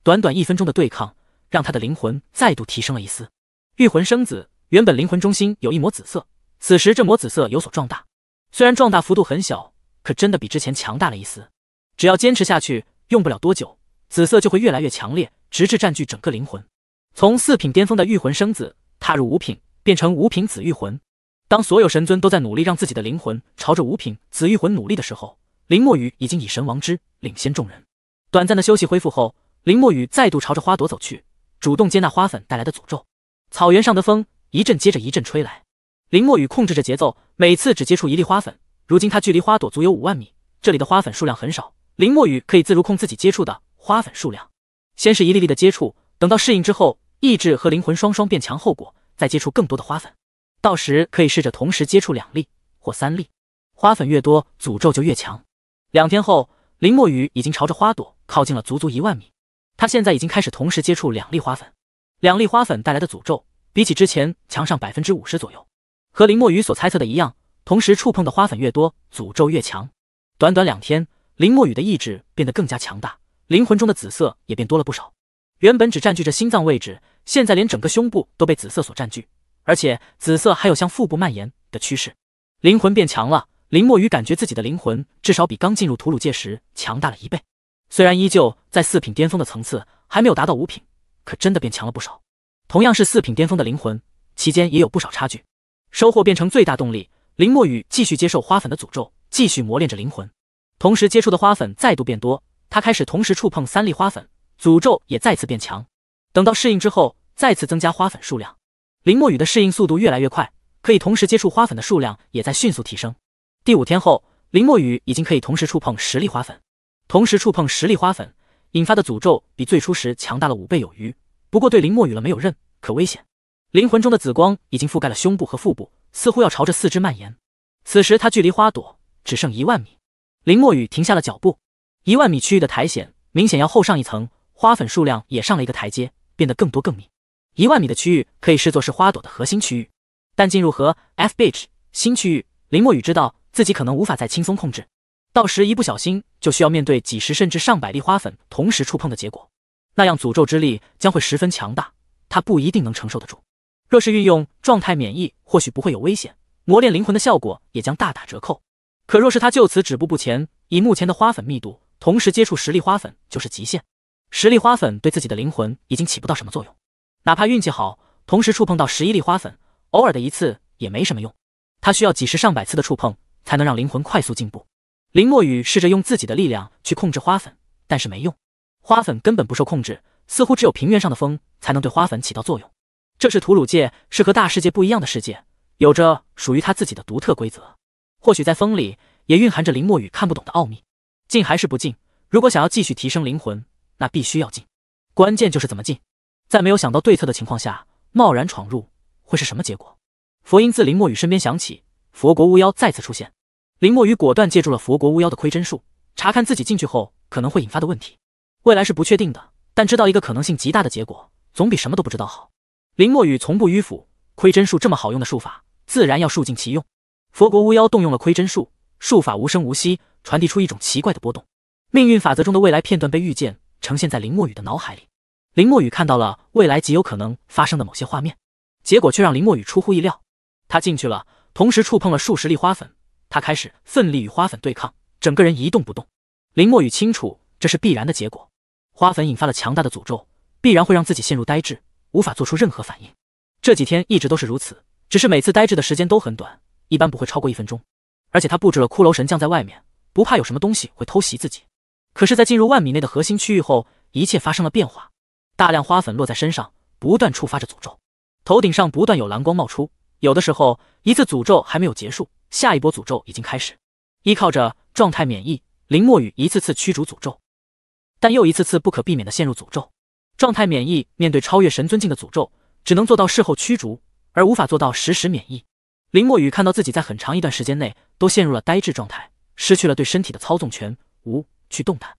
短短一分钟的对抗，让他的灵魂再度提升了一丝。御魂生子原本灵魂中心有一抹紫色，此时这抹紫色有所壮大，虽然壮大幅度很小，可真的比之前强大了一丝。只要坚持下去，用不了多久，紫色就会越来越强烈，直至占据整个灵魂。从四品巅峰的御魂生子踏入五品，变成五品紫御魂。当所有神尊都在努力让自己的灵魂朝着五品紫御魂努力的时候，林墨雨已经以神王之领先众人。短暂的休息恢复后，林墨雨再度朝着花朵走去，主动接纳花粉带来的诅咒。草原上的风一阵接着一阵吹来，林墨雨控制着节奏，每次只接触一粒花粉。如今他距离花朵足有五万米，这里的花粉数量很少，林墨雨可以自如控自己接触的花粉数量。先是一粒粒的接触，等到适应之后，意志和灵魂双双变强，后果再接触更多的花粉，到时可以试着同时接触两粒或三粒花粉。越多诅咒就越强。两天后，林墨雨已经朝着花朵靠近了足足一万米，他现在已经开始同时接触两粒花粉。两粒花粉带来的诅咒，比起之前强上百分之五十左右。和林墨雨所猜测的一样，同时触碰的花粉越多，诅咒越强。短短两天，林墨雨的意志变得更加强大，灵魂中的紫色也变多了不少。原本只占据着心脏位置，现在连整个胸部都被紫色所占据，而且紫色还有向腹部蔓延的趋势。灵魂变强了，林墨雨感觉自己的灵魂至少比刚进入吐鲁界时强大了一倍，虽然依旧在四品巅峰的层次，还没有达到五品。可真的变强了不少，同样是四品巅峰的灵魂，其间也有不少差距。收获变成最大动力，林墨雨继续接受花粉的诅咒，继续磨练着灵魂。同时接触的花粉再度变多，他开始同时触碰三粒花粉，诅咒也再次变强。等到适应之后，再次增加花粉数量。林墨雨的适应速度越来越快，可以同时接触花粉的数量也在迅速提升。第五天后，林墨雨已经可以同时触碰十粒花粉，同时触碰十粒花粉。引发的诅咒比最初时强大了五倍有余，不过对林墨雨了没有任可危险。灵魂中的紫光已经覆盖了胸部和腹部，似乎要朝着四肢蔓延。此时他距离花朵只剩一万米，林墨雨停下了脚步。一万米区域的苔藓明显要厚上一层，花粉数量也上了一个台阶，变得更多更密。一万米的区域可以视作是花朵的核心区域，但进入和 F Beach 新区域，林墨雨知道自己可能无法再轻松控制。到时一不小心就需要面对几十甚至上百粒花粉同时触碰的结果，那样诅咒之力将会十分强大，他不一定能承受得住。若是运用状态免疫，或许不会有危险，磨练灵魂的效果也将大打折扣。可若是他就此止步不前，以目前的花粉密度，同时接触十粒花粉就是极限。十粒花粉对自己的灵魂已经起不到什么作用，哪怕运气好，同时触碰到十一粒花粉，偶尔的一次也没什么用。他需要几十上百次的触碰，才能让灵魂快速进步。林墨雨试着用自己的力量去控制花粉，但是没用，花粉根本不受控制，似乎只有平原上的风才能对花粉起到作用。这是吐鲁界，是和大世界不一样的世界，有着属于他自己的独特规则。或许在风里也蕴含着林墨雨看不懂的奥秘。进还是不进？如果想要继续提升灵魂，那必须要进。关键就是怎么进。在没有想到对策的情况下，贸然闯入会是什么结果？佛音自林墨雨身边响起，佛国巫妖再次出现。林墨雨果断借助了佛国巫妖的窥针术，查看自己进去后可能会引发的问题。未来是不确定的，但知道一个可能性极大的结果，总比什么都不知道好。林墨雨从不迂腐，窥针术这么好用的术法，自然要术尽其用。佛国巫妖动用了窥针术，术法无声无息，传递出一种奇怪的波动。命运法则中的未来片段被预见，呈现在林墨雨的脑海里。林墨雨看到了未来极有可能发生的某些画面，结果却让林墨雨出乎意料。他进去了，同时触碰了数十粒花粉。他开始奋力与花粉对抗，整个人一动不动。林墨雨清楚，这是必然的结果。花粉引发了强大的诅咒，必然会让自己陷入呆滞，无法做出任何反应。这几天一直都是如此，只是每次呆滞的时间都很短，一般不会超过一分钟。而且他布置了骷髅神将在外面，不怕有什么东西会偷袭自己。可是，在进入万米内的核心区域后，一切发生了变化。大量花粉落在身上，不断触发着诅咒，头顶上不断有蓝光冒出。有的时候，一次诅咒还没有结束。下一波诅咒已经开始，依靠着状态免疫，林墨雨一次次驱逐诅咒，但又一次次不可避免的陷入诅咒。状态免疫面对超越神尊境的诅咒，只能做到事后驱逐，而无法做到实时免疫。林墨雨看到自己在很长一段时间内都陷入了呆滞状态，失去了对身体的操纵权，无去动弹。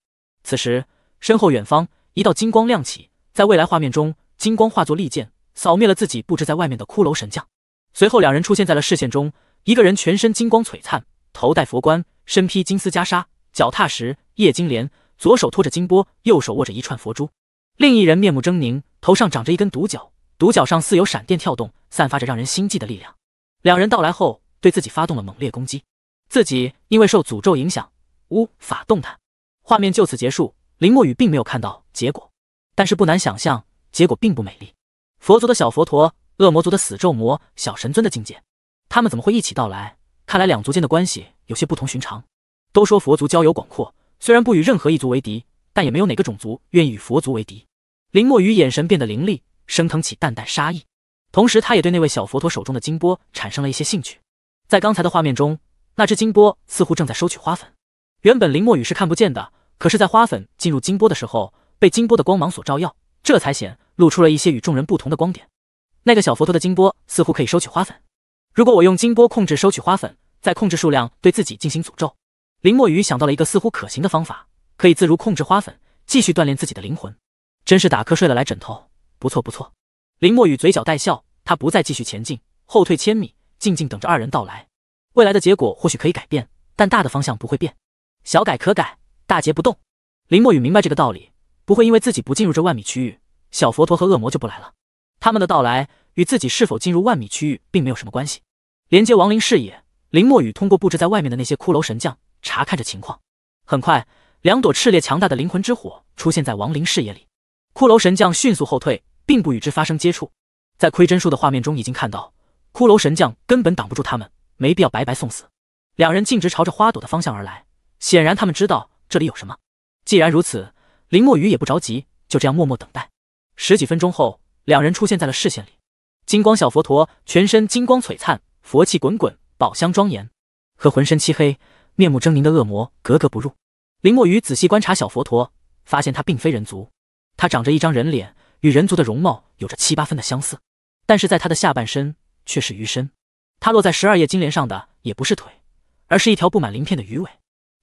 此时，身后远方一道金光亮起，在未来画面中，金光化作利剑，扫灭了自己布置在外面的骷髅神将。随后，两人出现在了视线中。一个人全身金光璀璨，头戴佛冠，身披金丝袈裟，脚踏石叶金莲，左手托着金钵，右手握着一串佛珠。另一人面目狰狞，头上长着一根独角，独角上似有闪电跳动，散发着让人心悸的力量。两人到来后，对自己发动了猛烈攻击。自己因为受诅咒影响，无法动弹。画面就此结束。林墨雨并没有看到结果，但是不难想象，结果并不美丽。佛族的小佛陀，恶魔族的死咒魔，小神尊的境界。他们怎么会一起到来？看来两族间的关系有些不同寻常。都说佛族交友广阔，虽然不与任何一族为敌，但也没有哪个种族愿意与佛族为敌。林墨雨眼神变得凌厉，升腾起淡淡杀意，同时他也对那位小佛陀手中的金波产生了一些兴趣。在刚才的画面中，那只金波似乎正在收取花粉。原本林墨雨是看不见的，可是，在花粉进入金波的时候，被金波的光芒所照耀，这才显露出了一些与众人不同的光点。那个小佛陀的金波似乎可以收取花粉。如果我用金波控制收取花粉，再控制数量对自己进行诅咒，林墨雨想到了一个似乎可行的方法，可以自如控制花粉，继续锻炼自己的灵魂。真是打瞌睡了，来枕头，不错不错。林墨雨嘴角带笑，他不再继续前进，后退千米，静静等着二人到来。未来的结果或许可以改变，但大的方向不会变。小改可改，大节不动。林墨雨明白这个道理，不会因为自己不进入这万米区域，小佛陀和恶魔就不来了。他们的到来。与自己是否进入万米区域并没有什么关系。连接亡灵视野，林墨雨通过布置在外面的那些骷髅神将查看着情况。很快，两朵炽烈强大的灵魂之火出现在亡灵视野里。骷髅神将迅速后退，并不与之发生接触。在窥真术的画面中已经看到，骷髅神将根本挡不住他们，没必要白白送死。两人径直朝着花朵的方向而来，显然他们知道这里有什么。既然如此，林墨雨也不着急，就这样默默等待。十几分钟后，两人出现在了视线里。金光小佛陀全身金光璀璨，佛气滚滚，宝箱庄严，和浑身漆黑、面目狰狞的恶魔格格不入。林墨雨仔细观察小佛陀，发现他并非人族，他长着一张人脸，与人族的容貌有着七八分的相似，但是在他的下半身却是鱼身。他落在十二叶金莲上的也不是腿，而是一条布满鳞片的鱼尾。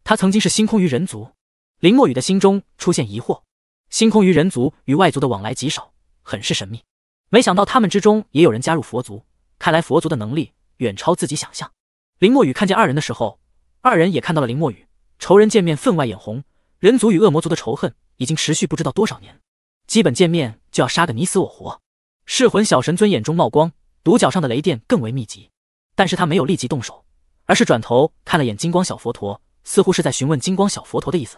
他曾经是星空鱼人族。林墨雨的心中出现疑惑：星空鱼人族与外族的往来极少，很是神秘。没想到他们之中也有人加入佛族，看来佛族的能力远超自己想象。林墨雨看见二人的时候，二人也看到了林墨雨。仇人见面，分外眼红。人族与恶魔族的仇恨已经持续不知道多少年，基本见面就要杀个你死我活。噬魂小神尊眼中冒光，独角上的雷电更为密集，但是他没有立即动手，而是转头看了眼金光小佛陀，似乎是在询问金光小佛陀的意思。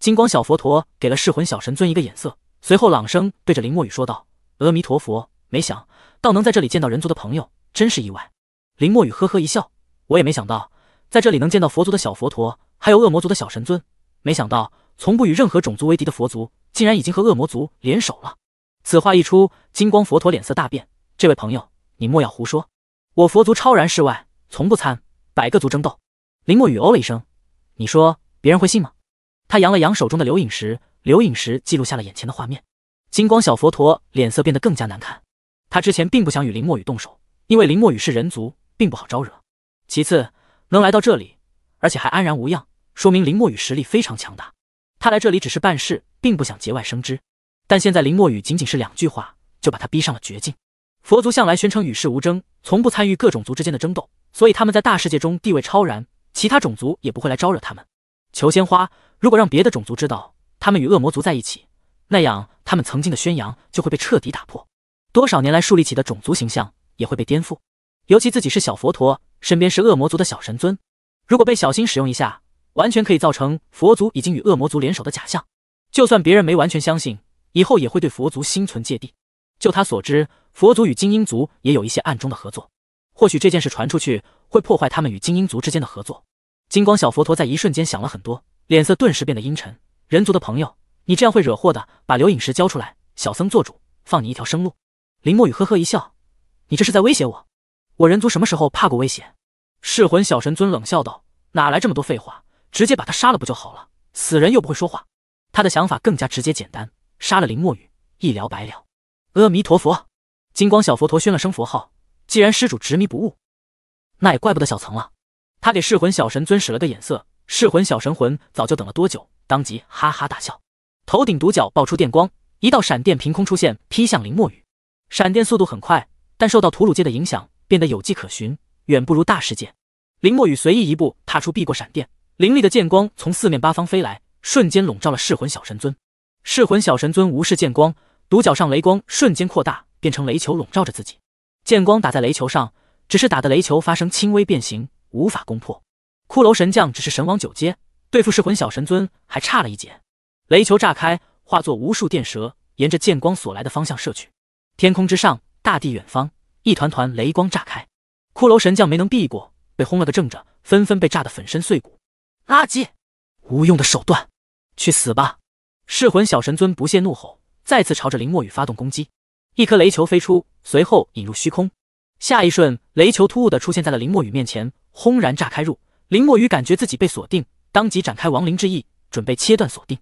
金光小佛陀给了噬魂小神尊一个眼色，随后朗声对着林墨雨说道。阿弥陀佛，没想到能在这里见到人族的朋友，真是意外。林墨雨呵呵一笑，我也没想到在这里能见到佛族的小佛陀，还有恶魔族的小神尊。没想到，从不与任何种族为敌的佛族，竟然已经和恶魔族联手了。此话一出，金光佛陀脸色大变。这位朋友，你莫要胡说，我佛族超然世外，从不参百个族争斗。林墨雨哦了一声，你说别人会信吗？他扬了扬手中的留影石，留影石记录下了眼前的画面。金光小佛陀脸色变得更加难看。他之前并不想与林墨雨动手，因为林墨雨是人族，并不好招惹。其次，能来到这里，而且还安然无恙，说明林墨雨实力非常强大。他来这里只是办事，并不想节外生枝。但现在林墨雨仅仅是两句话，就把他逼上了绝境。佛族向来宣称与世无争，从不参与各种族之间的争斗，所以他们在大世界中地位超然，其他种族也不会来招惹他们。求鲜花，如果让别的种族知道他们与恶魔族在一起。那样，他们曾经的宣扬就会被彻底打破，多少年来树立起的种族形象也会被颠覆。尤其自己是小佛陀，身边是恶魔族的小神尊，如果被小心使用一下，完全可以造成佛族已经与恶魔族联手的假象。就算别人没完全相信，以后也会对佛族心存芥蒂。就他所知，佛族与精英族也有一些暗中的合作，或许这件事传出去，会破坏他们与精英族之间的合作。金光小佛陀在一瞬间想了很多，脸色顿时变得阴沉。人族的朋友。你这样会惹祸的，把留影食交出来，小僧做主，放你一条生路。林墨雨呵呵一笑，你这是在威胁我？我人族什么时候怕过威胁？噬魂小神尊冷笑道：“哪来这么多废话？直接把他杀了不就好了？死人又不会说话。”他的想法更加直接简单，杀了林墨雨，一了百了。阿弥陀佛，金光小佛陀宣了声佛号。既然施主执迷不悟，那也怪不得小曾了。他给噬魂小神尊使了个眼色，噬魂小神魂早就等了多久，当即哈哈大笑。头顶独角爆出电光，一道闪电凭空出现，劈向林墨雨。闪电速度很快，但受到土鲁界的影响，变得有迹可循，远不如大世界。林墨雨随意一步踏出，避过闪电。凌厉的剑光从四面八方飞来，瞬间笼罩了噬魂小神尊。噬魂小神尊无视剑光，独角上雷光瞬间扩大，变成雷球笼罩着自己。剑光打在雷球上，只是打的雷球发生轻微变形，无法攻破。骷髅神将只是神王九阶，对付噬魂小神尊还差了一截。雷球炸开，化作无数电蛇，沿着剑光所来的方向射去。天空之上，大地远方，一团团雷光炸开。骷髅神将没能避过，被轰了个正着，纷纷被炸得粉身碎骨。垃圾，无用的手段，去死吧！噬魂小神尊不屑怒吼，再次朝着林墨雨发动攻击。一颗雷球飞出，随后引入虚空。下一瞬，雷球突兀的出现在了林墨雨面前，轰然炸开。入林墨雨感觉自己被锁定，当即展开亡灵之翼，准备切断锁定。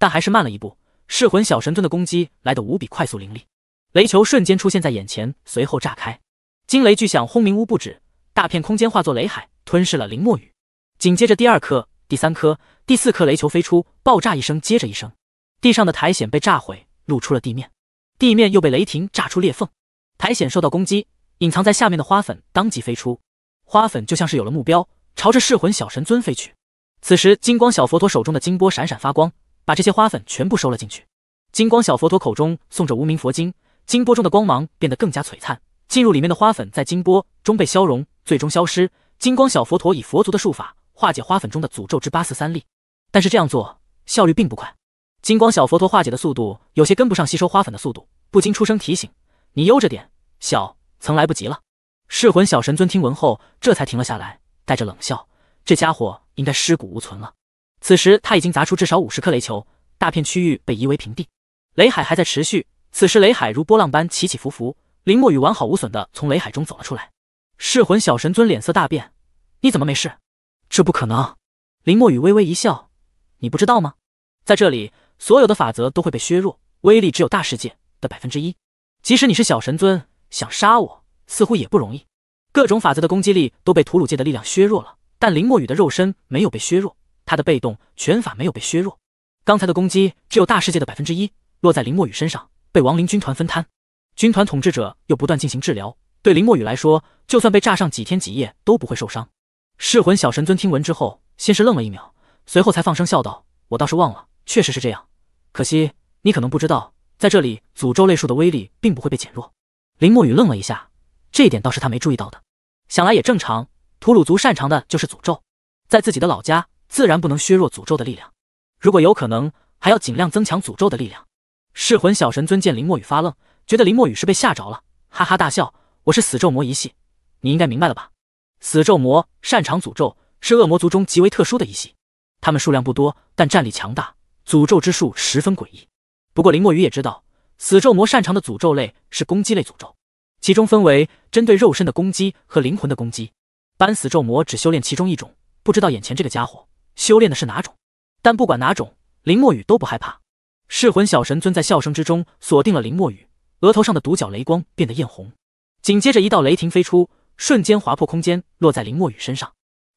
但还是慢了一步，噬魂小神尊的攻击来得无比快速凌厉，雷球瞬间出现在眼前，随后炸开，惊雷巨响，轰鸣呜不止，大片空间化作雷海，吞噬了林墨雨。紧接着第二颗、第三颗、第四颗雷球飞出，爆炸一声接着一声，地上的苔藓被炸毁，露出了地面，地面又被雷霆炸出裂缝，苔藓受到攻击，隐藏在下面的花粉当即飞出，花粉就像是有了目标，朝着噬魂小神尊飞去。此时金光小佛陀手中的金波闪闪发光。把这些花粉全部收了进去。金光小佛陀口中诵着无名佛经，金波中的光芒变得更加璀璨。进入里面的花粉在金波中被消融，最终消失。金光小佛陀以佛祖的术法化解花粉中的诅咒之八四三粒，但是这样做效率并不快。金光小佛陀化解的速度有些跟不上吸收花粉的速度，不禁出声提醒：“你悠着点，小曾来不及了。”噬魂小神尊听闻后，这才停了下来，带着冷笑：“这家伙应该尸骨无存了。”此时他已经砸出至少五十颗雷球，大片区域被夷为平地。雷海还在持续，此时雷海如波浪般起起伏伏。林墨雨完好无损的从雷海中走了出来。噬魂小神尊脸色大变：“你怎么没事？这不可能！”林墨雨微微一笑：“你不知道吗？在这里，所有的法则都会被削弱，威力只有大世界的百分之一。即使你是小神尊，想杀我似乎也不容易。各种法则的攻击力都被吐鲁界的力量削弱了，但林墨雨的肉身没有被削弱。”他的被动拳法没有被削弱，刚才的攻击只有大世界的百分之一落在林墨雨身上，被亡灵军团分摊。军团统治者又不断进行治疗，对林墨雨来说，就算被炸上几天几夜都不会受伤。噬魂小神尊听闻之后，先是愣了一秒，随后才放声笑道：“我倒是忘了，确实是这样。可惜你可能不知道，在这里诅咒类术的威力并不会被减弱。”林墨雨愣了一下，这一点倒是他没注意到的。想来也正常，土鲁族擅长的就是诅咒，在自己的老家。自然不能削弱诅咒的力量，如果有可能，还要尽量增强诅咒的力量。噬魂小神尊见林墨雨发愣，觉得林墨雨是被吓着了，哈哈大笑：“我是死咒魔一系，你应该明白了吧？死咒魔擅长诅咒，是恶魔族中极为特殊的一系。他们数量不多，但战力强大，诅咒之术十分诡异。不过林墨雨也知道，死咒魔擅长的诅咒类是攻击类诅咒，其中分为针对肉身的攻击和灵魂的攻击。班死咒魔只修炼其中一种，不知道眼前这个家伙。”修炼的是哪种？但不管哪种，林墨雨都不害怕。噬魂小神尊在笑声之中锁定了林墨雨，额头上的独角雷光变得艳红。紧接着，一道雷霆飞出，瞬间划破空间，落在林墨雨身上。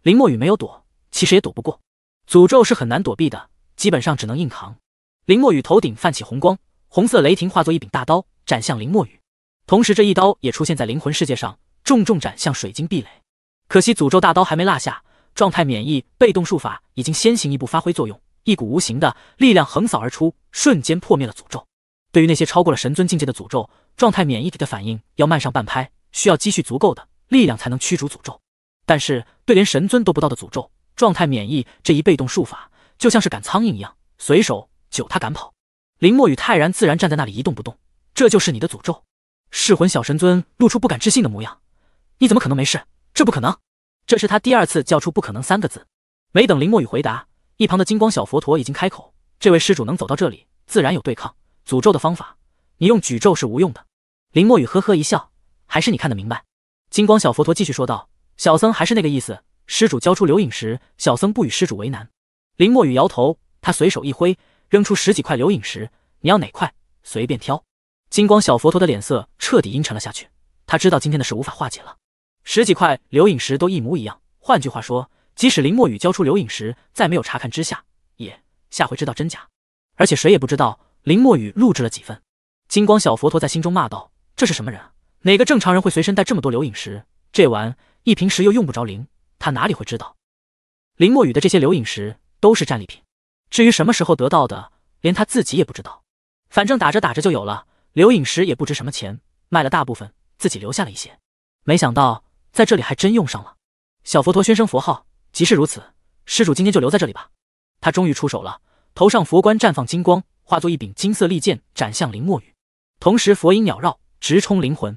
林墨雨没有躲，其实也躲不过，诅咒是很难躲避的，基本上只能硬扛。林墨雨头顶泛起红光，红色雷霆化作一柄大刀，斩向林墨雨。同时，这一刀也出现在灵魂世界上，重重斩向水晶壁垒。可惜，诅咒大刀还没落下。状态免疫被动术法已经先行一步发挥作用，一股无形的力量横扫而出，瞬间破灭了诅咒。对于那些超过了神尊境界的诅咒，状态免疫体的反应要慢上半拍，需要积蓄足够的力量才能驱逐诅咒。但是对连神尊都不到的诅咒，状态免疫这一被动术法就像是赶苍蝇一样，随手就他赶跑。林墨与泰然自然站在那里一动不动，这就是你的诅咒？噬魂小神尊露出不敢置信的模样，你怎么可能没事？这不可能！这是他第二次叫出“不可能”三个字，没等林墨雨回答，一旁的金光小佛陀已经开口：“这位施主能走到这里，自然有对抗诅咒的方法。你用诅咒是无用的。”林墨雨呵呵一笑：“还是你看得明白。”金光小佛陀继续说道：“小僧还是那个意思，施主交出留影石，小僧不与施主为难。”林墨雨摇头，他随手一挥，扔出十几块留影石：“你要哪块，随便挑。”金光小佛陀的脸色彻底阴沉了下去，他知道今天的事无法化解了。十几块留影石都一模一样。换句话说，即使林墨雨交出留影石，在没有查看之下，也下回知道真假。而且谁也不知道林墨雨录制了几份。金光小佛陀在心中骂道：“这是什么人哪个正常人会随身带这么多留影石？这玩意一平时又用不着灵，他哪里会知道林墨雨的这些留影石都是战利品？至于什么时候得到的，连他自己也不知道。反正打着打着就有了。留影石也不值什么钱，卖了大部分，自己留下了一些。没想到。”在这里还真用上了。小佛陀宣声佛号，即是如此，施主今天就留在这里吧。他终于出手了，头上佛冠绽放金光，化作一柄金色利剑，斩向林墨雨。同时，佛音缭绕，直冲灵魂。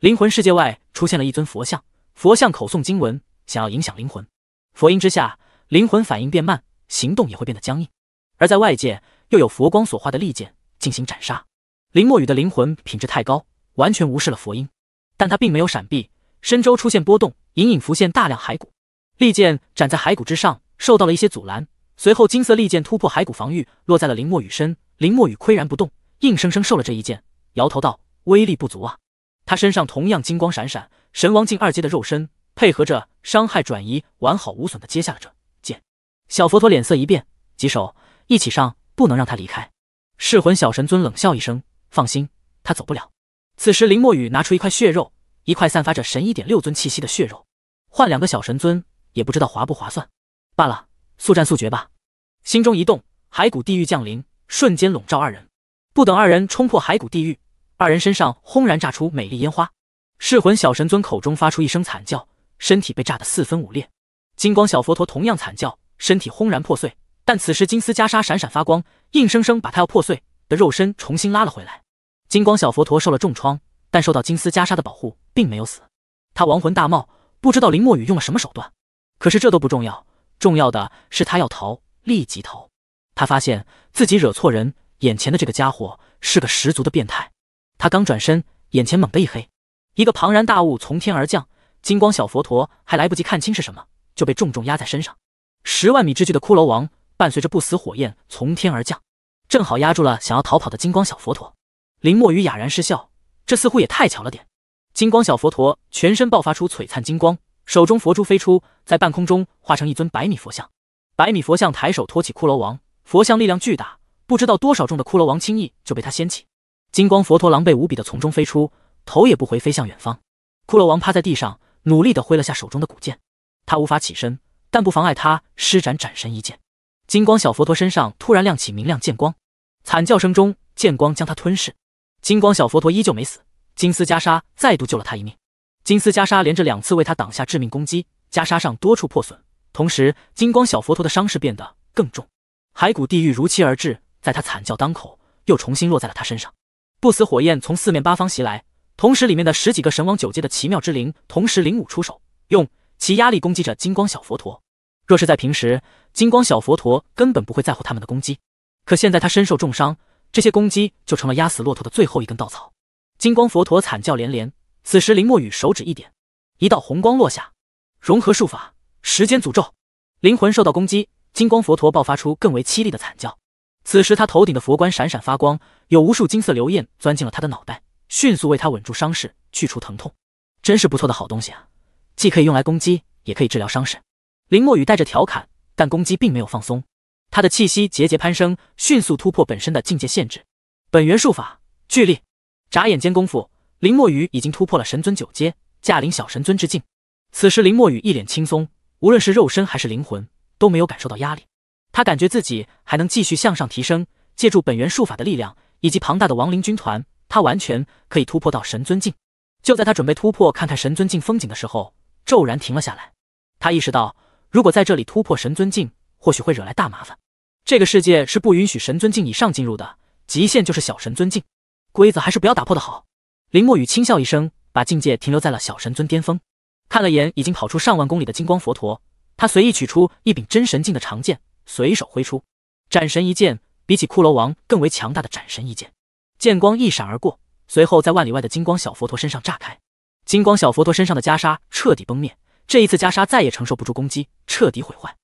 灵魂世界外出现了一尊佛像，佛像口诵经文，想要影响灵魂。佛音之下，灵魂反应变慢，行动也会变得僵硬。而在外界，又有佛光所化的利剑进行斩杀。林墨雨的灵魂品质太高，完全无视了佛音，但他并没有闪避。身周出现波动，隐隐浮现大量骸骨，利剑斩在骸骨之上，受到了一些阻拦。随后，金色利剑突破骸骨防御，落在了林墨雨身。林墨雨岿然不动，硬生生受了这一剑，摇头道：“威力不足啊！”他身上同样金光闪闪，神王境二阶的肉身配合着伤害转移，完好无损的接下了这剑。小佛陀脸色一变，棘手，一起上，不能让他离开。噬魂小神尊冷笑一声：“放心，他走不了。”此时，林墨雨拿出一块血肉。一块散发着神一点六尊气息的血肉，换两个小神尊也不知道划不划算。罢了，速战速决吧。心中一动，骸骨地狱降临，瞬间笼罩二人。不等二人冲破骸骨地狱，二人身上轰然炸出美丽烟花。噬魂小神尊口中发出一声惨叫，身体被炸得四分五裂。金光小佛陀同样惨叫，身体轰然破碎。但此时金丝袈裟闪闪发光，硬生生把他要破碎的肉身重新拉了回来。金光小佛陀受了重创。但受到金丝袈裟的保护，并没有死。他亡魂大冒，不知道林墨雨用了什么手段。可是这都不重要，重要的是他要逃，立即逃。他发现自己惹错人，眼前的这个家伙是个十足的变态。他刚转身，眼前猛地一黑，一个庞然大物从天而降。金光小佛陀还来不及看清是什么，就被重重压在身上。十万米之巨的骷髅王，伴随着不死火焰从天而降，正好压住了想要逃跑的金光小佛陀。林墨雨哑然失笑。这似乎也太巧了点。金光小佛陀全身爆发出璀璨金光，手中佛珠飞出，在半空中化成一尊百米佛像。百米佛像抬手托起骷髅王，佛像力量巨大，不知道多少重的骷髅王轻易就被他掀起。金光佛陀狼狈无比的从中飞出，头也不回飞向远方。骷髅王趴在地上，努力的挥了下手中的古剑，他无法起身，但不妨碍他施展斩神一剑。金光小佛陀身上突然亮起明亮剑光，惨叫声中，剑光将他吞噬。金光小佛陀依旧没死，金丝袈裟再度救了他一命。金丝袈裟连着两次为他挡下致命攻击，袈裟上多处破损，同时金光小佛陀的伤势变得更重。骸骨地狱如期而至，在他惨叫当口，又重新落在了他身上。不死火焰从四面八方袭来，同时里面的十几个神王九阶的奇妙之灵同时领舞出手，用其压力攻击着金光小佛陀。若是在平时，金光小佛陀根本不会在乎他们的攻击，可现在他身受重伤。这些攻击就成了压死骆驼的最后一根稻草，金光佛陀惨叫连连。此时，林墨雨手指一点，一道红光落下，融合术法，时间诅咒，灵魂受到攻击，金光佛陀爆发出更为凄厉的惨叫。此时，他头顶的佛冠闪闪发光，有无数金色流焰钻进了他的脑袋，迅速为他稳住伤势，去除疼痛。真是不错的好东西啊，既可以用来攻击，也可以治疗伤势。林墨雨带着调侃，但攻击并没有放松。他的气息节节攀升，迅速突破本身的境界限制。本源术法巨力，眨眼间功夫，林墨雨已经突破了神尊九阶，驾临小神尊之境。此时，林墨雨一脸轻松，无论是肉身还是灵魂，都没有感受到压力。他感觉自己还能继续向上提升，借助本源术法的力量以及庞大的亡灵军团，他完全可以突破到神尊境。就在他准备突破，看看神尊境风景的时候，骤然停了下来。他意识到，如果在这里突破神尊境，或许会惹来大麻烦。这个世界是不允许神尊境以上进入的，极限就是小神尊境。规则还是不要打破的好。林墨雨轻笑一声，把境界停留在了小神尊巅峰。看了眼已经跑出上万公里的金光佛陀，他随意取出一柄真神境的长剑，随手挥出斩神一剑。比起骷髅王更为强大的斩神一剑，剑光一闪而过，随后在万里外的金光小佛陀身上炸开。金光小佛陀身上的袈裟彻底崩灭，这一次袈裟再也承受不住攻击，彻底毁坏。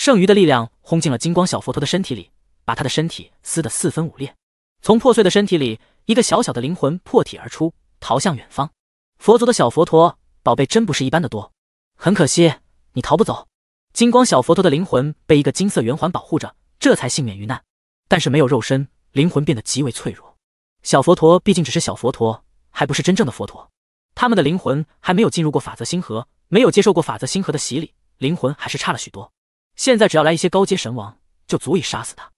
剩余的力量轰进了金光小佛陀的身体里，把他的身体撕得四分五裂。从破碎的身体里，一个小小的灵魂破体而出，逃向远方。佛祖的小佛陀宝贝真不是一般的多，很可惜你逃不走。金光小佛陀的灵魂被一个金色圆环保护着，这才幸免于难。但是没有肉身，灵魂变得极为脆弱。小佛陀毕竟只是小佛陀，还不是真正的佛陀。他们的灵魂还没有进入过法则星河，没有接受过法则星河的洗礼，灵魂还是差了许多。现在只要来一些高阶神王，就足以杀死他。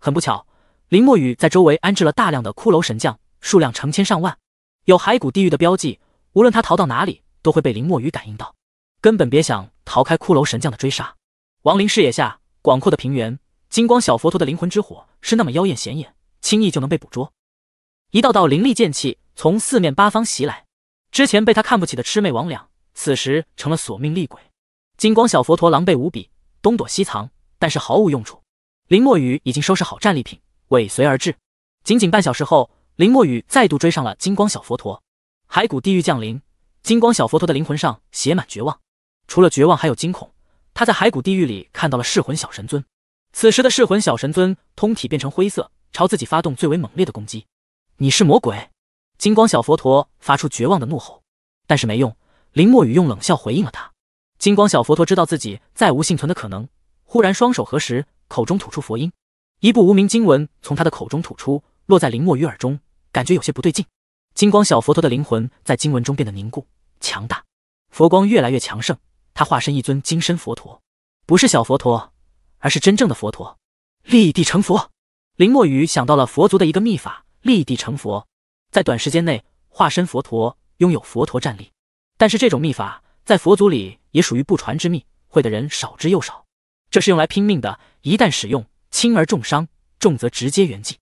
很不巧，林墨雨在周围安置了大量的骷髅神将，数量成千上万，有骸骨地狱的标记，无论他逃到哪里，都会被林墨雨感应到，根本别想逃开骷髅神将的追杀。亡灵视野下，广阔的平原，金光小佛陀的灵魂之火是那么妖艳显眼，轻易就能被捕捉。一道道灵力剑气从四面八方袭来，之前被他看不起的魑魅魍魉，此时成了索命厉鬼。金光小佛陀狼狈无比。东躲西藏，但是毫无用处。林墨雨已经收拾好战利品，尾随而至。仅仅半小时后，林墨雨再度追上了金光小佛陀。骸骨地狱降临，金光小佛陀的灵魂上写满绝望，除了绝望还有惊恐。他在骸骨地狱里看到了噬魂小神尊。此时的噬魂小神尊通体变成灰色，朝自己发动最为猛烈的攻击。你是魔鬼！金光小佛陀发出绝望的怒吼，但是没用。林墨雨用冷笑回应了他。金光小佛陀知道自己再无幸存的可能，忽然双手合十，口中吐出佛音，一部无名经文从他的口中吐出，落在林墨雨耳中，感觉有些不对劲。金光小佛陀的灵魂在经文中变得凝固强大，佛光越来越强盛，他化身一尊金身佛陀，不是小佛陀，而是真正的佛陀，立地成佛。林墨雨想到了佛族的一个秘法——立地成佛，在短时间内化身佛陀，拥有佛陀战力。但是这种秘法在佛族里。也属于不传之秘，会的人少之又少。这是用来拼命的，一旦使用，轻而重伤，重则直接圆寂。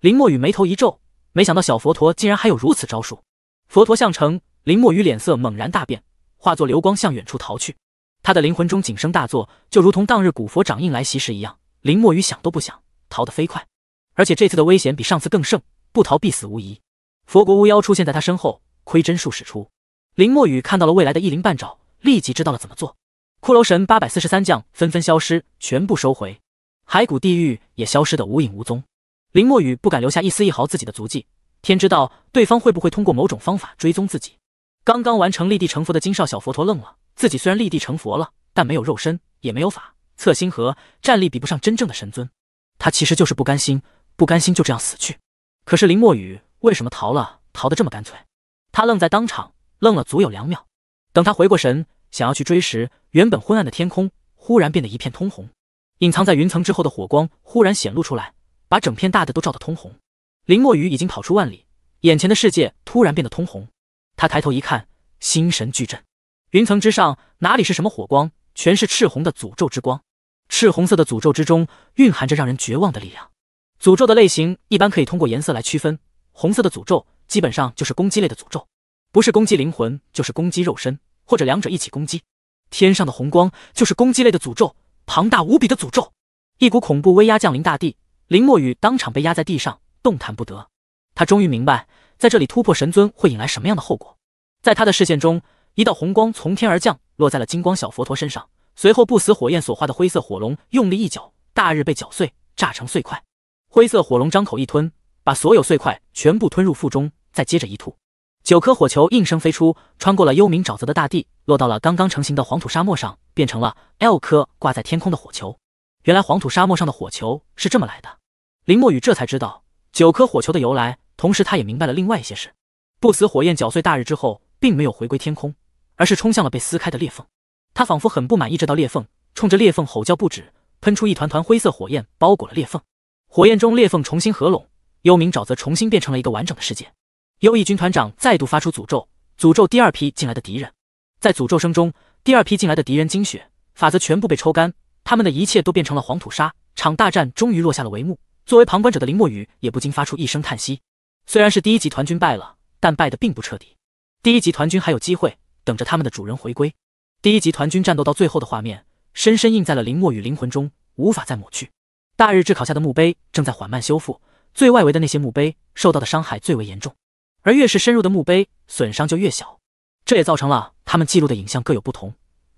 林墨雨眉头一皱，没想到小佛陀竟然还有如此招数。佛陀相成，林墨雨脸色猛然大变，化作流光向远处逃去。他的灵魂中景声大作，就如同当日古佛掌印来袭时一样。林墨雨想都不想，逃得飞快。而且这次的危险比上次更盛，不逃必死无疑。佛国巫妖出现在他身后，窥真术使出，林墨雨看到了未来的一鳞半爪。立即知道了怎么做，骷髅神八百四十三将纷纷消失，全部收回，骸骨地狱也消失的无影无踪。林墨雨不敢留下一丝一毫自己的足迹，天知道对方会不会通过某种方法追踪自己。刚刚完成立地成佛的金少小佛陀愣了，自己虽然立地成佛了，但没有肉身，也没有法，测星河战力比不上真正的神尊，他其实就是不甘心，不甘心就这样死去。可是林墨雨为什么逃了，逃得这么干脆？他愣在当场，愣了足有两秒，等他回过神。想要去追时，原本昏暗的天空忽然变得一片通红，隐藏在云层之后的火光忽然显露出来，把整片大的都照得通红。林墨雨已经跑出万里，眼前的世界突然变得通红。他抬头一看，心神巨震。云层之上哪里是什么火光，全是赤红的诅咒之光。赤红色的诅咒之中蕴含着让人绝望的力量。诅咒的类型一般可以通过颜色来区分，红色的诅咒基本上就是攻击类的诅咒，不是攻击灵魂就是攻击肉身。或者两者一起攻击，天上的红光就是攻击类的诅咒，庞大无比的诅咒，一股恐怖威压降临大地，林墨雨当场被压在地上，动弹不得。他终于明白，在这里突破神尊会引来什么样的后果。在他的视线中，一道红光从天而降，落在了金光小佛陀身上，随后不死火焰所化的灰色火龙用力一搅，大日被搅碎，炸成碎块。灰色火龙张口一吞，把所有碎块全部吞入腹中，再接着一吐。九颗火球应声飞出，穿过了幽冥沼泽的大地，落到了刚刚成型的黄土沙漠上，变成了 L 颗挂在天空的火球。原来黄土沙漠上的火球是这么来的。林墨雨这才知道九颗火球的由来，同时他也明白了另外一些事。不死火焰搅碎大日之后，并没有回归天空，而是冲向了被撕开的裂缝。他仿佛很不满意这道裂缝，冲着裂缝吼叫不止，喷出一团团灰色火焰包裹了裂缝。火焰中裂缝重新合拢，幽冥沼泽重新变成了一个完整的世界。优异军团长再度发出诅咒，诅咒第二批进来的敌人。在诅咒声中，第二批进来的敌人精血法则全部被抽干，他们的一切都变成了黄土沙。场大战终于落下了帷幕。作为旁观者的林墨雨也不禁发出一声叹息。虽然是第一集团军败了，但败得并不彻底。第一集团军还有机会，等着他们的主人回归。第一集团军战斗到最后的画面，深深印在了林墨雨灵魂中，无法再抹去。大日炙烤下的墓碑正在缓慢修复，最外围的那些墓碑受到的伤害最为严重。而越是深入的墓碑，损伤就越小，这也造成了他们记录的影像各有不同。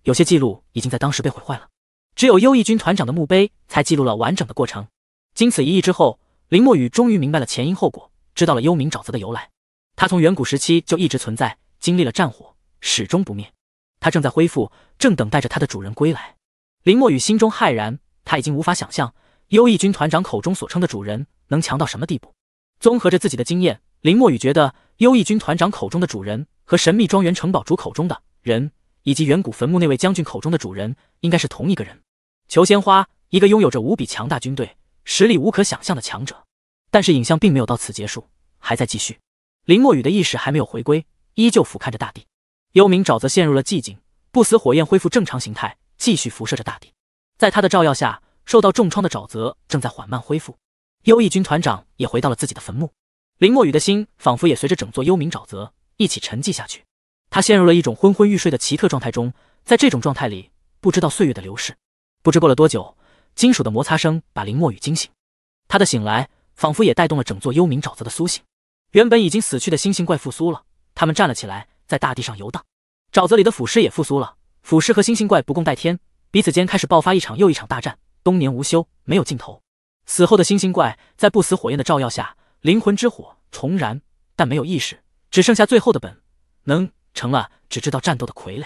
有些记录已经在当时被毁坏了，只有优异军团长的墓碑才记录了完整的过程。经此一役之后，林墨雨终于明白了前因后果，知道了幽冥沼泽的由来。它从远古时期就一直存在，经历了战火，始终不灭。它正在恢复，正等待着它的主人归来。林墨雨心中骇然，他已经无法想象优异军团长口中所称的主人能强到什么地步。综合着自己的经验。林墨雨觉得，优异军团长口中的主人和神秘庄园城堡主口中的人，以及远古坟墓那位将军口中的主人，应该是同一个人。裘鲜花，一个拥有着无比强大军队、实力无可想象的强者。但是影像并没有到此结束，还在继续。林墨雨的意识还没有回归，依旧俯瞰着大地。幽冥沼泽陷入了寂静，不死火焰恢复正常形态，继续辐射着大地。在他的照耀下，受到重创的沼泽正在缓慢恢复。优异军团长也回到了自己的坟墓。林墨雨的心仿佛也随着整座幽冥沼泽一起沉寂下去，他陷入了一种昏昏欲睡的奇特状态中，在这种状态里，不知道岁月的流逝，不知过了多久，金属的摩擦声把林墨雨惊醒，他的醒来仿佛也带动了整座幽冥沼泽的苏醒，原本已经死去的星星怪复苏了，他们站了起来，在大地上游荡，沼泽里的腐尸也复苏了，腐尸和星星怪不共戴天，彼此间开始爆发一场又一场大战，冬眠无休，没有尽头。死后的星星怪在不死火焰的照耀下。灵魂之火重燃，但没有意识，只剩下最后的本能，成了只知道战斗的傀儡。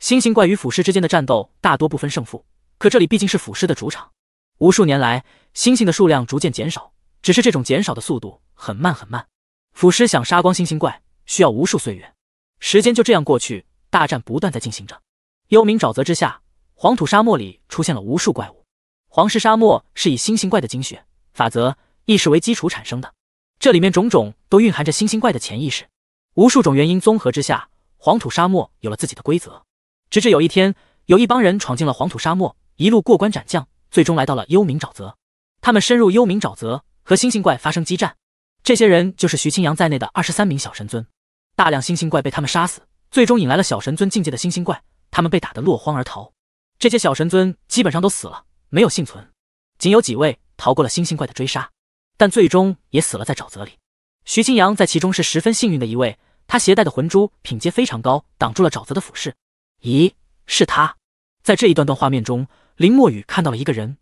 猩猩怪与腐尸之间的战斗大多不分胜负，可这里毕竟是腐尸的主场。无数年来，猩猩的数量逐渐减少，只是这种减少的速度很慢很慢。腐尸想杀光猩猩怪，需要无数岁月。时间就这样过去，大战不断在进行着。幽冥沼泽之下，黄土沙漠里出现了无数怪物。黄石沙漠是以猩猩怪的精血、法则、意识为基础产生的。这里面种种都蕴含着星星怪的潜意识，无数种原因综合之下，黄土沙漠有了自己的规则。直至有一天，有一帮人闯进了黄土沙漠，一路过关斩将，最终来到了幽冥沼泽。他们深入幽冥沼泽，和星星怪发生激战。这些人就是徐清扬在内的二十三名小神尊。大量星星怪被他们杀死，最终引来了小神尊境界的星星怪，他们被打得落荒而逃。这些小神尊基本上都死了，没有幸存，仅有几位逃过了星星怪的追杀。但最终也死了在沼泽里。徐清扬在其中是十分幸运的一位，他携带的魂珠品阶非常高，挡住了沼泽的腐蚀。咦，是他在这一段段画面中，林墨雨看到了一个人。